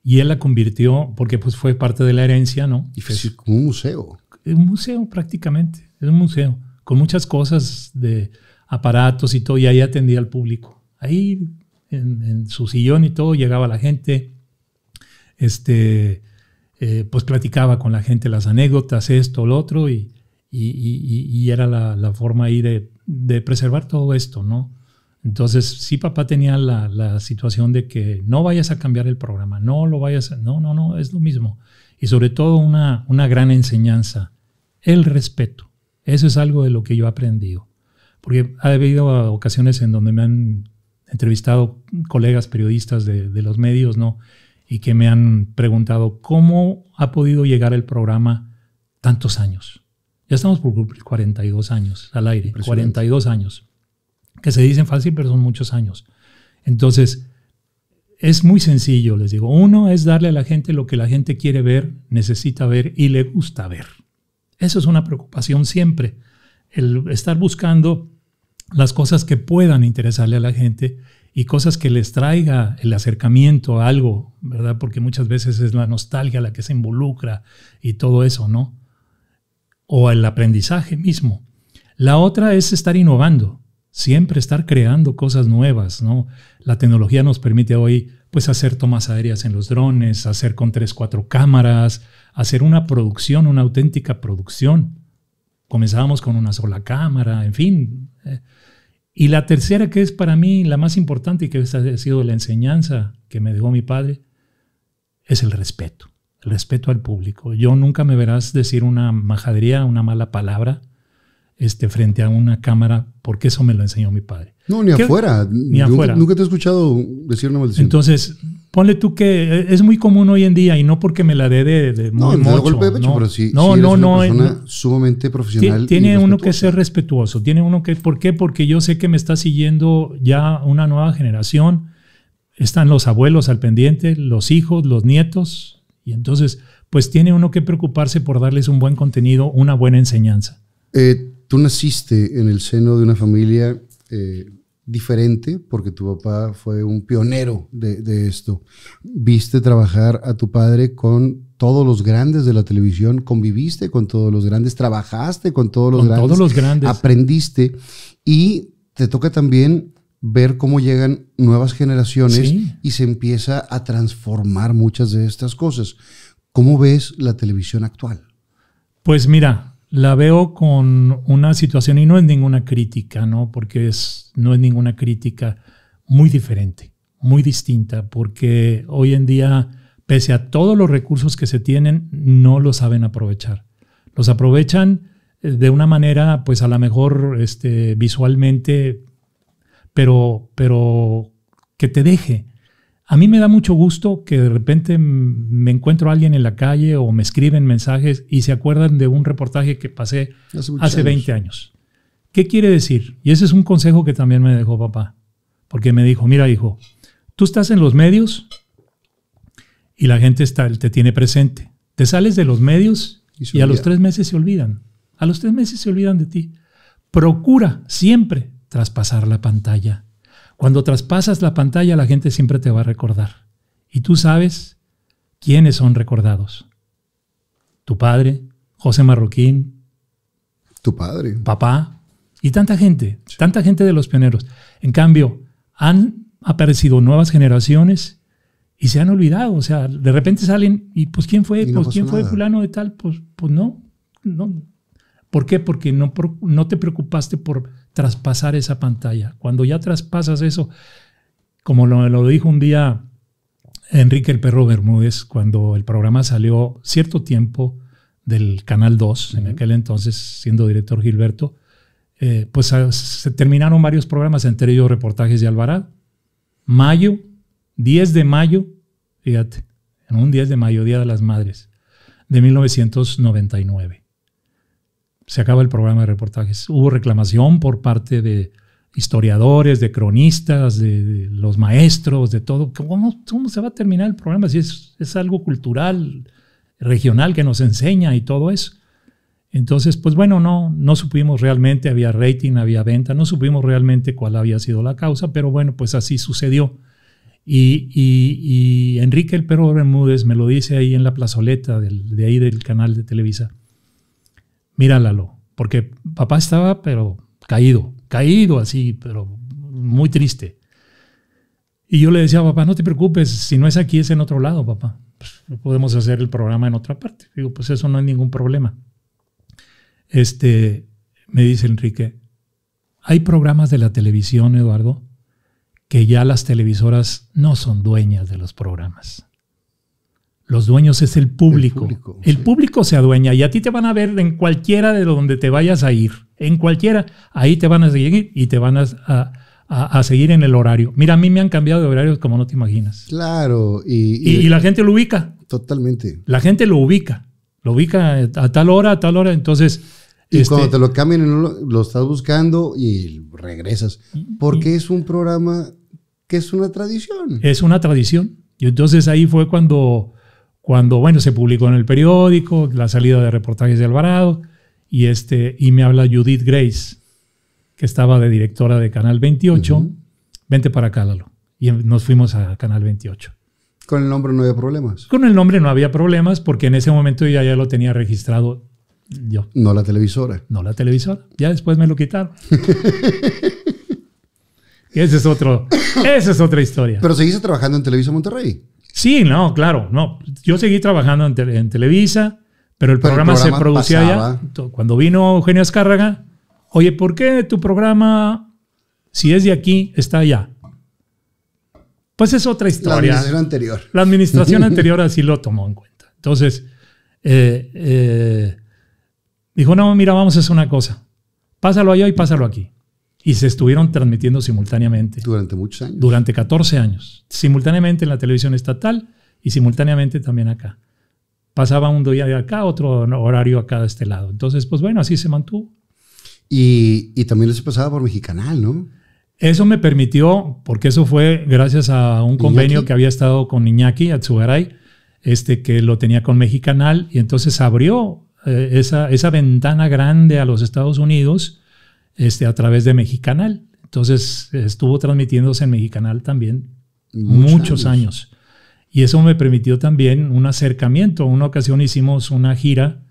Y él la convirtió, porque pues fue parte de la herencia, ¿no? Y como un museo. Un museo prácticamente. Es un museo con muchas cosas de aparatos y todo, y ahí atendía al público. Ahí en, su sillón y todo llegaba la gente, este, eh, pues platicaba con la gente las anécdotas, esto, lo otro, y, era la, forma ahí de, preservar todo esto, ¿no? Entonces, sí, papá tenía la, situación de que no vayas a cambiar el programa, no lo vayas a. No, no, no, es lo mismo. Y sobre todo, una, una gran enseñanza: el respeto. Eso es algo de lo que yo he aprendido. Porque ha habido ocasiones en donde me han entrevistado colegas periodistas de, los medios, ¿no? Y que me han preguntado cómo ha podido llegar el programa tantos años. Ya estamos por cumplir 42 años al aire, 42 años, que se dicen fácil, pero son muchos años. Entonces, es muy sencillo, les digo. Uno es darle a la gente lo que la gente quiere ver, necesita ver y le gusta ver. Eso es una preocupación siempre, el estar buscando las cosas que puedan interesarle a la gente y cosas que les traiga el acercamiento a algo, ¿verdad? Porque muchas veces es la nostalgia la que se involucra y todo eso, ¿no? O el aprendizaje mismo. La otra es estar innovando, siempre estar creando cosas nuevas, ¿no? La tecnología nos permite hoy pues hacer tomas aéreas en los drones, hacer con tres, cuatro cámaras, hacer una producción, una auténtica producción. Comenzábamos con una sola cámara, en fin. Eh. Y la tercera, que es para mí la más importante y que ha sido la enseñanza que me dejó mi padre, es el respeto, el respeto al público. Yo nunca me verás decir una majadería, una mala palabra, este, frente a una cámara, porque eso me lo enseñó mi padre. No, ni afuera. Ni afuera. Nunca te he escuchado decir una maldición. Entonces, ponle tú que es muy común hoy en día y no porque me la dé de, de, no, no, pero sí, no, no, una persona sumamente profesional. Tiene uno que ser respetuoso, tiene uno que, ¿por qué? Porque yo sé que me está siguiendo ya una nueva generación, están los abuelos al pendiente, los hijos, los nietos, y entonces, pues tiene uno que preocuparse por darles un buen contenido, una buena enseñanza. Eh, tú naciste en el seno de una familia eh, diferente porque tu papá fue un pionero de, esto. Viste trabajar a tu padre con todos los grandes de la televisión, conviviste con todos los grandes, trabajaste con todos los, grandes, aprendiste y te toca también ver cómo llegan nuevas generaciones y se empieza a transformar muchas de estas cosas. ¿Cómo ves la televisión actual? Pues mira, la veo con una situación, y no es ninguna crítica, ¿no? Porque es, no es ninguna crítica muy diferente, muy distinta, porque hoy en día, pese a todos los recursos que se tienen, no lo saben aprovechar. Los aprovechan eh, de una manera, pues a lo mejor este, visualmente, pero, pero que te deje, a mí me da mucho gusto que de repente me encuentro a alguien en la calle o me escriben mensajes y se acuerdan de un reportaje que pasé hace, 20 años. ¿Qué quiere decir? Y ese es un consejo que también me dejó papá, porque me dijo, mira hijo, tú estás en los medios y la gente está, te tiene presente. Te sales de los medios y a los tres meses se olvidan. A los tres meses se olvidan de ti. Procura siempre traspasar la pantalla cuando traspasas la pantalla, la gente siempre te va a recordar. Y tú sabes quiénes son recordados. Tu padre, José Marroquín. Tu padre. Papá. Y tanta gente, tanta gente de los pioneros. En cambio, han aparecido nuevas generaciones y se han olvidado. O sea, de repente salen y pues ¿quién fue? Pues, ¿quién fue fulano de tal? Pues, pues no, no. ¿Por qué? Porque no, no te preocupaste por traspasar esa pantalla. Cuando ya traspasas eso, como lo, dijo un día Enrique el Perro Bermúdez, cuando el programa salió cierto tiempo del Canal 2, en aquel entonces siendo director Gilberto, eh, pues ah, se terminaron varios programas, entre ellos reportajes de Alvarado. Mayo, 10 de mayo, fíjate, en un 10 de mayo, Día de las Madres, de 1999 se acaba el programa de reportajes. Hubo reclamación por parte de historiadores, de cronistas, de, los maestros, de todo. ¿Cómo, se va a terminar el programa si es, algo cultural, regional que nos enseña y todo eso? Entonces, pues bueno, no, no supimos realmente, había rating, había venta, no supimos realmente cuál había sido la causa, pero bueno, pues así sucedió. Y, Enrique El Perro Bermúdez me lo dice ahí en la plazoleta de ahí del canal de Televisa Míralo, porque papá estaba pero caído, caído así, pero muy triste. Y yo le decía, papá, no te preocupes, si no es aquí, es en otro lado, papá. Pues, podemos hacer el programa en otra parte. Digo, pues eso no es ningún problema. Este, me dice Enrique, hay programas de la televisión, Eduardo, que ya las televisoras no son dueñas de los programas. Los dueños es el público. El, público, se adueña y a ti te van a ver en cualquiera de donde te vayas a ir. En cualquiera. Ahí te van a seguir y te van a, seguir en el horario. Mira, a mí me han cambiado de horario como no te imaginas. Claro. Y, la gente lo ubica. Totalmente. La gente lo ubica. Lo ubica a tal hora, a tal hora. Entonces, y este, cuando te lo cambian, lo, estás buscando y regresas. Porque es un programa que es una tradición. Es una tradición. Y entonces ahí fue cuando cuando, bueno, se publicó en el periódico, la salida de reportajes de Alvarado, y, este, y me habla Judith Grace, que estaba de directora de Canal 28, vente para acá, Y nos fuimos a Canal 28. ¿Con el nombre no había problemas? Con el nombre no había problemas porque en ese momento ya, ya lo tenía registrado yo. No la televisora. No la televisora. Ya después me lo quitaron. y esa es, otro, esa es otra historia. Pero seguiste trabajando en Televisa Monterrey. Sí, no, claro, no. Yo seguí trabajando en, Televisa, pero el, programa, se producía allá. Cuando vino Eugenio Azcárraga, oye, ¿por qué tu programa, si es de aquí, está allá? Pues es otra historia. La administración anterior. La administración anterior así lo tomó en cuenta. Entonces, eh, eh, dijo, no, mira, vamos a hacer una cosa. Pásalo allá y pásalo aquí y se estuvieron transmitiendo simultáneamente. Durante muchos años. Durante 14 años. Simultáneamente en la televisión estatal y simultáneamente también acá. Pasaba un día de acá, otro horario acá de este lado. Entonces, pues bueno, así se mantuvo. Y, y también se pasaba por Mexicanal, ¿no? Eso me permitió, porque eso fue gracias a un convenio que había estado con Iñaki Atsugaray, este, que lo tenía con Mexicanal, y entonces abrió eh, esa, esa ventana grande a los Estados Unidos este, a través de Mexicanal. Entonces estuvo transmitiéndose en Mexicanal también muchos, años. Y eso me permitió también un acercamiento. Una ocasión hicimos una gira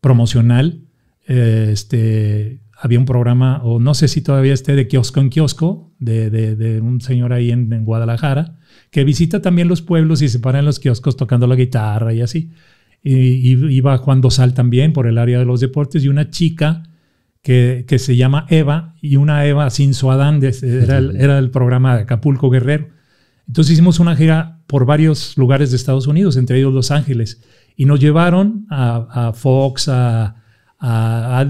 promocional. Eh, este, había un programa, o no sé si todavía esté, de kiosco en kiosco, de, un señor ahí en, Guadalajara, que visita también los pueblos y se para en los kioscos tocando la guitarra y así. Y, iba Juan Dosal también por el área de los deportes y una chica que, se llama Eva y una Eva sin su Adán, era el, programa de Acapulco Guerrero. Entonces hicimos una gira por varios lugares de Estados Unidos, entre ellos Los Ángeles, y nos llevaron a, Fox, a,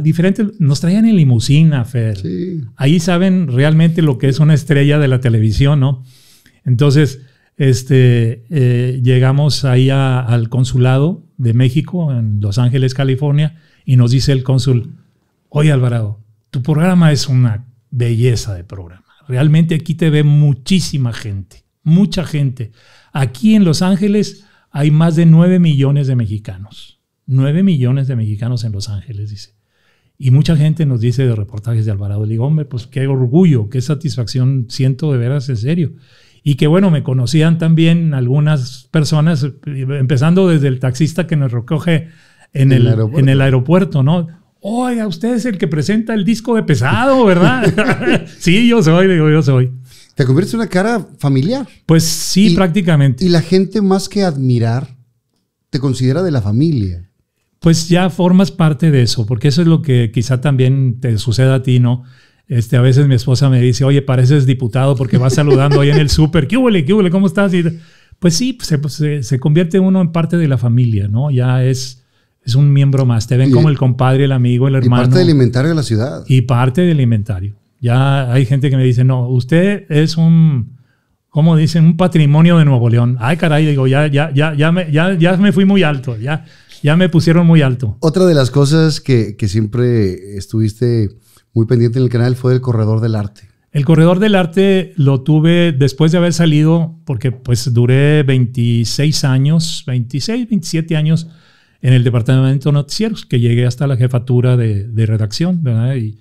diferentes, nos traían en limusina, Fer. Ahí saben realmente lo que es una estrella de la televisión, ¿no? Entonces, este, eh, llegamos ahí al consulado de México en Los Ángeles, California, y nos dice el cónsul, Oye Alvarado, tu programa es una belleza de programa. Realmente aquí te ve muchísima gente, mucha gente. Aquí en Los Ángeles hay más de nueve millones de mexicanos. Nueve millones de mexicanos en Los Ángeles, dice. Y mucha gente nos dice de reportajes de Alvarado. Le digo, hombre, pues qué orgullo, qué satisfacción siento de veras en serio. Y que bueno, me conocían también algunas personas, eh, empezando desde el taxista que nos recoge en, en el aeropuerto, ¿no? Oiga, usted es el que presenta el disco de pesado, ¿verdad? sí, yo soy, digo, yo soy. Te conviertes en una cara familiar. Pues sí, prácticamente. Y la gente, más que admirar, te considera de la familia. Pues ya formas parte de eso, porque eso es lo que quizá también te suceda a ti, ¿no? Este, a veces mi esposa me dice, oye, pareces diputado porque vas saludando ahí en el súper. ¿Qué huele? ¿Qué huele? ¿Cómo estás? pues sí, se, se convierte uno en parte de la familia, ¿no? Ya es es un miembro más. Te ven como el compadre, el amigo, el hermano. Y parte del inventario de la ciudad. Y parte del inventario. Ya hay gente que me dice, no, usted es un, ¿cómo dicen? Un patrimonio de Nuevo León. Ay, caray, digo, ya, ya, ya, ya, me, ya, ya me fui muy alto, ya, ya me pusieron muy alto. Otra de las cosas que, que siempre estuviste muy pendiente en el canal fue el corredor del arte. El corredor del arte lo tuve después de haber salido, porque pues duré 26 años, 26, 27 años en el departamento de noticieros, que llegué hasta la jefatura de, de redacción, ¿verdad? Y,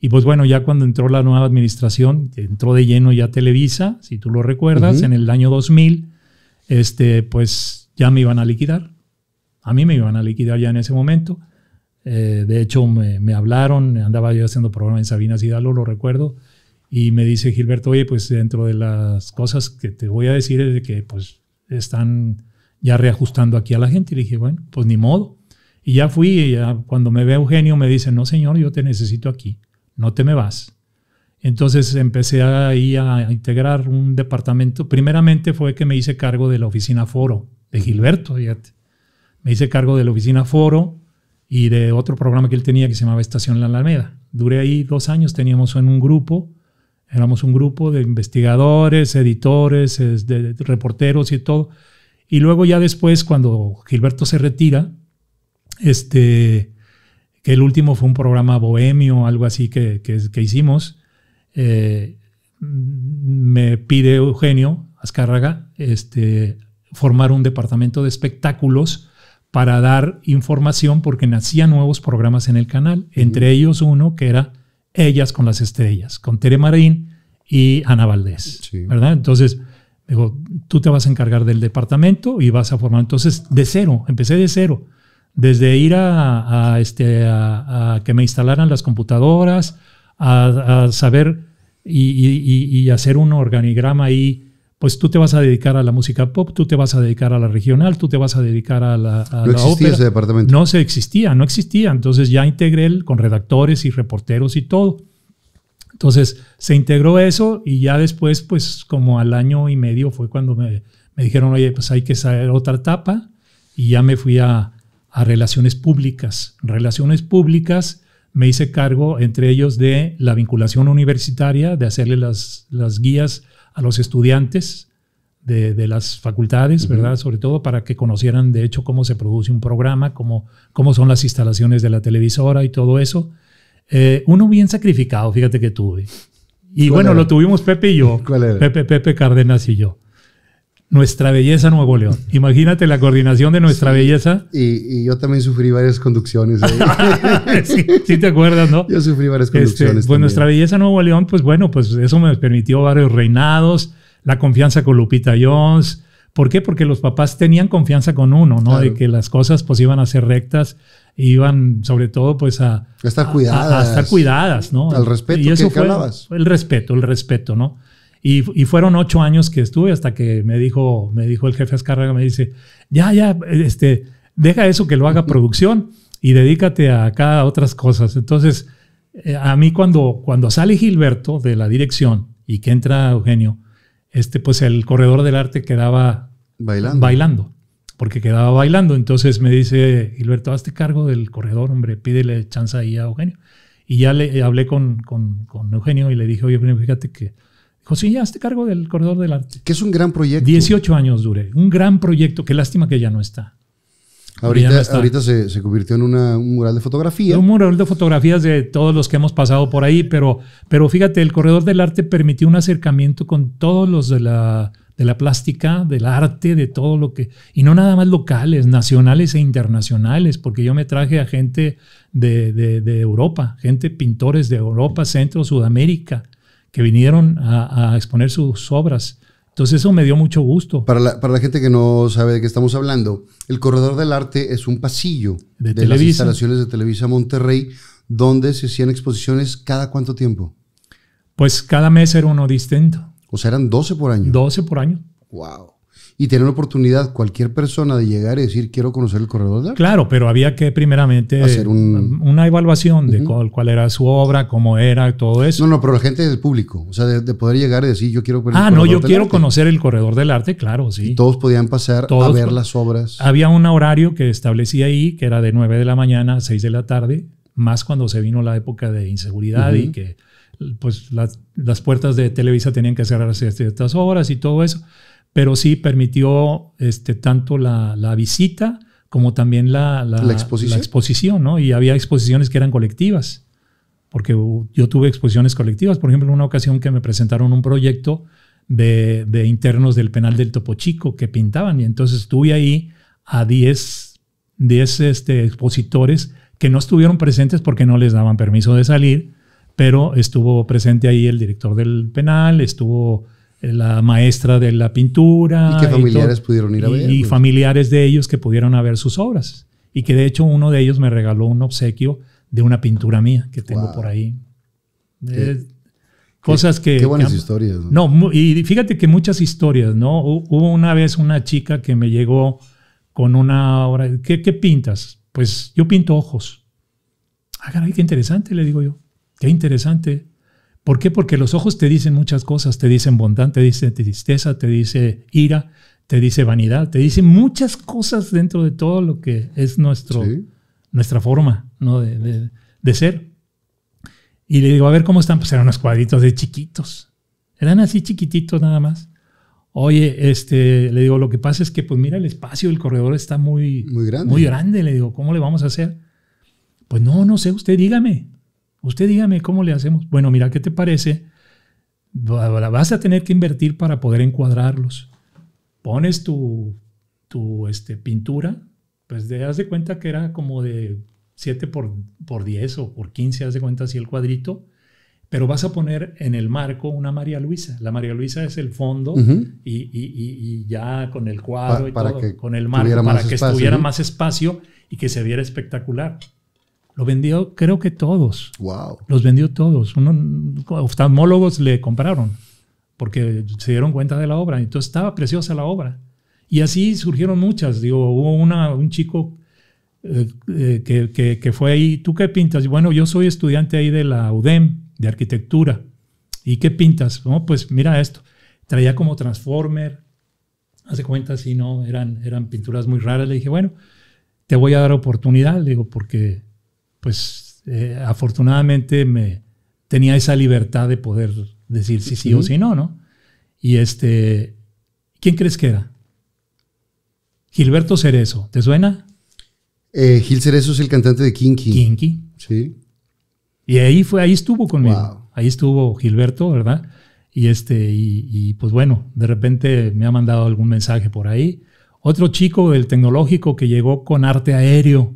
y, pues bueno, ya cuando entró la nueva administración, entró de lleno ya Televisa, si tú lo recuerdas, en el año 2000, este, pues ya me iban a liquidar. A mí me iban a liquidar ya en ese momento. Eh, de hecho, me, me, hablaron, andaba yo haciendo programa en Sabina Cidalo, lo recuerdo, y me dice Gilberto, oye, pues dentro de las cosas que te voy a decir es que pues están ya reajustando aquí a la gente. Y dije, bueno, pues ni modo. Y ya fui, ya cuando me ve Eugenio me dice, no señor, yo te necesito aquí, no te me vas. Entonces empecé ahí a integrar un departamento. Primeramente fue que me hice cargo de la oficina Foro, de Gilberto, fíjate. Me hice cargo de la oficina Foro y de otro programa que él tenía que se llamaba Estación La Alameda. Duré ahí dos años, teníamos en un grupo, éramos un grupo de investigadores, editores, de reporteros y todo. Y luego ya después, cuando Gilberto se retira, este, que el último fue un programa bohemio, algo así que, hicimos, eh, me pide Eugenio Azcárraga este, formar un departamento de espectáculos para dar información porque nacían nuevos programas en el canal, entre ellos uno que era Ellas con las Estrellas, con Tere Marín y Ana Valdés, ¿verdad? Entonces, Digo, tú te vas a encargar del departamento y vas a formar. Entonces, de cero, empecé de cero. Desde ir a, este, a, que me instalaran las computadoras, a, saber y, hacer un organigrama ahí. Pues tú te vas a dedicar a la música pop, tú te vas a dedicar a la regional, tú te vas a dedicar a la, no la existía Ese departamento. No se existía, no existía. Entonces ya integré el, con redactores y reporteros y todo. Entonces se integró eso y ya después, pues como al año y medio fue cuando me, dijeron, oye, pues hay que hacer otra etapa y ya me fui a, relaciones públicas. Relaciones públicas me hice cargo, entre ellos, de la vinculación universitaria, de hacerle las, guías a los estudiantes de, las facultades, ¿verdad? Sobre todo para que conocieran, de hecho, cómo se produce un programa, cómo, cómo son las instalaciones de la televisora y todo eso. Eh, uno bien sacrificado, fíjate que tuve. Y bueno, lo tuvimos Pepe y yo. ¿Cuál era? Pepe, Pepe Cárdenas y yo. Nuestra belleza Nuevo León. Imagínate la coordinación de nuestra belleza. Y, yo también sufrí varias conducciones. si sí, te acuerdas, ¿no? Yo sufrí varias este, conducciones. pues nuestra belleza Nuevo León, pues bueno, pues eso me permitió varios reinados, la confianza con Lupita Jones. ¿Por qué? Porque los papás tenían confianza con uno, ¿no? De que las cosas pues iban a ser rectas iban sobre todo pues a... estar cuidadas. ¿no? Al respeto. Y eso que, hablabas. el respeto, el respeto, ¿no? Y, fueron ocho años que estuve hasta que me dijo, me dijo el jefe Azcárraga, me dice, ya, ya, este, deja eso que lo haga producción y dedícate a cada otras cosas. Entonces, eh, a mí cuando, cuando sale Gilberto de la dirección y que entra Eugenio, este, pues el corredor del arte quedaba bailando. bailando porque quedaba bailando. Entonces me dice, Gilberto, hazte cargo del corredor, hombre, pídele chance ahí a Eugenio. Y ya le hablé con, Eugenio y le dije, oye, Eugenio, fíjate que... Dijo, sí, ya hazte cargo del corredor del arte. Que es un gran proyecto. 18 años duré, un gran proyecto, qué lástima que ya no está. Ahorita, hasta ahorita se, convirtió en un mural de fotografía. Un mural de fotografías de todos los que hemos pasado por ahí, pero, pero fíjate, el Corredor del Arte permitió un acercamiento con todos los de la de la plástica, del arte, de todo lo que... Y no nada más locales, nacionales e internacionales, porque yo me traje a gente de, de, Europa, gente pintores de Europa, Centro, Sudamérica, que vinieron a, exponer sus obras. Entonces eso me dio mucho gusto. Para la, para la, gente que no sabe de qué estamos hablando, el Corredor del Arte es un pasillo de, de las instalaciones de Televisa Monterrey, donde se hacían exposiciones cada cuánto tiempo. Pues cada mes era uno distinto. O sea, eran 12 por año. 12 por año. Wow. Y tener la oportunidad cualquier persona de llegar y decir, quiero conocer el corredor Arte? Claro, pero había que primeramente hacer una evaluación de cuál, era su obra, cómo era, todo eso. No, no, pero la gente del público, o sea, de, poder llegar y decir, yo quiero conocer Ah, no, yo quiero conocer el corredor del arte, claro, sí. Y todos podían pasar a ver las obras. Había un horario que establecía ahí, que era de 9 de la mañana a 6 de la tarde, más cuando se vino la época de inseguridad y que pues las, puertas de Televisa tenían que cerrarse a ciertas horas y todo eso, pero sí permitió este, tanto la, visita como también la, exposición, ¿no? Y había exposiciones que eran colectivas, porque yo tuve exposiciones colectivas, por ejemplo, en una ocasión que me presentaron un proyecto de, internos del penal del Topo Chico que pintaban, y entonces estuve ahí a 10, diez este, expositores que no estuvieron presentes porque no les daban permiso de salir, pero estuvo presente ahí el director del penal, estuvo eh, la maestra de la pintura. Y qué familiares pudieron ir a ver. Y, familiares de ellos que pudieron a ver sus obras. Y que de hecho uno de ellos me regaló un obsequio de una pintura mía que tengo por ahí. Eh, cosas que... Qué buenas historias. ¿no? y fíjate que muchas historias, ¿no? Hubo una vez una chica que me llegó con una obra, ¿qué, pintas? Pues yo pinto ojos. Ah, qué interesante, le digo yo. Qué interesante. ¿Por qué? Porque los ojos te dicen muchas cosas, te dicen bondad, te dicen tristeza, te dice ira, te dice vanidad, te dicen muchas cosas dentro de todo lo que es nuestro, nuestra forma de, ser. Y le digo, a ver cómo están, pues eran unos cuadritos de chiquitos, eran así chiquititos nada más. Oye, este, le digo, lo que pasa es que, pues mira, el espacio del corredor está muy, muy, grande. muy grande. Le digo, ¿cómo le vamos a hacer? Pues no, no sé, usted dígame. Usted dígame cómo le hacemos. Bueno, mira, ¿qué te parece? Vas a tener que invertir para poder encuadrarlos. Pones tu, tu este, pintura, pues te das de cuenta que era como de 7 por, por 10 o por 15, haz de cuenta así el cuadrito, pero vas a poner en el marco una María Luisa. La María Luisa es el fondo y, ya con el cuadro y todo, con el marco, para que estuviera más espacio y que se viera espectacular. Lo vendió, creo que todos. Wow. Los vendió todos. Uno, oftalmólogos le compraron porque se dieron cuenta de la obra. Entonces estaba preciosa la obra. Y así surgieron muchas. Digo, hubo una, un chico eh, eh, que, que, fue ahí, ¿tú qué pintas? Bueno, yo soy estudiante ahí de la UDEM, de arquitectura. ¿Y qué pintas? No, pues mira esto. Traía como Transformer. Hace cuenta, si no, eran, eran pinturas muy raras. Le dije, bueno, te voy a dar oportunidad. Le digo, porque pues eh, afortunadamente me tenía esa libertad de poder decir si sí, o si sí, no, ¿no? Y este, ¿quién crees que era? Gilberto Cerezo, ¿te suena? Eh, Gil Cerezo es el cantante de Kinky. Kinky. Sí. Y ahí fue, ahí estuvo conmigo. Ahí estuvo Gilberto, ¿verdad? Y este, y, pues bueno, de repente me ha mandado algún mensaje por ahí. Otro chico del tecnológico que llegó con arte aéreo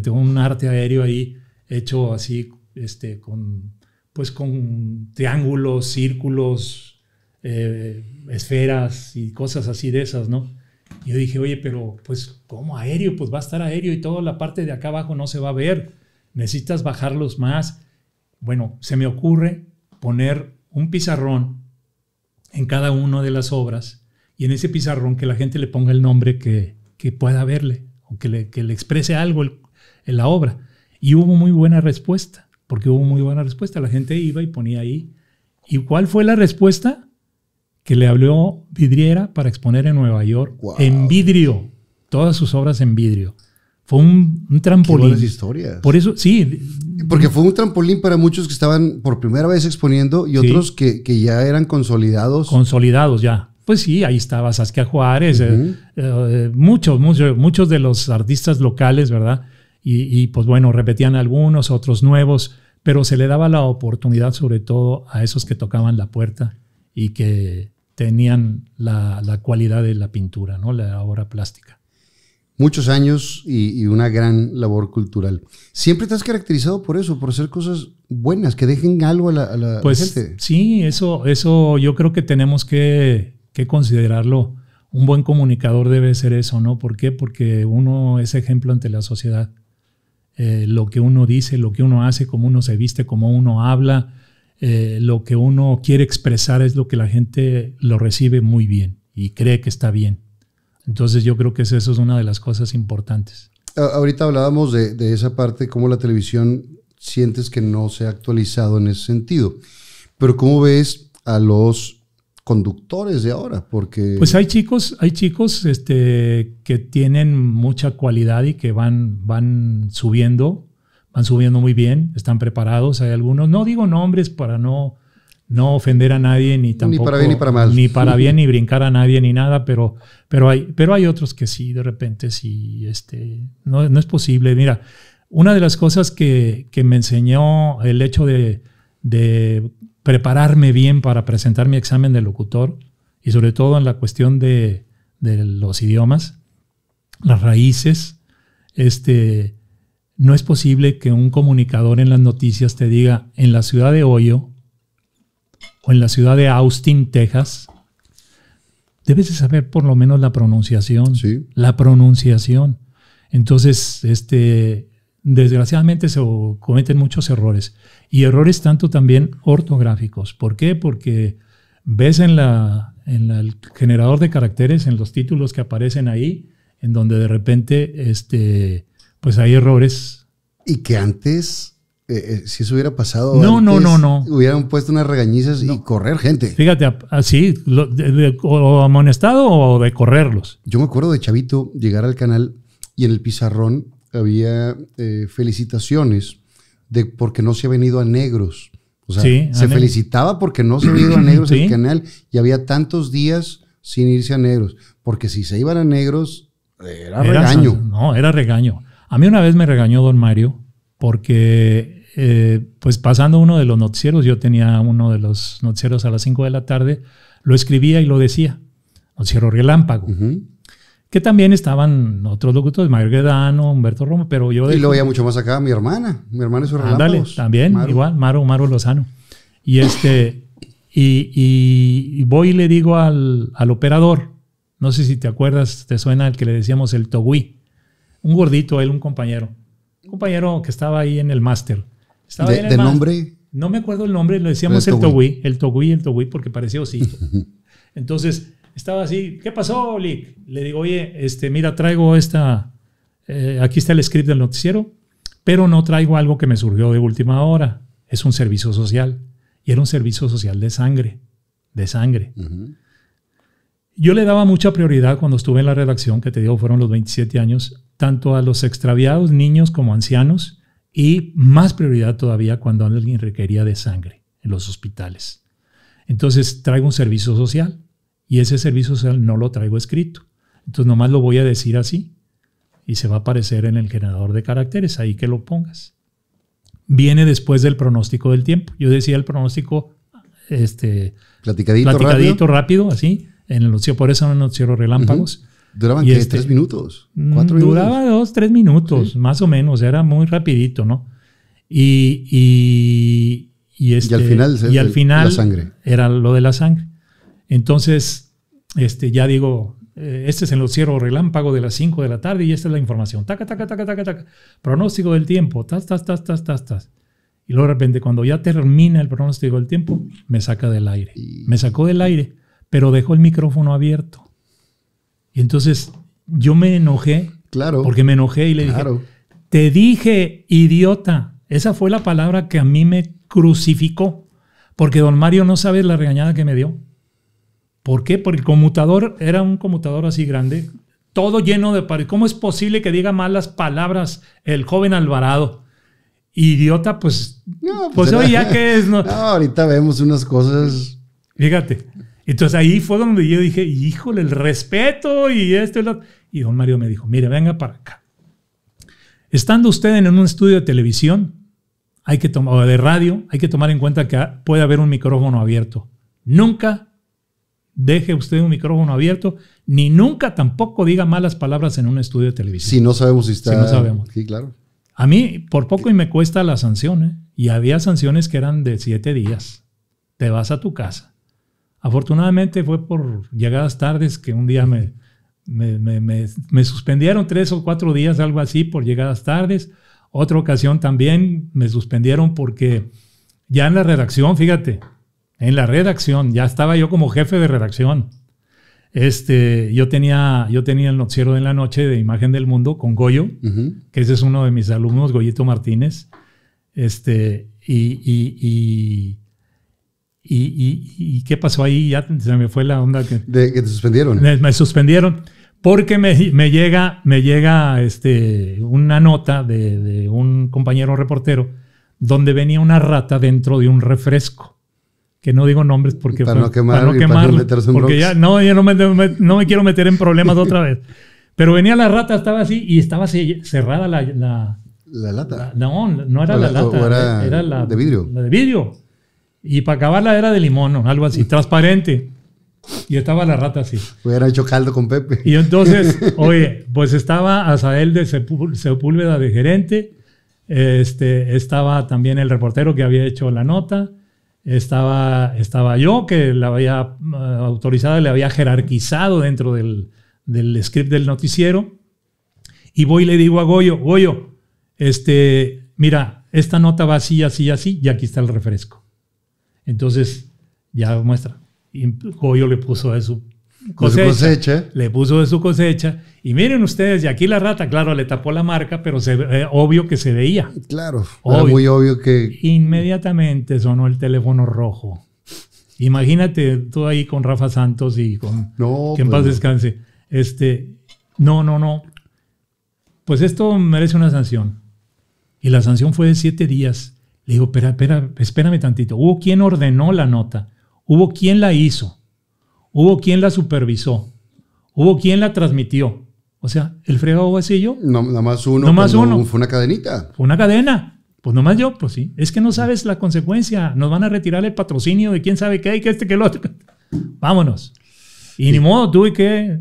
tengo un arte aéreo ahí hecho así, este, con, pues con triángulos, círculos, eh, esferas y cosas así de esas, ¿no? Y yo dije, oye, pero pues, ¿cómo aéreo? Pues va a estar aéreo y toda la parte de acá abajo no se va a ver. Necesitas bajarlos más. Bueno, se me ocurre poner un pizarrón en cada una de las obras y en ese pizarrón que la gente le ponga el nombre que, que pueda verle o que le, que le exprese algo el, en la obra. Y hubo muy buena respuesta, porque hubo muy buena respuesta. La gente iba y ponía ahí. ¿Y cuál fue la respuesta? Que le habló Vidriera para exponer en Nueva York en vidrio, todas sus obras en vidrio. Fue un, trampolín. historias. Por eso, sí. Porque fue un trampolín para muchos que estaban por primera vez exponiendo y otros que, ya eran consolidados. Consolidados ya pues sí, ahí estaba Saskia Juárez, eh, eh, muchos, muchos, muchos de los artistas locales, ¿verdad? y, pues bueno, repetían algunos, otros nuevos, pero se le daba la oportunidad sobre todo a esos que tocaban la puerta y que tenían la, cualidad de la pintura, ¿no? la obra plástica. Muchos años y, una gran labor cultural. Siempre te has caracterizado por eso, por hacer cosas buenas, que dejen algo a la, pues, gente. Sí, eso, eso yo creo que tenemos que, que considerarlo. Un buen comunicador debe ser eso, ¿no? ¿Por qué? Porque uno es ejemplo ante la sociedad eh, lo que uno dice, lo que uno hace, cómo uno se viste, cómo uno habla, eh, lo que uno quiere expresar es lo que la gente lo recibe muy bien y cree que está bien. Entonces yo creo que eso es una de las cosas importantes. Ahorita hablábamos de, de esa parte, cómo la televisión sientes que no se ha actualizado en ese sentido, pero ¿cómo ves a los conductores de ahora, porque... Pues hay chicos, hay chicos este, que tienen mucha cualidad y que van, van subiendo, van subiendo muy bien, están preparados, hay algunos, no digo nombres para no, no ofender a nadie, ni tampoco... Ni para bien ni para mal. Ni para bien, ni brincar a nadie, ni nada, pero, pero, hay, pero hay otros que sí, de repente sí, este, no, es posible. Mira, una de las cosas que, me enseñó el hecho de prepararme bien para presentar mi examen de locutor y sobre todo en la cuestión de, los idiomas, las raíces. Este, no es posible que un comunicador en las noticias te diga en la ciudad de Hoyo o en la ciudad de Austin, Texas, debes de saber por lo menos la pronunciación. La pronunciación. Entonces, este, desgraciadamente se cometen muchos errores y errores tanto también ortográficos. ¿Por qué? Porque ves en, la, en el generador de caracteres, en los títulos que aparecen ahí, en donde de repente este, pues hay errores. Y que antes, eh, eh, si eso hubiera pasado, no, no, no, no. Hubieran puesto unas regañizas y correr gente. Fíjate, así, o amonestado o de correrlos. Yo me acuerdo de Chavito llegar al canal y en el pizarrón había eh, felicitaciones de porque no se ha venido a negros. se felicitaba porque no se ha venido a negros en el canal y había tantos días sin irse a negros. Porque si se iban a negros, era, regaño. No, era regaño. A mí una vez me regañó don Mario porque, eh, pues pasando uno de los noticieros, yo tenía uno de los noticieros a las 5 de la tarde, lo escribía y lo decía. Noticiero Relámpago que también estaban otros locutores, Mario Guedano, Humberto Romo, pero yo... Y lo veía mucho más acá, mi hermana, mi hermana es su Ándale, también, igual, Maro, Maro Lozano. Y este, y, voy y le digo al, operador, no sé si te acuerdas, te suena el que le decíamos el Togui, un gordito, él, un compañero, un compañero que estaba ahí en el máster. ¿De, nombre? No me acuerdo el nombre, le decíamos el, el Togui, el Togui, el Togui, porque parecía osito. Entonces estaba así, ¿qué pasó, Lick? Le digo, oye, este, mira, traigo esta, eh, aquí está el script del noticiero, pero no traigo algo que me surgió de última hora, es un servicio social, y era un servicio social de sangre, de sangre. Yo le daba mucha prioridad cuando estuve en la redacción, que te digo, fueron los 27 años, tanto a los extraviados, niños como ancianos, y más prioridad todavía cuando alguien requería de sangre en los hospitales. Entonces traigo un servicio social y ese servicio social no lo traigo escrito. Entonces nomás lo voy a decir así y se va a aparecer en el generador de caracteres, ahí que lo pongas. Viene después del pronóstico del tiempo. Yo decía el pronóstico este, platicadito, rápido. así, en el noticiero, por eso no nos cierro relámpagos. ¿Duraban qué? Este, ¿Tres minutos? Mm, ¿Cuatro minutos? Duraba dos, tres minutos, más o menos. Era muy rapidito, ¿no? Y, y, y, al este, final, y al final la sangre. era lo de la sangre. Entonces, este, ya digo, eh, este es el cierro relámpago de las 5 de la tarde y esta es la información. Taca, taca, taca, taca, taca. Pronóstico del tiempo. Tas, tas, tas, tas, tas, tas. Y luego de repente, cuando ya termina el pronóstico del tiempo, me saca del aire. Me sacó del aire, pero dejó el micrófono abierto. Y entonces yo me enojé. Claro. Porque me enojé y le dije, te dije, idiota. Esa fue la palabra que a mí me crucificó. Porque don Mario no sabe la regañada que me dio. ¿Por qué? Porque el conmutador era un conmutador así grande, todo lleno de ¿Cómo es posible que diga malas palabras el joven Alvarado? Idiota, pues. No, pues, pues ya que es. No. ahorita vemos unas cosas. Fíjate. Entonces ahí fue donde yo dije, híjole, el respeto y esto y lo Y don Mario me dijo, mire, venga para acá. Estando usted en un estudio de televisión, hay que tomar, o de radio, hay que tomar en cuenta que puede haber un micrófono abierto. Nunca deje usted un micrófono abierto, ni nunca tampoco diga malas palabras en un estudio de televisión. Si no sabemos si Si no sabemos. Sí, claro. A mí, por poco y me cuesta la sanción, ¿eh? y había sanciones que eran de siete días. Te vas a tu casa. Afortunadamente fue por llegadas tardes que un día me, me, me suspendieron tres o cuatro días, algo así, por llegadas tardes. Otra ocasión también me suspendieron porque ya en la redacción, fíjate, en la redacción, ya estaba yo como jefe de redacción. Este, yo tenía, yo tenía el noticiero de la noche de Imagen del Mundo con Goyo, que ese es uno de mis alumnos, Goyito Martínez. Este, y, y, y, y, qué pasó ahí, ya se me fue la onda que... De, que te suspendieron. Me, suspendieron porque me, llega, me llega este, una nota de un compañero reportero donde venía una rata dentro de un refresco que no digo nombres porque para, no, quemar, para no para porque ya no, no me, quiero meter en problemas otra vez. Pero venía la rata, estaba así y estaba cerrada la, la, lata. no, no era la, lata, era, la de vidrio. de vidrio. Y para acabarla era de limón, o algo así, mm. transparente. Y estaba la rata así. Hubiera hecho caldo con Pepe. Y entonces, oye, pues estaba Azael de Sepúlveda de gerente. Este, estaba también el reportero que había hecho la nota. Estaba, estaba yo, que la había eh, autorizada autorizado, le había jerarquizado dentro del, script del noticiero. Y voy y le digo a Goyo, Goyo, este, mira, esta nota va así, así, así, y aquí está el refresco. Entonces, ya muestra. Y Goyo le puso eso cosecha, Le puso de su cosecha. Y miren ustedes, y aquí la rata, claro, le tapó la marca, pero eh, obvio que se veía. Claro, muy obvio que... Inmediatamente sonó el teléfono rojo. Imagínate tú ahí con Rafa Santos y con... No, que en paz pues. descanse. Este, no, no, no. Pues esto merece una sanción. Y la sanción fue de siete días. Le digo, espera, espera, espérame tantito. Hubo quien ordenó la nota. Hubo quien la hizo hubo quien la supervisó, hubo quien la transmitió. O sea, el fregado vacío. No, nada más uno. No más uno. Fue una cadenita. Fue una cadena. Pues nomás yo, pues sí. Es que no sabes la consecuencia. Nos van a retirar el patrocinio de quién sabe qué hay que este, que el otro. Vámonos. Y ni modo, tuve que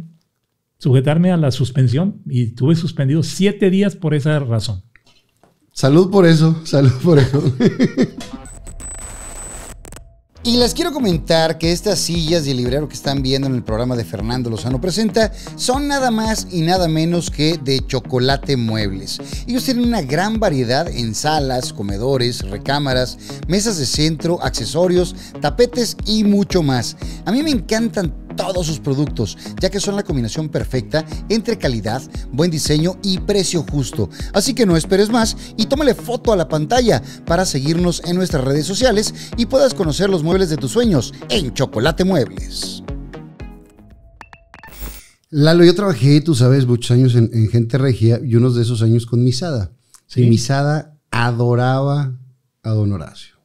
sujetarme a la suspensión y tuve suspendido siete días por esa razón. Salud por eso, salud por eso. Y les quiero comentar que estas sillas de librero que están viendo en el programa de Fernando Lozano Presenta son nada más y nada menos que de chocolate muebles. Ellos tienen una gran variedad en salas, comedores, recámaras, mesas de centro, accesorios, tapetes y mucho más. A mí me encantan todos sus productos, ya que son la combinación perfecta entre calidad, buen diseño y precio justo. Así que no esperes más y tómale foto a la pantalla para seguirnos en nuestras redes sociales y puedas conocer los muebles de tus sueños en Chocolate Muebles. Lalo, yo trabajé, tú sabes, muchos años en, Gente Regia y unos de esos años con Misada. ¿Sí? Misada adoraba a Don Horacio.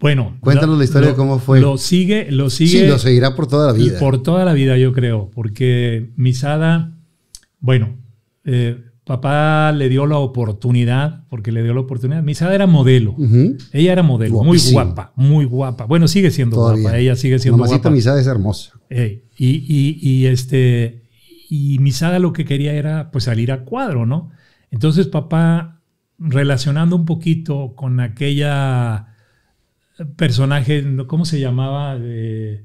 Bueno, cuéntanos la historia de cómo fue. Lo sigue, lo sigue. Sí, lo seguirá por toda la vida. Por toda la vida, yo creo, porque Misada, bueno, eh, papá le dio la oportunidad, porque le dio la oportunidad. Misada era modelo. Ella era modelo, muy guapa, muy guapa. Bueno, sigue siendo guapa, ella sigue siendo Mamacita guapa. Misada es hermosa. y, y, y, este, y Misada lo que quería era pues salir a cuadro, ¿no? Entonces papá, relacionando un poquito con aquella personaje, ¿cómo se llamaba? De,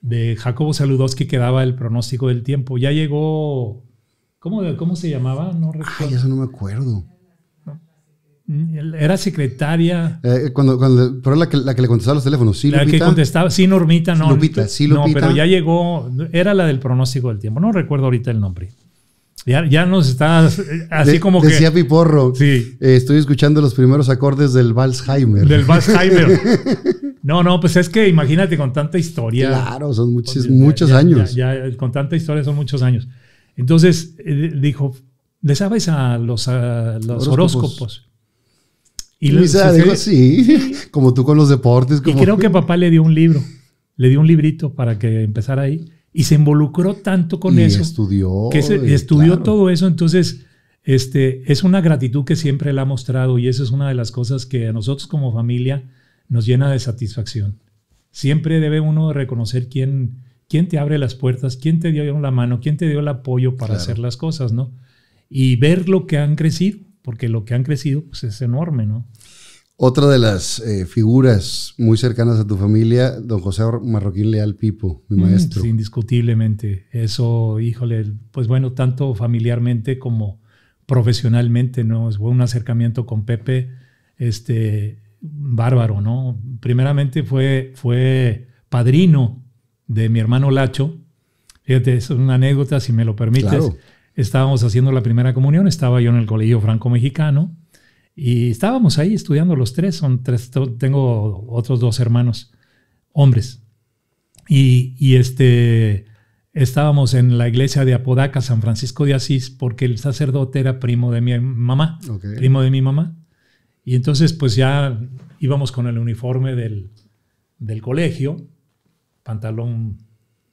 de Jacobo Saludos que daba el pronóstico del tiempo. Ya llegó. ¿Cómo, cómo se llamaba? No recuerdo. Ay, eso no me acuerdo. Mm, era secretaria. Eh, eh, pero la que, la que le contestaba los teléfonos, sí, La que contestaba, sí, Normita, no. Lupita, sí, Lupita. No, pero ya llegó, era la del pronóstico del tiempo. No recuerdo ahorita el nombre. Ya, nos está así como que. Decía Piporro. Sí. Eh, estoy escuchando los primeros acordes del Balsheimer. Del Balsheimer. no, no, pues es que imagínate con tanta historia. Claro, son muchos, muchos años. Ya, con tanta historia son muchos años. Entonces eh, dijo: ¿le sabes a los, horóscopos? Y, y dijo: Sí, como tú con los deportes. Y creo que papá le dio un libro. Le dio un librito para que empezara ahí y se involucró tanto con eso. Estudió. Que estudió todo eso. Entonces, este, es una gratitud que siempre le ha mostrado y esa es una de las cosas que a nosotros como familia nos llena de satisfacción. Siempre debe uno reconocer quién, quién te abre las puertas, quién te dio la mano, quién te dio el apoyo para hacer las cosas, ¿no? Y ver lo que han crecido, porque lo que han crecido pues, es enorme, ¿no? Otra de las eh, figuras muy cercanas a tu familia, don José Marroquín Leal Pipo, mi mm, maestro. indiscutiblemente. Eso, híjole, pues bueno, tanto familiarmente como profesionalmente, ¿no? Fue un acercamiento con Pepe, este, bárbaro, ¿no? Primeramente fue, fue padrino de mi hermano Lacho. Fíjate, es una anécdota, si me lo permites. Estábamos haciendo la primera comunión, estaba yo en el Colegio Franco Mexicano y estábamos ahí estudiando los tres, son tres, tengo otros dos hermanos, hombres. Y, este, estábamos en la iglesia de Apodaca, San Francisco de Asís, porque el sacerdote era primo de mi mamá, primo de mi mamá. Y entonces pues ya íbamos con el uniforme del, colegio, pantalón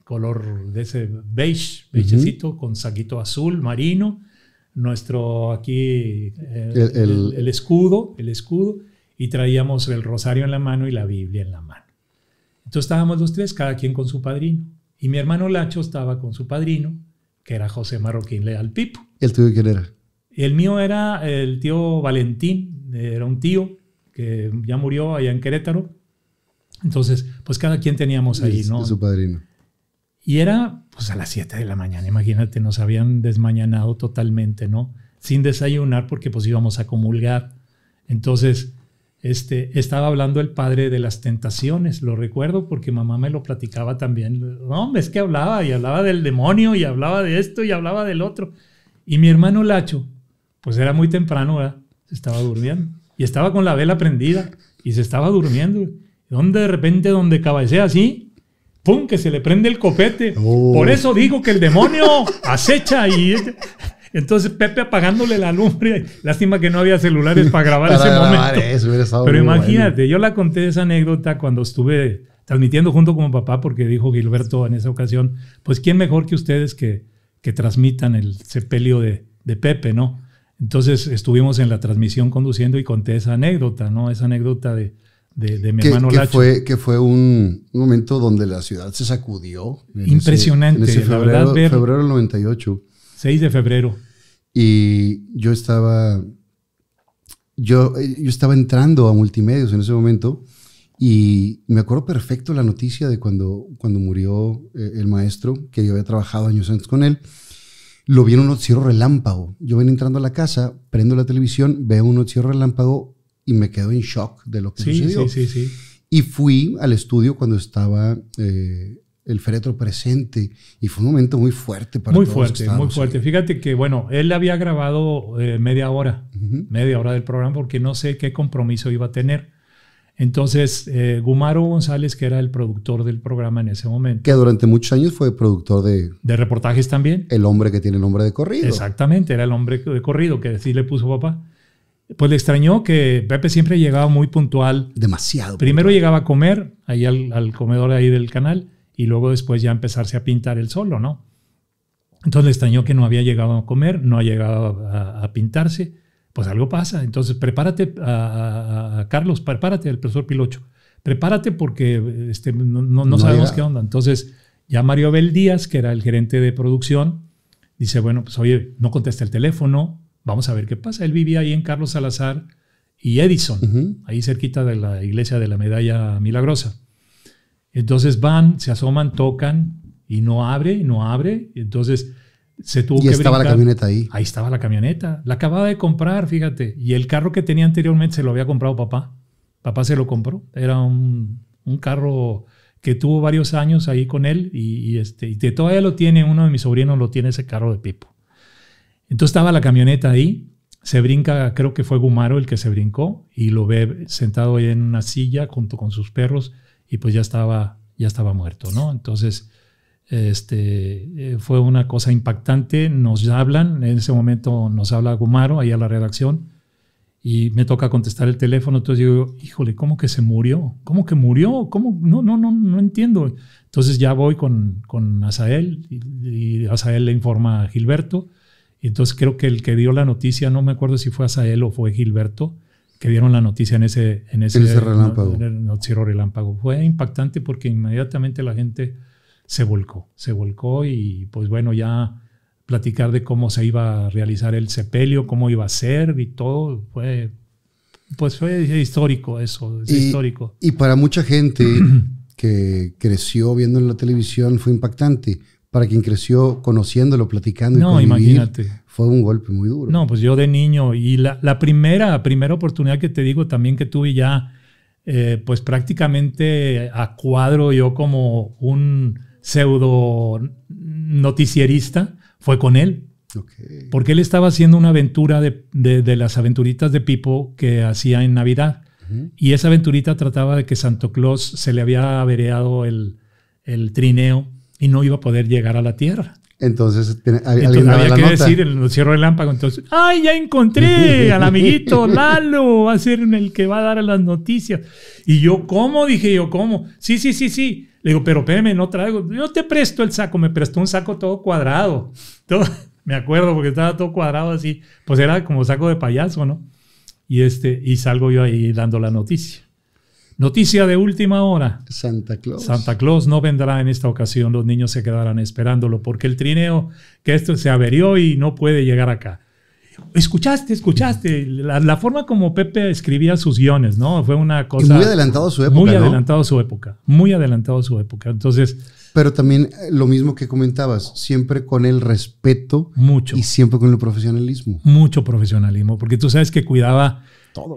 color de ese beige, beigecito, con saquito azul marino nuestro aquí, eh, el, escudo, el escudo, y traíamos el rosario en la mano y la Biblia en la mano. Entonces estábamos los tres, cada quien con su padrino. Y mi hermano Lacho estaba con su padrino, que era José Marroquín Leal Pipo. ¿El tuyo quién era? El mío era el tío Valentín, era un tío que ya murió allá en Querétaro. Entonces, pues cada quien teníamos ahí, ¿no? Su padrino. Y era pues a las 7 de la mañana, imagínate, nos habían desmañanado totalmente, ¿no? Sin desayunar porque pues íbamos a comulgar. Entonces, este, estaba hablando el padre de las tentaciones, lo recuerdo porque mamá me lo platicaba también. No, es que hablaba y hablaba del demonio y hablaba de esto y hablaba del otro. Y mi hermano Lacho, pues era muy temprano, ¿verdad? se estaba durmiendo y estaba con la vela prendida y se estaba durmiendo. Donde de repente, donde cabecea así, ¡pum! que se le prende el copete. Oh. Por eso digo que el demonio acecha y... Entonces Pepe apagándole la lumbre. Lástima que no había celulares para grabar ese momento. Pero imagínate, yo la conté esa anécdota cuando estuve transmitiendo junto con mi papá, porque dijo Gilberto en esa ocasión, pues quién mejor que ustedes que, que transmitan el sepelio de, de Pepe, ¿no? Entonces estuvimos en la transmisión conduciendo y conté esa anécdota, ¿no? Esa anécdota de, de, que, Fue, que fue un, momento donde la ciudad se sacudió. Impresionante. febrero, verdad, febrero del 98. 6 de febrero. Y yo estaba, yo, yo estaba entrando a multimedios en ese momento y me acuerdo perfecto la noticia de cuando, cuando murió eh, el maestro, que yo había trabajado años antes con él. Lo vi en un noticiero relámpago. Yo ven entrando a la casa, prendo la televisión, veo un noticiero relámpago y me quedo en shock de lo que sucedió. Sí, sí, sí. Y fui al estudio cuando estaba eh, el féretro presente y fue un momento muy fuerte para Muy fuerte, muy fuerte. Fíjate que, bueno, él había grabado eh, media hora, media hora del programa porque no sé qué compromiso iba a tener. Entonces, eh, Gumaro González, que era el productor del programa en ese momento. Que durante muchos años fue productor de... De reportajes también. El hombre que tiene el nombre de corrido. Exactamente, era el hombre de corrido, que sí le puso papá pues le extrañó que Pepe siempre llegaba muy puntual. Demasiado. Primero llegaba a comer ahí al, comedor ahí del canal y luego después ya empezarse a pintar el solo, ¿no? Entonces le extrañó que no había llegado a comer, no ha llegado a, pintarse. Pues algo pasa. Entonces prepárate, a, Carlos, prepárate, el profesor Pilocho. Prepárate porque este, no, sabemos qué onda. Entonces ya Mario Abel Díaz, que era el gerente de producción, dice, bueno, pues oye, no contesta el teléfono, Vamos a ver qué pasa. Él vivía ahí en Carlos Salazar y Edison, ahí cerquita de la iglesia de la Medalla Milagrosa. Entonces van, se asoman, tocan y no abre, no abre. Entonces se tuvo y estaba la camioneta ahí. Ahí estaba la camioneta. La acababa de comprar, fíjate. Y el carro que tenía anteriormente se lo había comprado papá. Papá se lo compró. Era un, carro que tuvo varios años ahí con él y, este, y todavía lo tiene, uno de mis sobrinos lo tiene ese carro de Pipo. Entonces estaba la camioneta ahí, se brinca, creo que fue Gumaro el que se brincó y lo ve sentado ahí en una silla junto con sus perros y pues ya estaba, ya estaba muerto, ¿no? Entonces, este, eh, fue una cosa impactante, nos hablan, en ese momento nos habla Gumaro ahí a la redacción y me toca contestar el teléfono, entonces digo, híjole, ¿cómo que se murió? ¿Cómo que murió? ¿Cómo? No, no, no, no entiendo. Entonces ya voy con, con Asael y, y le informa a Gilberto y entonces creo que el que dio la noticia, no me acuerdo si fue Azael o fue Gilberto, que dieron la noticia en ese, en ese, relámpago. en el relámpago. Fue impactante porque inmediatamente la gente se volcó, se volcó y pues bueno, ya platicar de cómo se iba a realizar el sepelio, cómo iba a ser y todo, fue, pues fue histórico eso, es histórico. Y para mucha gente que creció viendo en la televisión fue impactante para quien creció conociéndolo, platicando. Y no, imagínate. Fue un golpe muy duro. No, pues yo de niño y la, primera, primera oportunidad que te digo también que tuve ya, eh, pues prácticamente a cuadro yo como un pseudo noticierista, fue con él. Porque él estaba haciendo una aventura de, las aventuritas de Pipo que hacía en Navidad. Y esa aventurita trataba de que Santo Claus se le había averiado el trineo y no iba a poder llegar a la Tierra. Entonces, había que decir el cierre Entonces, ¡ay, ya encontré al amiguito Lalo! Va a ser el que va a dar las noticias. Y yo, ¿cómo? Dije yo, ¿cómo? Sí, sí, sí, sí. Le digo, pero espérame, no traigo. Yo te presto el saco. Me prestó un saco todo cuadrado. me acuerdo porque estaba todo cuadrado así. Pues era como saco de payaso, ¿no? Y, este, y salgo yo ahí dando la noticia. Noticia de última hora. Santa Claus. Santa Claus no vendrá en esta ocasión. Los niños se quedarán esperándolo porque el trineo que esto se averió y no puede llegar acá. Escuchaste, escuchaste. La, forma como Pepe escribía sus guiones, ¿no? Fue una cosa. muy adelantado su época. Muy adelantado a su época. Muy adelantado a su época. Entonces. Pero también eh, lo mismo que comentabas, siempre con el respeto. Mucho. Y siempre con el profesionalismo. Mucho profesionalismo, porque tú sabes que cuidaba todo.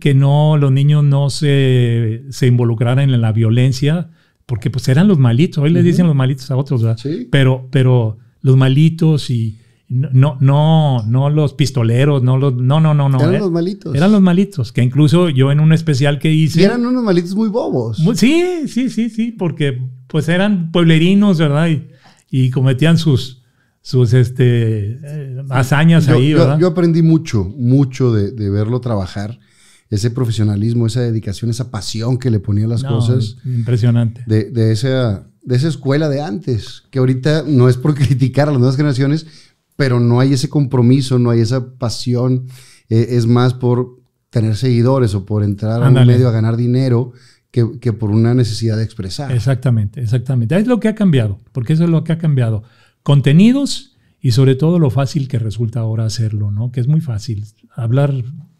Que no, los niños no se, se involucraran en la violencia, porque pues eran los malitos. Hoy les le dicen los malitos a otros, ¿verdad? Sí. Pero, pero los malitos y no, no, no los pistoleros, no los, no, no, no, no. Eran eh, los malitos. Eran los malitos, que incluso yo en un especial que hice. Y eran unos malitos muy bobos. sí, sí, sí, sí, porque pues eran pueblerinos, ¿verdad? y cometían sus, sus este, hazañas yo, ahí, ¿verdad? Yo, aprendí mucho, mucho de, verlo trabajar. Ese profesionalismo, esa dedicación, esa pasión que le ponía a las no, cosas. Impresionante. De, de, esa, de esa escuela de antes, que ahorita no es por criticar a las nuevas generaciones, pero no hay ese compromiso, no hay esa pasión. E, es más por tener seguidores o por entrar a un medio a ganar dinero que, que, por una necesidad de expresar. Exactamente, exactamente. Es lo que ha cambiado, porque eso es lo que ha cambiado contenidos y sobre todo lo fácil que resulta ahora hacerlo, ¿no? Que es muy fácil hablar,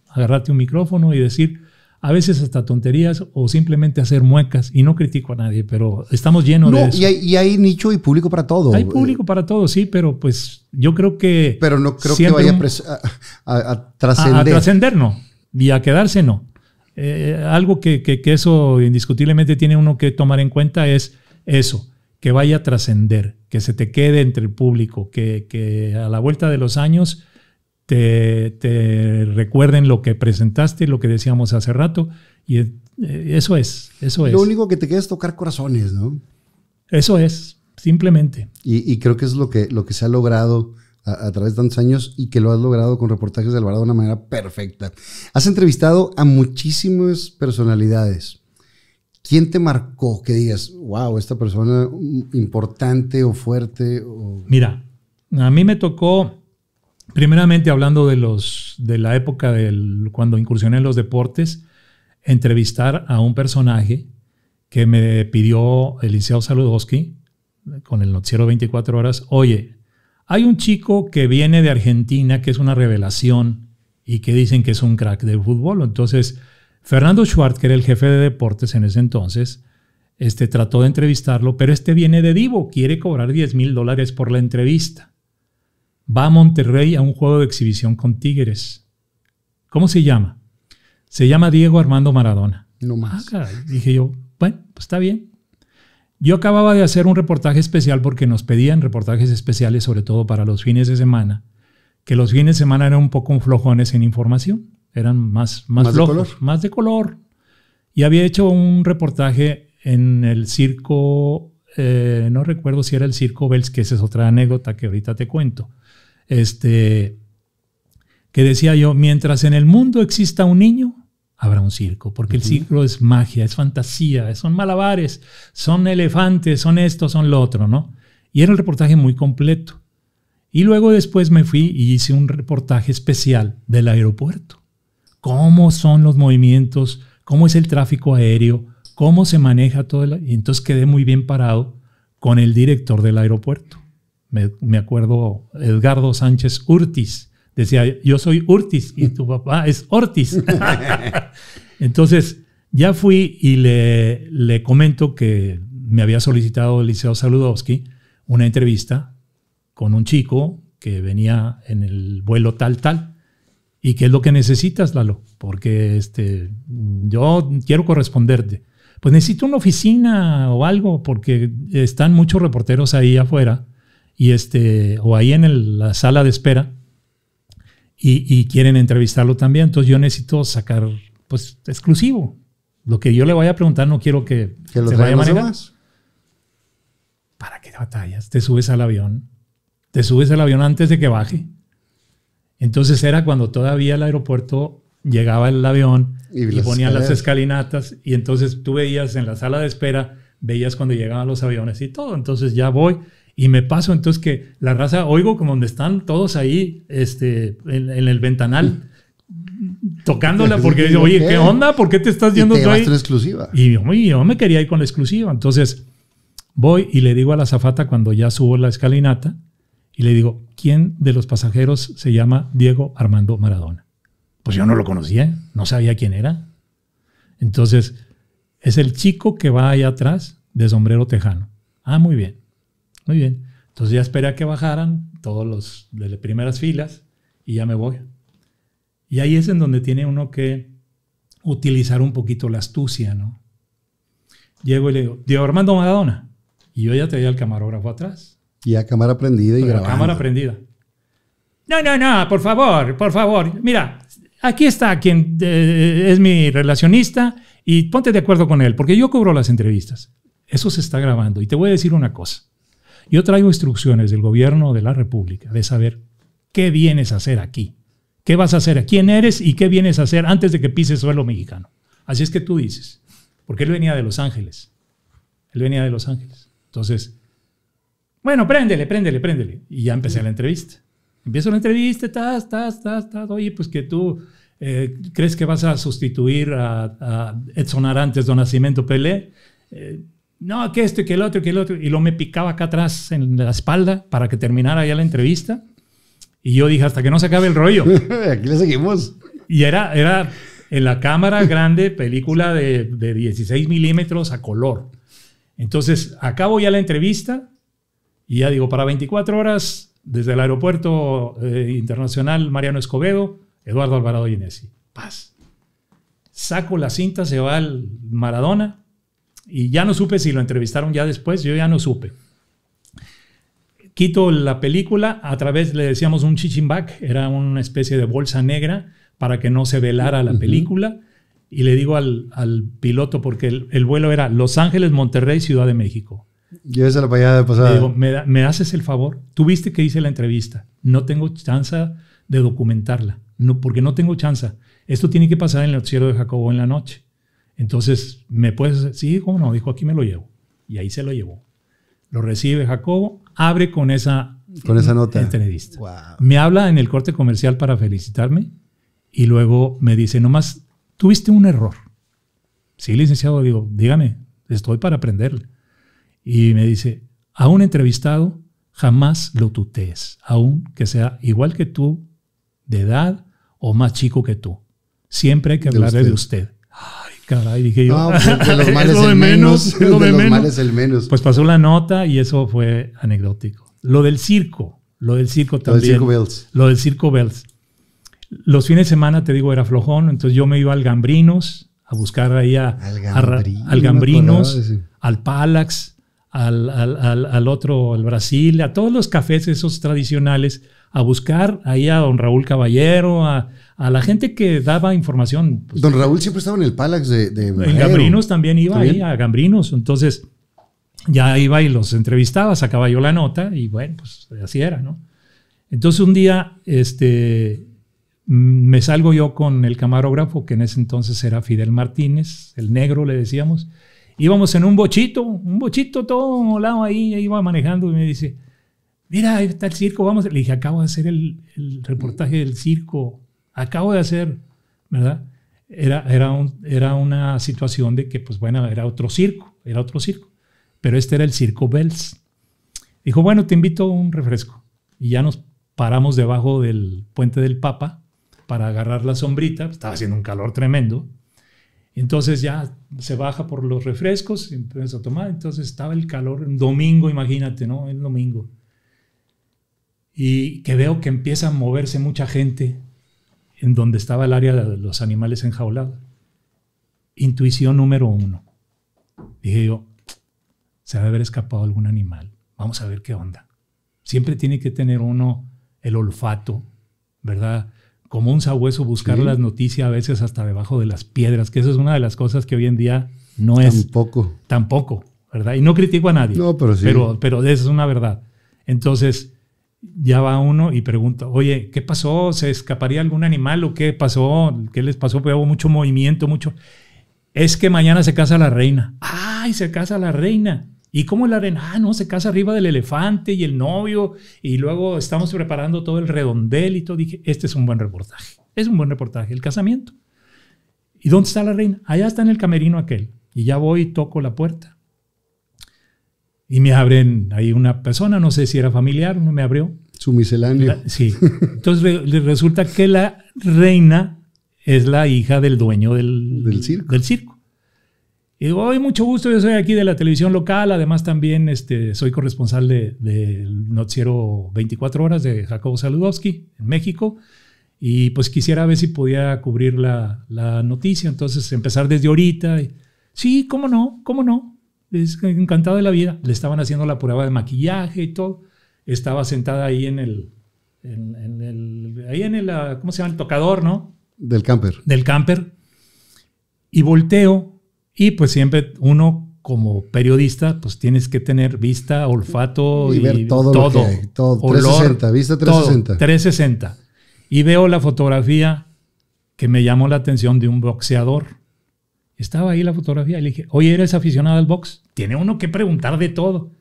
agarrarte un micrófono y decir a veces hasta tonterías o simplemente hacer muecas y no critico a nadie, pero estamos llenos de eso. Y hay, nicho y público para todo. Hay público para todo, sí, pero pues yo creo que... Pero no creo que vaya a, trascender. A, trascender no, y a quedarse no. Eh, algo que, que eso indiscutiblemente tiene uno que tomar en cuenta es eso que vaya a trascender, que se te quede entre el público, que, a la vuelta de los años te, recuerden lo que presentaste, lo que decíamos hace rato, y eh, eso es, eso es. Lo único que te queda es tocar corazones, ¿no? Eso es, simplemente. Y, creo que es lo que, lo que se ha logrado a, a, través de tantos años y que lo has logrado con reportajes de Alvarado de una manera perfecta. Has entrevistado a muchísimas personalidades. ¿Quién te marcó que digas, wow, esta persona mm, importante o fuerte? Mira, a mí me tocó, primeramente hablando de, los, de la época del, cuando incursioné en los deportes, entrevistar a un personaje que me pidió el licenciado Saludowski con el noticiero 24 horas, oye, hay un chico que viene de Argentina que es una revelación y que dicen que es un crack del fútbol. Entonces, Fernando Schwartz, que era el jefe de deportes en ese entonces, este, trató de entrevistarlo, pero este viene de Divo, quiere cobrar 10 mil dólares por la entrevista. Va a Monterrey a un juego de exhibición con Tigres. ¿Cómo se llama? Se llama Diego Armando Maradona. No más. Ah, dije yo, bueno, pues está bien. Yo acababa de hacer un reportaje especial porque nos pedían reportajes especiales, sobre todo para los fines de semana, que los fines de semana eran un poco flojones en información eran más, más, de color? más de color. Y había hecho un reportaje en el circo, eh, no recuerdo si era el circo Bells, que esa es otra anécdota que ahorita te cuento. Este, que decía yo, mientras en el mundo exista un niño, habrá un circo, porque el circo es magia, es fantasía, son malabares, son elefantes, son esto, son lo otro, ¿no? Y era un reportaje muy completo. Y luego después me fui y hice un reportaje especial del aeropuerto cómo son los movimientos, cómo es el tráfico aéreo, cómo se maneja todo. El, y entonces quedé muy bien parado con el director del aeropuerto. Me, acuerdo, Edgardo Sánchez Urtis. Decía, yo soy Urtis y tu papá ah, es Ortiz. entonces, ya fui y le, le comento que me había solicitado Liceo Saludowski una entrevista con un chico que venía en el vuelo tal, tal. ¿Y qué es lo que necesitas, Lalo? Porque este, yo quiero corresponderte. Pues necesito una oficina o algo, porque están muchos reporteros ahí afuera y este, o ahí en la sala de espera y, quieren entrevistarlo también. Entonces yo necesito sacar, pues, exclusivo. Lo que yo le vaya a preguntar no quiero que, ¿Que se vaya a manejar. ¿Para qué batallas? Te subes al avión. Te subes al avión antes de que baje entonces era cuando todavía el aeropuerto llegaba el avión y, ponía ponían las escalinatas y entonces tú veías en la sala de espera, veías cuando llegaban los aviones y todo. Entonces ya voy y me paso. Entonces que la raza, oigo como donde están todos ahí este, en, el ventanal. tocándola porque digo, oye, ¿qué onda? ¿Por qué te estás yendo y ahí? exclusiva. Y yo, me quería ir con la exclusiva. Entonces voy y le digo a la zafata cuando ya subo la escalinata, y le digo, ¿quién de los pasajeros se llama Diego Armando Maradona? Pues yo no lo conocía, no sabía quién era. Entonces, es el chico que va allá atrás de sombrero tejano. Ah, muy bien, muy bien. Entonces ya esperé a que bajaran todos los de las primeras filas y ya me voy. Y ahí es en donde tiene uno que utilizar un poquito la astucia, ¿no? Llego y le digo, Diego Armando Maradona. Y yo ya traía el camarógrafo atrás. Y a cámara prendida y grabando. A cámara prendida. No, no, no, por favor, por favor. Mira, aquí está quien eh, es mi relacionista y ponte de acuerdo con él, porque yo cobro las entrevistas. Eso se está grabando. Y te voy a decir una cosa. Yo traigo instrucciones del gobierno de la República de saber qué vienes a hacer aquí, qué vas a hacer, quién eres y qué vienes a hacer antes de que pises suelo mexicano. Así es que tú dices, porque él venía de Los Ángeles. Él venía de Los Ángeles. Entonces, bueno, préndele, préndele, préndele. Y ya empecé la entrevista. Empiezo la entrevista, tas, tas, tas, tas. Oye, pues que tú eh, crees que vas a sustituir a, Edson Arantes Don Nacimiento Pelé. Eh, no, que esto, y que el otro, que el otro. Y lo me picaba acá atrás en la espalda para que terminara ya la entrevista. Y yo dije, hasta que no se acabe el rollo. Aquí le seguimos. Y era, era en la cámara grande, película de, de 16 milímetros a color. Entonces, acabo ya la entrevista y ya digo, para 24 horas, desde el Aeropuerto eh, Internacional Mariano Escobedo, Eduardo Alvarado Inesi. Paz. Saco la cinta, se va al Maradona y ya no supe si lo entrevistaron ya después, yo ya no supe. Quito la película, a través le decíamos un chichimbac, era una especie de bolsa negra para que no se velara la película. Y le digo al, piloto, porque el vuelo era Los Ángeles, Monterrey, Ciudad de México yo la pañada de pasada. Digo, ¿me, haces el favor? Tuviste que hice la entrevista. No tengo chance de documentarla. No, porque no tengo chance. Esto tiene que pasar en el noticiero de Jacobo en la noche. Entonces, ¿me puedes...? Sí, cómo no. Dijo, aquí me lo llevo. Y ahí se lo llevó. Lo recibe Jacobo. Abre con esa... Con esa nota. Entrevista. Me habla en el corte comercial para felicitarme. Y luego me dice, nomás, tuviste un error. Sí, licenciado. Digo, dígame. Estoy para aprenderle. Y me dice, a un entrevistado jamás lo tutees, aun que sea igual que tú, de edad o más chico que tú. Siempre hay que hablarle de usted. Ay, caray, dije yo. Ah, pues los males lo menos. lo menos. Pues pasó la nota y eso fue anecdótico. Lo del circo, lo del circo también. Lo del circo Bells. Los fines de semana, te digo, era flojón, entonces yo me iba al Gambrinos a buscar ahí a, al, Gambrinos, al Palax, al, al, otro, al Brasil, a todos los cafés esos tradicionales, a buscar ahí a don Raúl Caballero, a, la gente que daba información. Pues, don Raúl siempre estaba en el Palax de... de en Gambrinos también iba ahí, a Gambrinos. Entonces ya iba y los entrevistaba, sacaba yo la nota y bueno, pues así era, ¿no? Entonces un día, este, me salgo yo con el camarógrafo, que en ese entonces era Fidel Martínez, el negro le decíamos, íbamos en un bochito, un bochito todo molado ahí, iba manejando y me dice, mira, ahí está el circo, vamos. Le dije, acabo de hacer el, reportaje del circo, acabo de hacer, ¿verdad? Era, era, un, era una situación de que, pues bueno, era otro circo, era otro circo, pero este era el circo Bells. Dijo, bueno, te invito a un refresco. Y ya nos paramos debajo del puente del Papa para agarrar la sombrita, estaba haciendo un calor tremendo, entonces ya se baja por los refrescos, empieza a tomar. Entonces estaba el calor, un domingo, imagínate, ¿no? El domingo. Y que veo que empieza a moverse mucha gente en donde estaba el área de los animales enjaulados. Intuición número uno. Dije yo, se debe haber escapado algún animal. Vamos a ver qué onda. Siempre tiene que tener uno el olfato, ¿verdad? como un sabueso buscar las noticias a veces hasta debajo de las piedras, que eso es una de las cosas que hoy en día no es. Tampoco. Tampoco, ¿verdad? Y no critico a nadie. No, pero sí. Pero, pero eso es una verdad. Entonces, ya va uno y pregunta, oye, ¿qué pasó? ¿Se escaparía algún animal o qué pasó? ¿Qué les pasó? Hubo mucho movimiento, mucho. Es que mañana se casa la reina. ¡Ay, se casa la reina! ¿Y cómo la reina? Ah, no, se casa arriba del elefante y el novio, y luego estamos preparando todo el redondel y todo. Dije, este es un buen reportaje. Es un buen reportaje, el casamiento. ¿Y dónde está la reina? Allá está en el camerino aquel. Y ya voy y toco la puerta. Y me abren ahí una persona, no sé si era familiar, no me abrió. Su misceláneo. sí. Entonces resulta que la reina es la hija del dueño Del circo. Y digo, hoy mucho gusto, yo soy aquí de la televisión local, además también este, soy corresponsal del noticiero 24 horas de Jacobo Saludowski en México. Y pues quisiera ver si podía cubrir la, noticia, entonces empezar desde ahorita. sí, cómo no, cómo no. Es encantado de la vida. Le estaban haciendo la prueba de maquillaje y todo. Estaba sentada ahí en el, ahí en el, ah, ¿cómo se llama? El tocador, ¿no? Del camper. Del camper. Y volteo y pues siempre uno como periodista, pues tienes que tener vista, olfato y, ver todo, todo, lo que todo olor, 360, vista 360. 360. Y veo la fotografía que me llamó la atención de un boxeador. Estaba ahí la fotografía y le dije, oye, ¿eres aficionado al box? Tiene uno que preguntar de todo.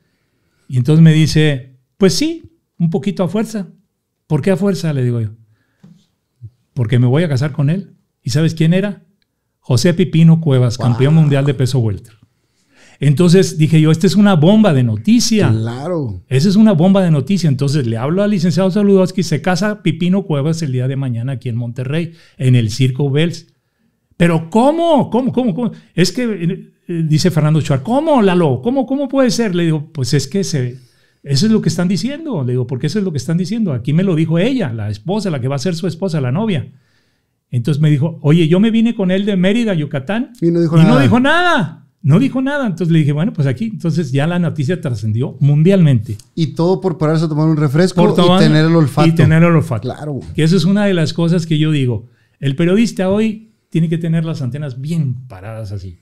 Y entonces me dice, pues sí, un poquito a fuerza. ¿Por qué a fuerza? Le digo yo. Porque me voy a casar con él. ¿Y sabes quién era? José Pipino Cuevas, campeón mundial de peso welter. Entonces dije yo, esta es una bomba de noticia. Claro. Esa es una bomba de noticia. Entonces le hablo al licenciado Saludowski, se casa Pipino Cuevas el día de mañana aquí en Monterrey, en el Circo Bells. Pero ¿cómo? ¿Cómo? ¿Cómo? ¿Cómo? Es que, eh, eh, dice Fernando Chuar, ¿cómo, Lalo? ¿Cómo, ¿Cómo puede ser? Le digo, pues es que se, eso es lo que están diciendo. Le digo, porque eso es lo que están diciendo. Aquí me lo dijo ella, la esposa, la que va a ser su esposa, la novia. Entonces me dijo, oye, yo me vine con él de Mérida, Yucatán. Y no dijo nada. no dijo nada. Entonces le dije, bueno, pues aquí. Entonces ya la noticia trascendió mundialmente. Y todo por pararse a tomar un refresco y tener el olfato. Y tener el olfato. Claro. Que eso es una de las cosas que yo digo. El periodista hoy tiene que tener las antenas bien paradas así.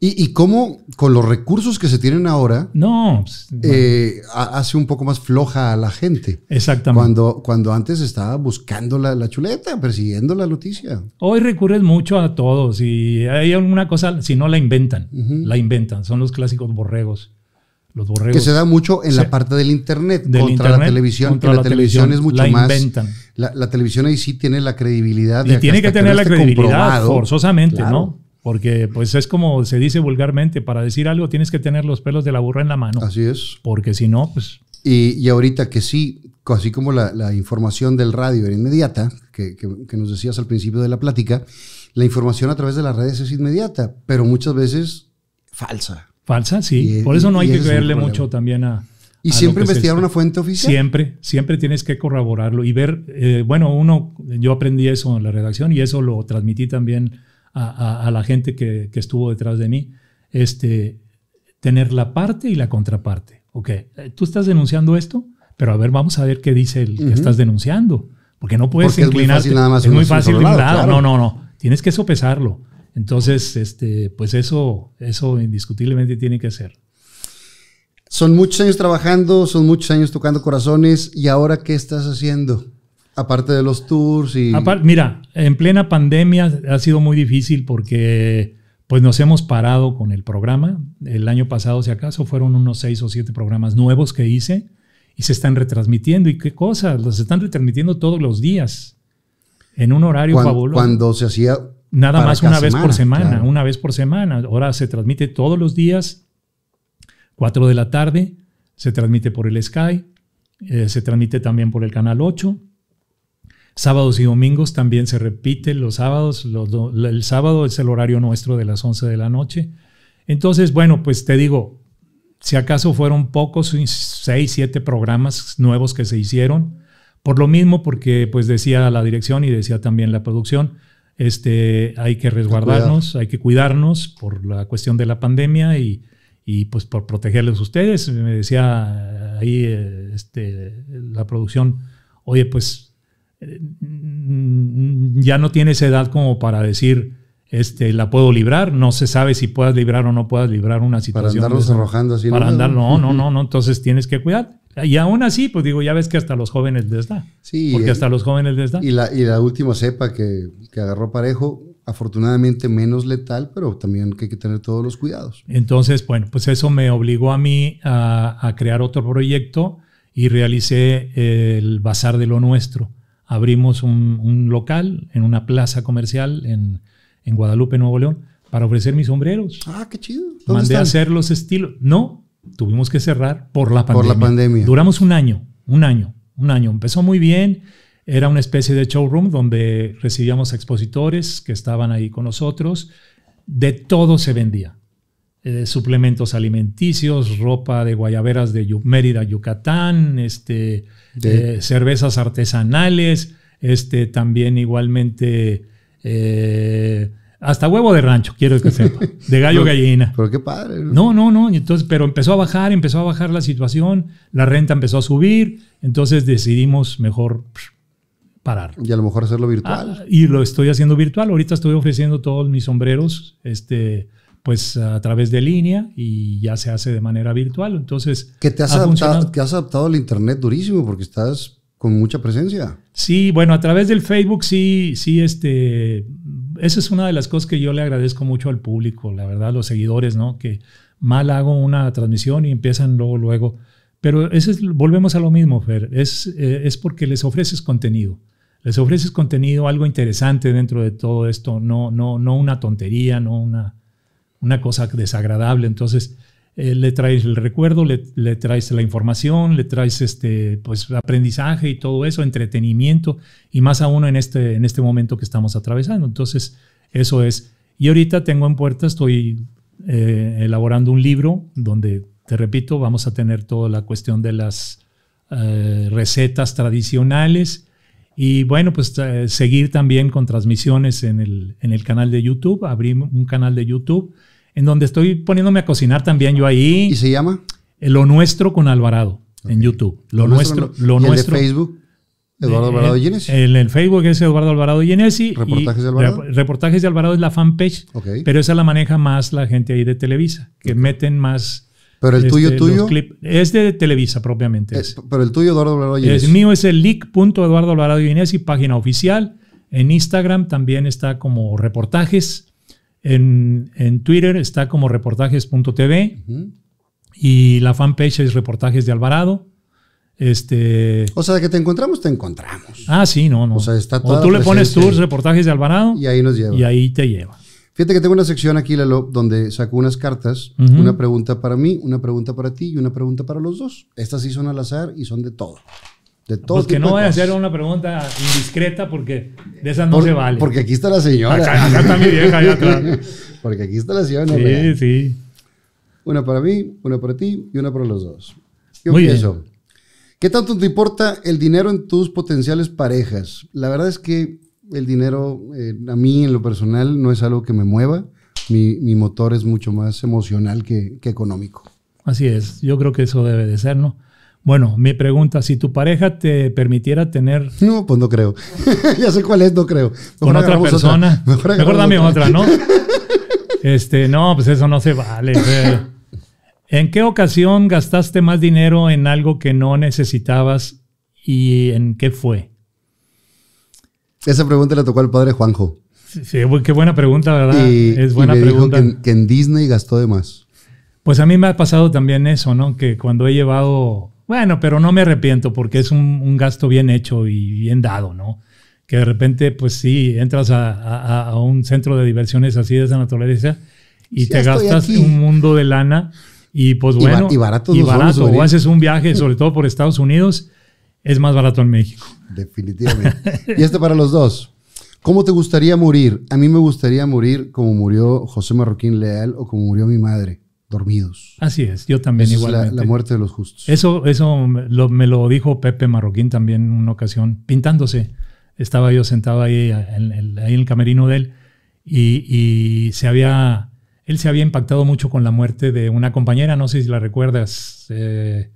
¿Y, cómo con los recursos que se tienen ahora? No. Pues, eh, hace un poco más floja a la gente. Exactamente. Cuando, cuando antes estaba buscando la, chuleta, persiguiendo la noticia. Hoy recurres mucho a todos y hay una cosa, si no la inventan, la inventan. Son los clásicos borregos. Los borregos. Que se da mucho en la parte del internet contra la televisión, la, televisión, es mucho más. La, televisión ahí sí tiene la credibilidad. De y tiene que tener la este credibilidad, forzosamente, ¿no? Porque pues es como se dice vulgarmente, para decir algo tienes que tener los pelos de la burra en la mano. Así es. Porque si no, pues... Y, y ahorita que sí, así como la, información del radio era inmediata, que, que, nos decías al principio de la plática, la información a través de las redes es inmediata, pero muchas veces falsa. Falsa, sí. Por eso no hay que creerle mucho también a. Y siempre investigar este. una fuente oficial. Siempre, siempre tienes que corroborarlo y ver. Eh, bueno, uno, yo aprendí eso en la redacción y eso lo transmití también a, la gente que, estuvo detrás de mí, este, tener la parte y la contraparte. Ok, eh, tú estás denunciando esto, pero a ver, vamos a ver qué dice el que estás denunciando. Porque no puedes inclinarte. Es muy fácil, nada No, no, no. Tienes que sopesarlo. Entonces, este, pues eso, eso indiscutiblemente tiene que ser. Son muchos años trabajando, son muchos años tocando corazones. ¿Y ahora qué estás haciendo? Aparte de los tours y... mira, en plena pandemia ha sido muy difícil porque pues nos hemos parado con el programa. El año pasado, si acaso, fueron unos seis o siete programas nuevos que hice y se están retransmitiendo. ¿Y qué cosas? Los están retransmitiendo todos los días en un horario cuando, fabuloso. Cuando se hacía... Nada más una vez por semana, una vez por semana. Ahora se transmite todos los días, 4 de la tarde, se transmite por el Sky, eh, se transmite también por el Canal 8 Sábados y domingos también se repite, los sábados, el sábado es el horario nuestro de las 11 de la noche. Entonces, bueno, pues te digo, si acaso fueron pocos, seis, siete programas nuevos que se hicieron, por lo mismo, porque pues decía la dirección y decía también la producción, este, hay que resguardarnos, hay que cuidarnos por la cuestión de la pandemia y, pues por protegerles a ustedes. Me decía ahí este, la producción, oye, pues Mm, ya no tienes edad como para decir, este, la puedo librar, no se sabe si puedas librar o no puedas librar una situación. Para andarnos arrojando así. no andar, no, no, no, no, entonces tienes que cuidar. Y aún así, pues digo, ya ves que hasta los jóvenes les da. Sí. Porque eh, hasta los jóvenes les da. Y la, y la última cepa que, agarró parejo, afortunadamente menos letal, pero también que hay que tener todos los cuidados. Entonces, bueno, pues eso me obligó a mí a crear otro proyecto y realicé el Bazar de lo Nuestro abrimos un, local en una plaza comercial en, Guadalupe, Nuevo León, para ofrecer mis sombreros. Ah, qué chido. Mandé a hacer los estilos. No, tuvimos que cerrar por la pandemia. Por la pandemia. Duramos un año, un año, un año. Empezó muy bien. Era una especie de showroom donde recibíamos expositores que estaban ahí con nosotros. De todo se vendía. Eh, suplementos alimenticios, ropa de guayaberas de Mérida, Yucatán, este, de... Eh, cervezas artesanales, este, también igualmente... Eh, hasta huevo de rancho, quiero que sepa. De gallo gallina. Pero qué padre. No, no, no. Entonces, pero empezó a bajar, empezó a bajar la situación, la renta empezó a subir, entonces decidimos mejor parar. Y a lo mejor hacerlo ah, virtual. y lo estoy haciendo virtual. Ahorita estoy ofreciendo todos mis sombreros, este, pues a través de línea y ya se hace de manera virtual. Entonces, que te has, adaptado, has adaptado al Internet durísimo porque estás con mucha presencia. Sí, bueno, a través del Facebook sí, sí, este, esa es una de las cosas que yo le agradezco mucho al público, la verdad, los seguidores, ¿no? Que mal hago una transmisión y empiezan luego, luego. Pero es, volvemos a lo mismo, Fer, es, eh, es porque les ofreces contenido. Les ofreces contenido, algo interesante dentro de todo esto, no, no, no una tontería, no una una cosa desagradable. Entonces, eh, le traes el recuerdo, le, traes la información, le traes este, pues, aprendizaje y todo eso, entretenimiento, y más aún en este, en este momento que estamos atravesando. Entonces, eso es. Y ahorita tengo en puerta, estoy eh, elaborando un libro donde, te repito, vamos a tener toda la cuestión de las eh, recetas tradicionales. Y bueno, pues seguir también con transmisiones en el, en el canal de YouTube. abrir un canal de YouTube en donde estoy poniéndome a cocinar también yo ahí. ¿Y se llama? Eh, lo Nuestro con Alvarado en YouTube. Lo, Nuestro. lo nuestro. El de Facebook? Eduardo eh, Alvarado eh, Ginesi. En el Facebook es Eduardo Alvarado Ginesi. ¿Reportajes de Alvarado? reportajes de Alvarado es la fanpage, pero esa la maneja más la gente ahí de Televisa, que meten más... Pero el tuyo, este, tuyo... es de Televisa propiamente. pero el tuyo, Eduardo Alvarado El mío es el leak.eduardo página oficial. En Instagram también está como reportajes. En, Twitter está como reportajes.tv y la fanpage es Reportajes de Alvarado. Este... O sea, de que te encontramos, te encontramos. Ah, sí, no, no. O está tú le pones tus reportajes de Alvarado. Y ahí nos lleva. Y ahí te lleva. Fíjate que tengo una sección aquí, Lalo, donde saco unas cartas, una pregunta para mí, una pregunta para ti y una pregunta para los dos. Estas sí son al azar y son de todo. De pues que no voy a hacer una pregunta indiscreta porque de esas no se vale. Porque aquí está la señora. Acá, está mi vieja allá atrás. porque aquí está la señora. Sí, sí. Una para mí, una para ti y una para los dos. Yo Muy pienso, bien. ¿qué tanto te importa el dinero en tus potenciales parejas? La verdad es que el dinero eh, a mí en lo personal no es algo que me mueva. Mi, mi motor es mucho más emocional que, que, económico. Así es, yo creo que eso debe de ser, ¿no? Bueno, mi pregunta, si tu pareja te permitiera tener... No, pues no creo. ya sé cuál es, no creo. con otra persona. Mejor, dame otra, ¿no? este, no, pues eso no se vale. ¿En qué ocasión gastaste más dinero en algo que no necesitabas y en qué fue? Esa pregunta la tocó al padre Juanjo. Sí, qué buena pregunta, ¿verdad? es buena pregunta. Dijo que, que en Disney gastó de más. Pues a mí me ha pasado también eso, ¿no? Que cuando he llevado bueno, pero no me arrepiento porque es un, gasto bien hecho y bien dado, ¿no? Que de repente, pues sí, entras a, un centro de diversiones así de esa naturaleza y te gastas un mundo de lana y pues bueno. Y, barato. Y barato. o haces un viaje, sobre todo por Estados Unidos, es más barato en México. Definitivamente. y esto para los dos. ¿Cómo te gustaría morir? A mí me gustaría morir como murió José Marroquín Leal o como murió mi madre dormidos. Así es, yo también igual. igualmente. Es la, muerte de los justos. Eso, eso me lo dijo Pepe Marroquín también en una ocasión, pintándose. Estaba yo sentado ahí en, el camerino de él y, se había, él se había impactado mucho con la muerte de una compañera, no sé si la recuerdas. Eh,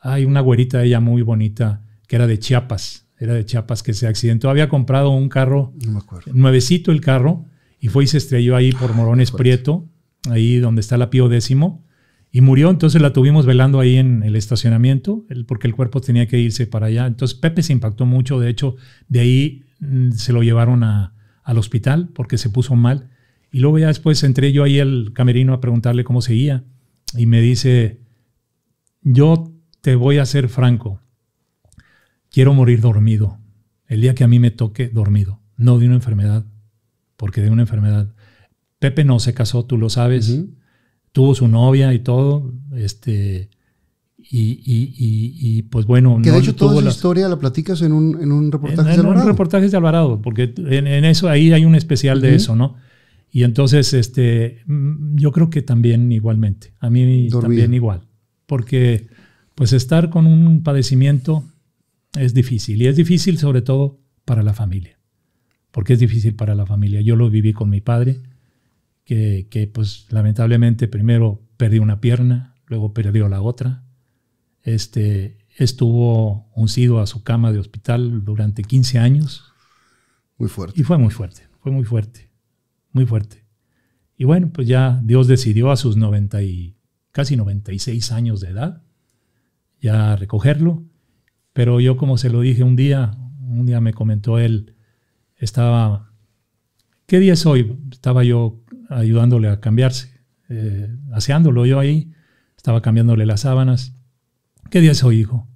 hay una güerita ella muy bonita que era de Chiapas, era de Chiapas que se accidentó. Había comprado un carro, nuevecito el carro, y fue y se estrelló ahí por ah, Morones Prieto ahí donde está la Pío X, y murió, entonces la tuvimos velando ahí en el estacionamiento, porque el cuerpo tenía que irse para allá. Entonces Pepe se impactó mucho, de hecho, de ahí mm, se lo llevaron al hospital porque se puso mal. Y luego ya después entré yo ahí al camerino a preguntarle cómo seguía, y me dice, yo te voy a ser franco, quiero morir dormido, el día que a mí me toque dormido, no de una enfermedad, porque de una enfermedad Pepe no se casó, tú lo sabes. Tuvo su novia y todo. Este, y, y, pues bueno. Que de hecho toda la historia la platicas en un, reportaje de Alvarado. En un reportaje de Alvarado, porque en, eso ahí hay un especial de eso, ¿no? Y entonces, este, mm, yo creo que también igualmente. A mí también igual. Porque pues estar con un padecimiento es difícil. Y es difícil sobre todo para la familia. Porque es difícil para la familia. Yo lo viví con mi padre que, pues lamentablemente primero perdió una pierna, luego perdió la otra. Este, estuvo uncido a su cama de hospital durante 15 años. Muy fuerte. Y fue muy fuerte, fue muy fuerte, muy fuerte. Y bueno, pues ya Dios decidió a sus 90 y casi 96 años de edad ya recogerlo. Pero yo como se lo dije un día, un día me comentó él, estaba, ¿qué día es hoy? Estaba yo ayudándole a cambiarse, eh, aseándolo yo ahí, estaba cambiándole las sábanas. ¿Qué día es hoy, hijo?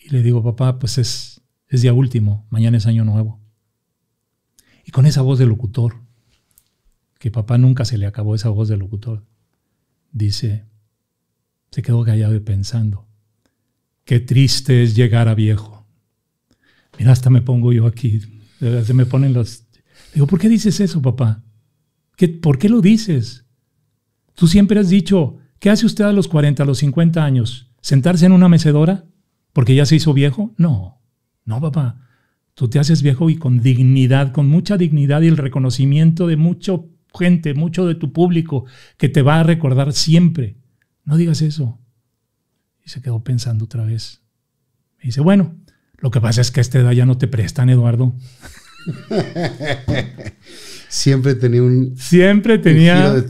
Y le digo, papá, pues es, es día último, mañana es año nuevo. Y con esa voz de locutor, que papá nunca se le acabó esa voz de locutor, dice, se quedó callado y pensando, qué triste es llegar a viejo. Mira, hasta me pongo yo aquí, se me ponen los... Digo, ¿por qué dices eso, papá? ¿Por qué lo dices? Tú siempre has dicho, ¿qué hace usted a los 40, a los 50 años? ¿Sentarse en una mecedora? ¿Porque ya se hizo viejo? No, no, papá. Tú te haces viejo y con dignidad, con mucha dignidad y el reconocimiento de mucha gente, mucho de tu público que te va a recordar siempre. No digas eso. Y se quedó pensando otra vez. Y dice, bueno, lo que pasa es que a esta edad ya no te prestan, Eduardo. Siempre tenía un. Siempre tenía. de una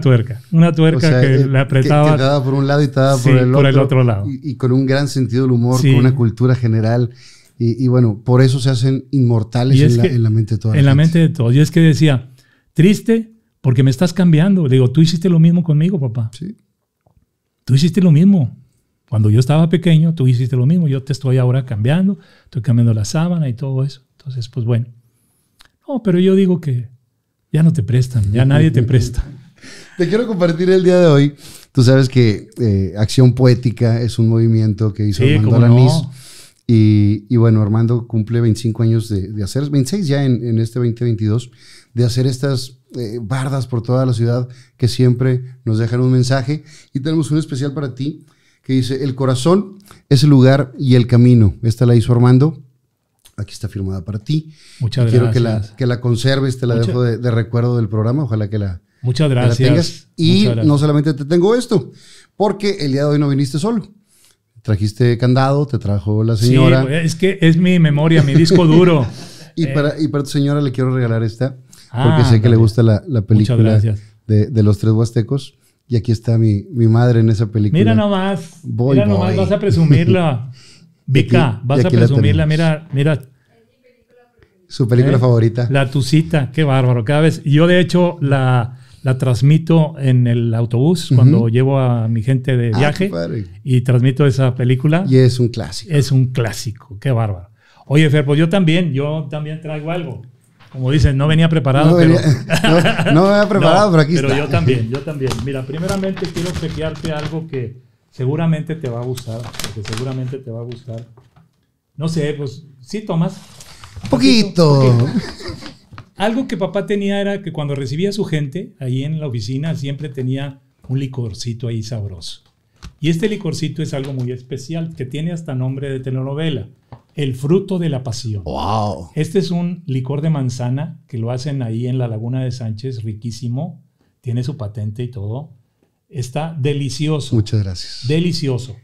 tuerca. Una tuerca que eh, le apretaba. por un lado y estaba por, el otro, lado. Y, con un gran sentido del humor, con una cultura general. Y, bueno, por eso se hacen inmortales en la, en la, mente de todos. En la, mente de todos. Y es que decía, triste porque me estás cambiando. Le digo, tú hiciste lo mismo conmigo, papá. Sí. Tú hiciste lo mismo. Cuando yo estaba pequeño, tú hiciste lo mismo. Yo te estoy ahora cambiando. Estoy cambiando la sábana y todo eso. Entonces, pues bueno. No, pero yo digo que ya no te prestan, ya nadie te presta. te quiero compartir el día de hoy. Tú sabes que eh, Acción Poética es un movimiento que hizo Armando Y, bueno, Armando cumple 25 años de, hacer, 26 ya en, este 2022, de hacer estas eh, bardas por toda la ciudad que siempre nos dejan un mensaje. Y tenemos un especial para ti que dice, el corazón es el lugar y el camino. Esta la hizo Armando aquí está firmada para ti. Muchas gracias. Quiero que la, que la conserves, te la dejo de, recuerdo del programa, ojalá que la, Muchas gracias. Y no solamente te tengo esto, porque el día de hoy no viniste solo. Trajiste candado, te trajo la señora. Sí, es que es mi memoria, mi disco duro. Eh. y, para, tu señora le quiero regalar esta, porque ah, sé que le gusta la, la película de, de los tres huastecos. Y aquí está mi, madre en esa película. Mira nomás. mira nomás, vas a presumirla. Vica, vas a presumirla. Mira, mira, su película ¿Eh? favorita. La Tucita, qué bárbaro. Cada vez. Yo, de hecho, la, la transmito en el autobús cuando llevo a mi gente de ah, viaje y transmito esa película. Y es un clásico. Es un clásico, qué bárbaro. Oye, Fer, pues yo también, yo también traigo algo. Como dicen, no venía preparado. No, venía, me preparado, pero aquí pero está. Pero yo también, yo también. Mira, primeramente quiero chequearte algo que seguramente te va a gustar, porque seguramente te va a gustar. No sé, pues sí tomas poquito. Algo que papá tenía era que cuando recibía a su gente, ahí en la oficina, siempre tenía un licorcito ahí sabroso. Y este licorcito es algo muy especial, que tiene hasta nombre de telenovela. El fruto de la pasión. Wow. Este es un licor de manzana que lo hacen ahí en la Laguna de Sánchez, riquísimo. Tiene su patente y todo. Está delicioso. Muchas gracias. Delicioso.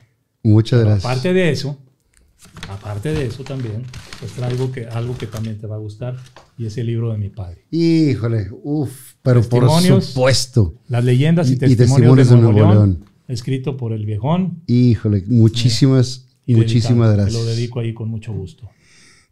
Muchas gracias. Aparte de eso, Aparte de eso también, pues traigo que, algo que también te va a gustar y es el libro de mi padre. Híjole, uff, pero por supuesto. Las leyendas y, testimonios, de Nuevo, León, Escrito por el viejón. Híjole, muchísimas, y muchísimas gracias. lo dedico ahí con mucho gusto.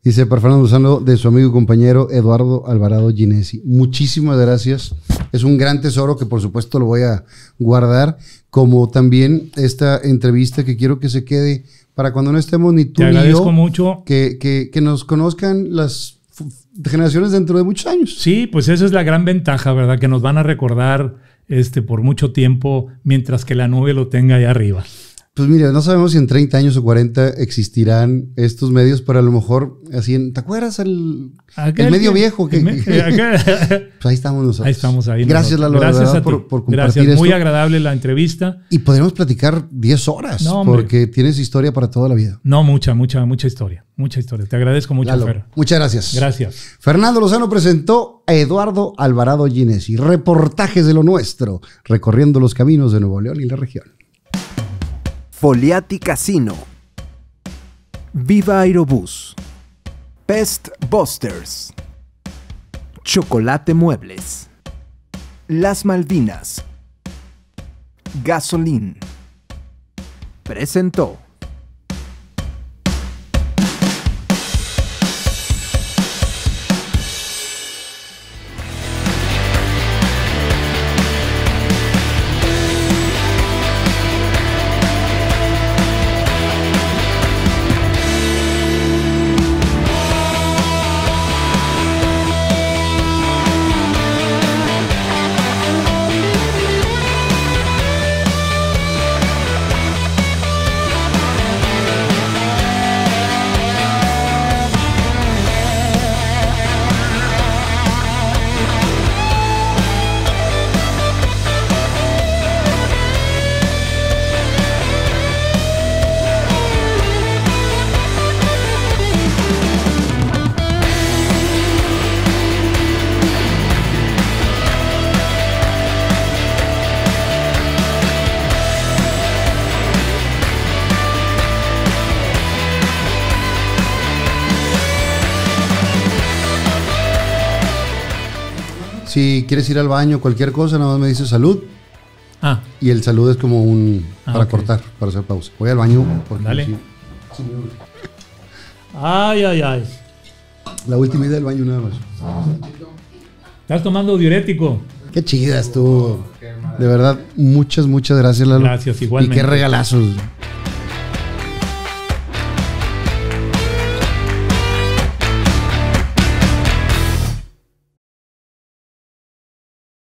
Dice por Fernando Usando de su amigo y compañero Eduardo Alvarado Ginesi. Muchísimas gracias es un gran tesoro que por supuesto lo voy a guardar, como también esta entrevista que quiero que se quede para cuando no estemos ni tú ni yo. mucho. Que, que, que nos conozcan las generaciones dentro de muchos años. Sí, pues esa es la gran ventaja, ¿verdad? Que nos van a recordar este, por mucho tiempo mientras que la nube lo tenga ahí arriba. Pues mira, no sabemos si en 30 años o 40 existirán estos medios, pero a lo mejor así en, ¿te acuerdas el, medio viejo? Que, pues ahí estamos nosotros. Ahí estamos ahí. Gracias, Lalo, gracias por, por, compartir Gracias, muy agradable la entrevista. Y podremos platicar 10 horas, porque tienes historia para toda la vida. No, mucha, mucha, mucha historia. Mucha historia. Te agradezco mucho, Muchas gracias. Gracias. Fernando Lozano presentó a Eduardo Alvarado Ginesi. Reportajes de lo nuestro, recorriendo los caminos de Nuevo León y la región. Foliati Casino, Viva Aerobús, Pest Busters, Chocolate Muebles, Las Maldinas, Gasolín. Presentó. quieres ir al baño, cualquier cosa, nada más me dice salud. Ah. Y el salud es como un. Ah, para cortar, para hacer pausa. Voy al baño. Dale. ay, ay, ay. La última idea del baño, nada más. Estás tomando diurético. Qué chidas tú. Oh, De verdad, muchas, muchas gracias, Lalo. Gracias, igual Y qué regalazos.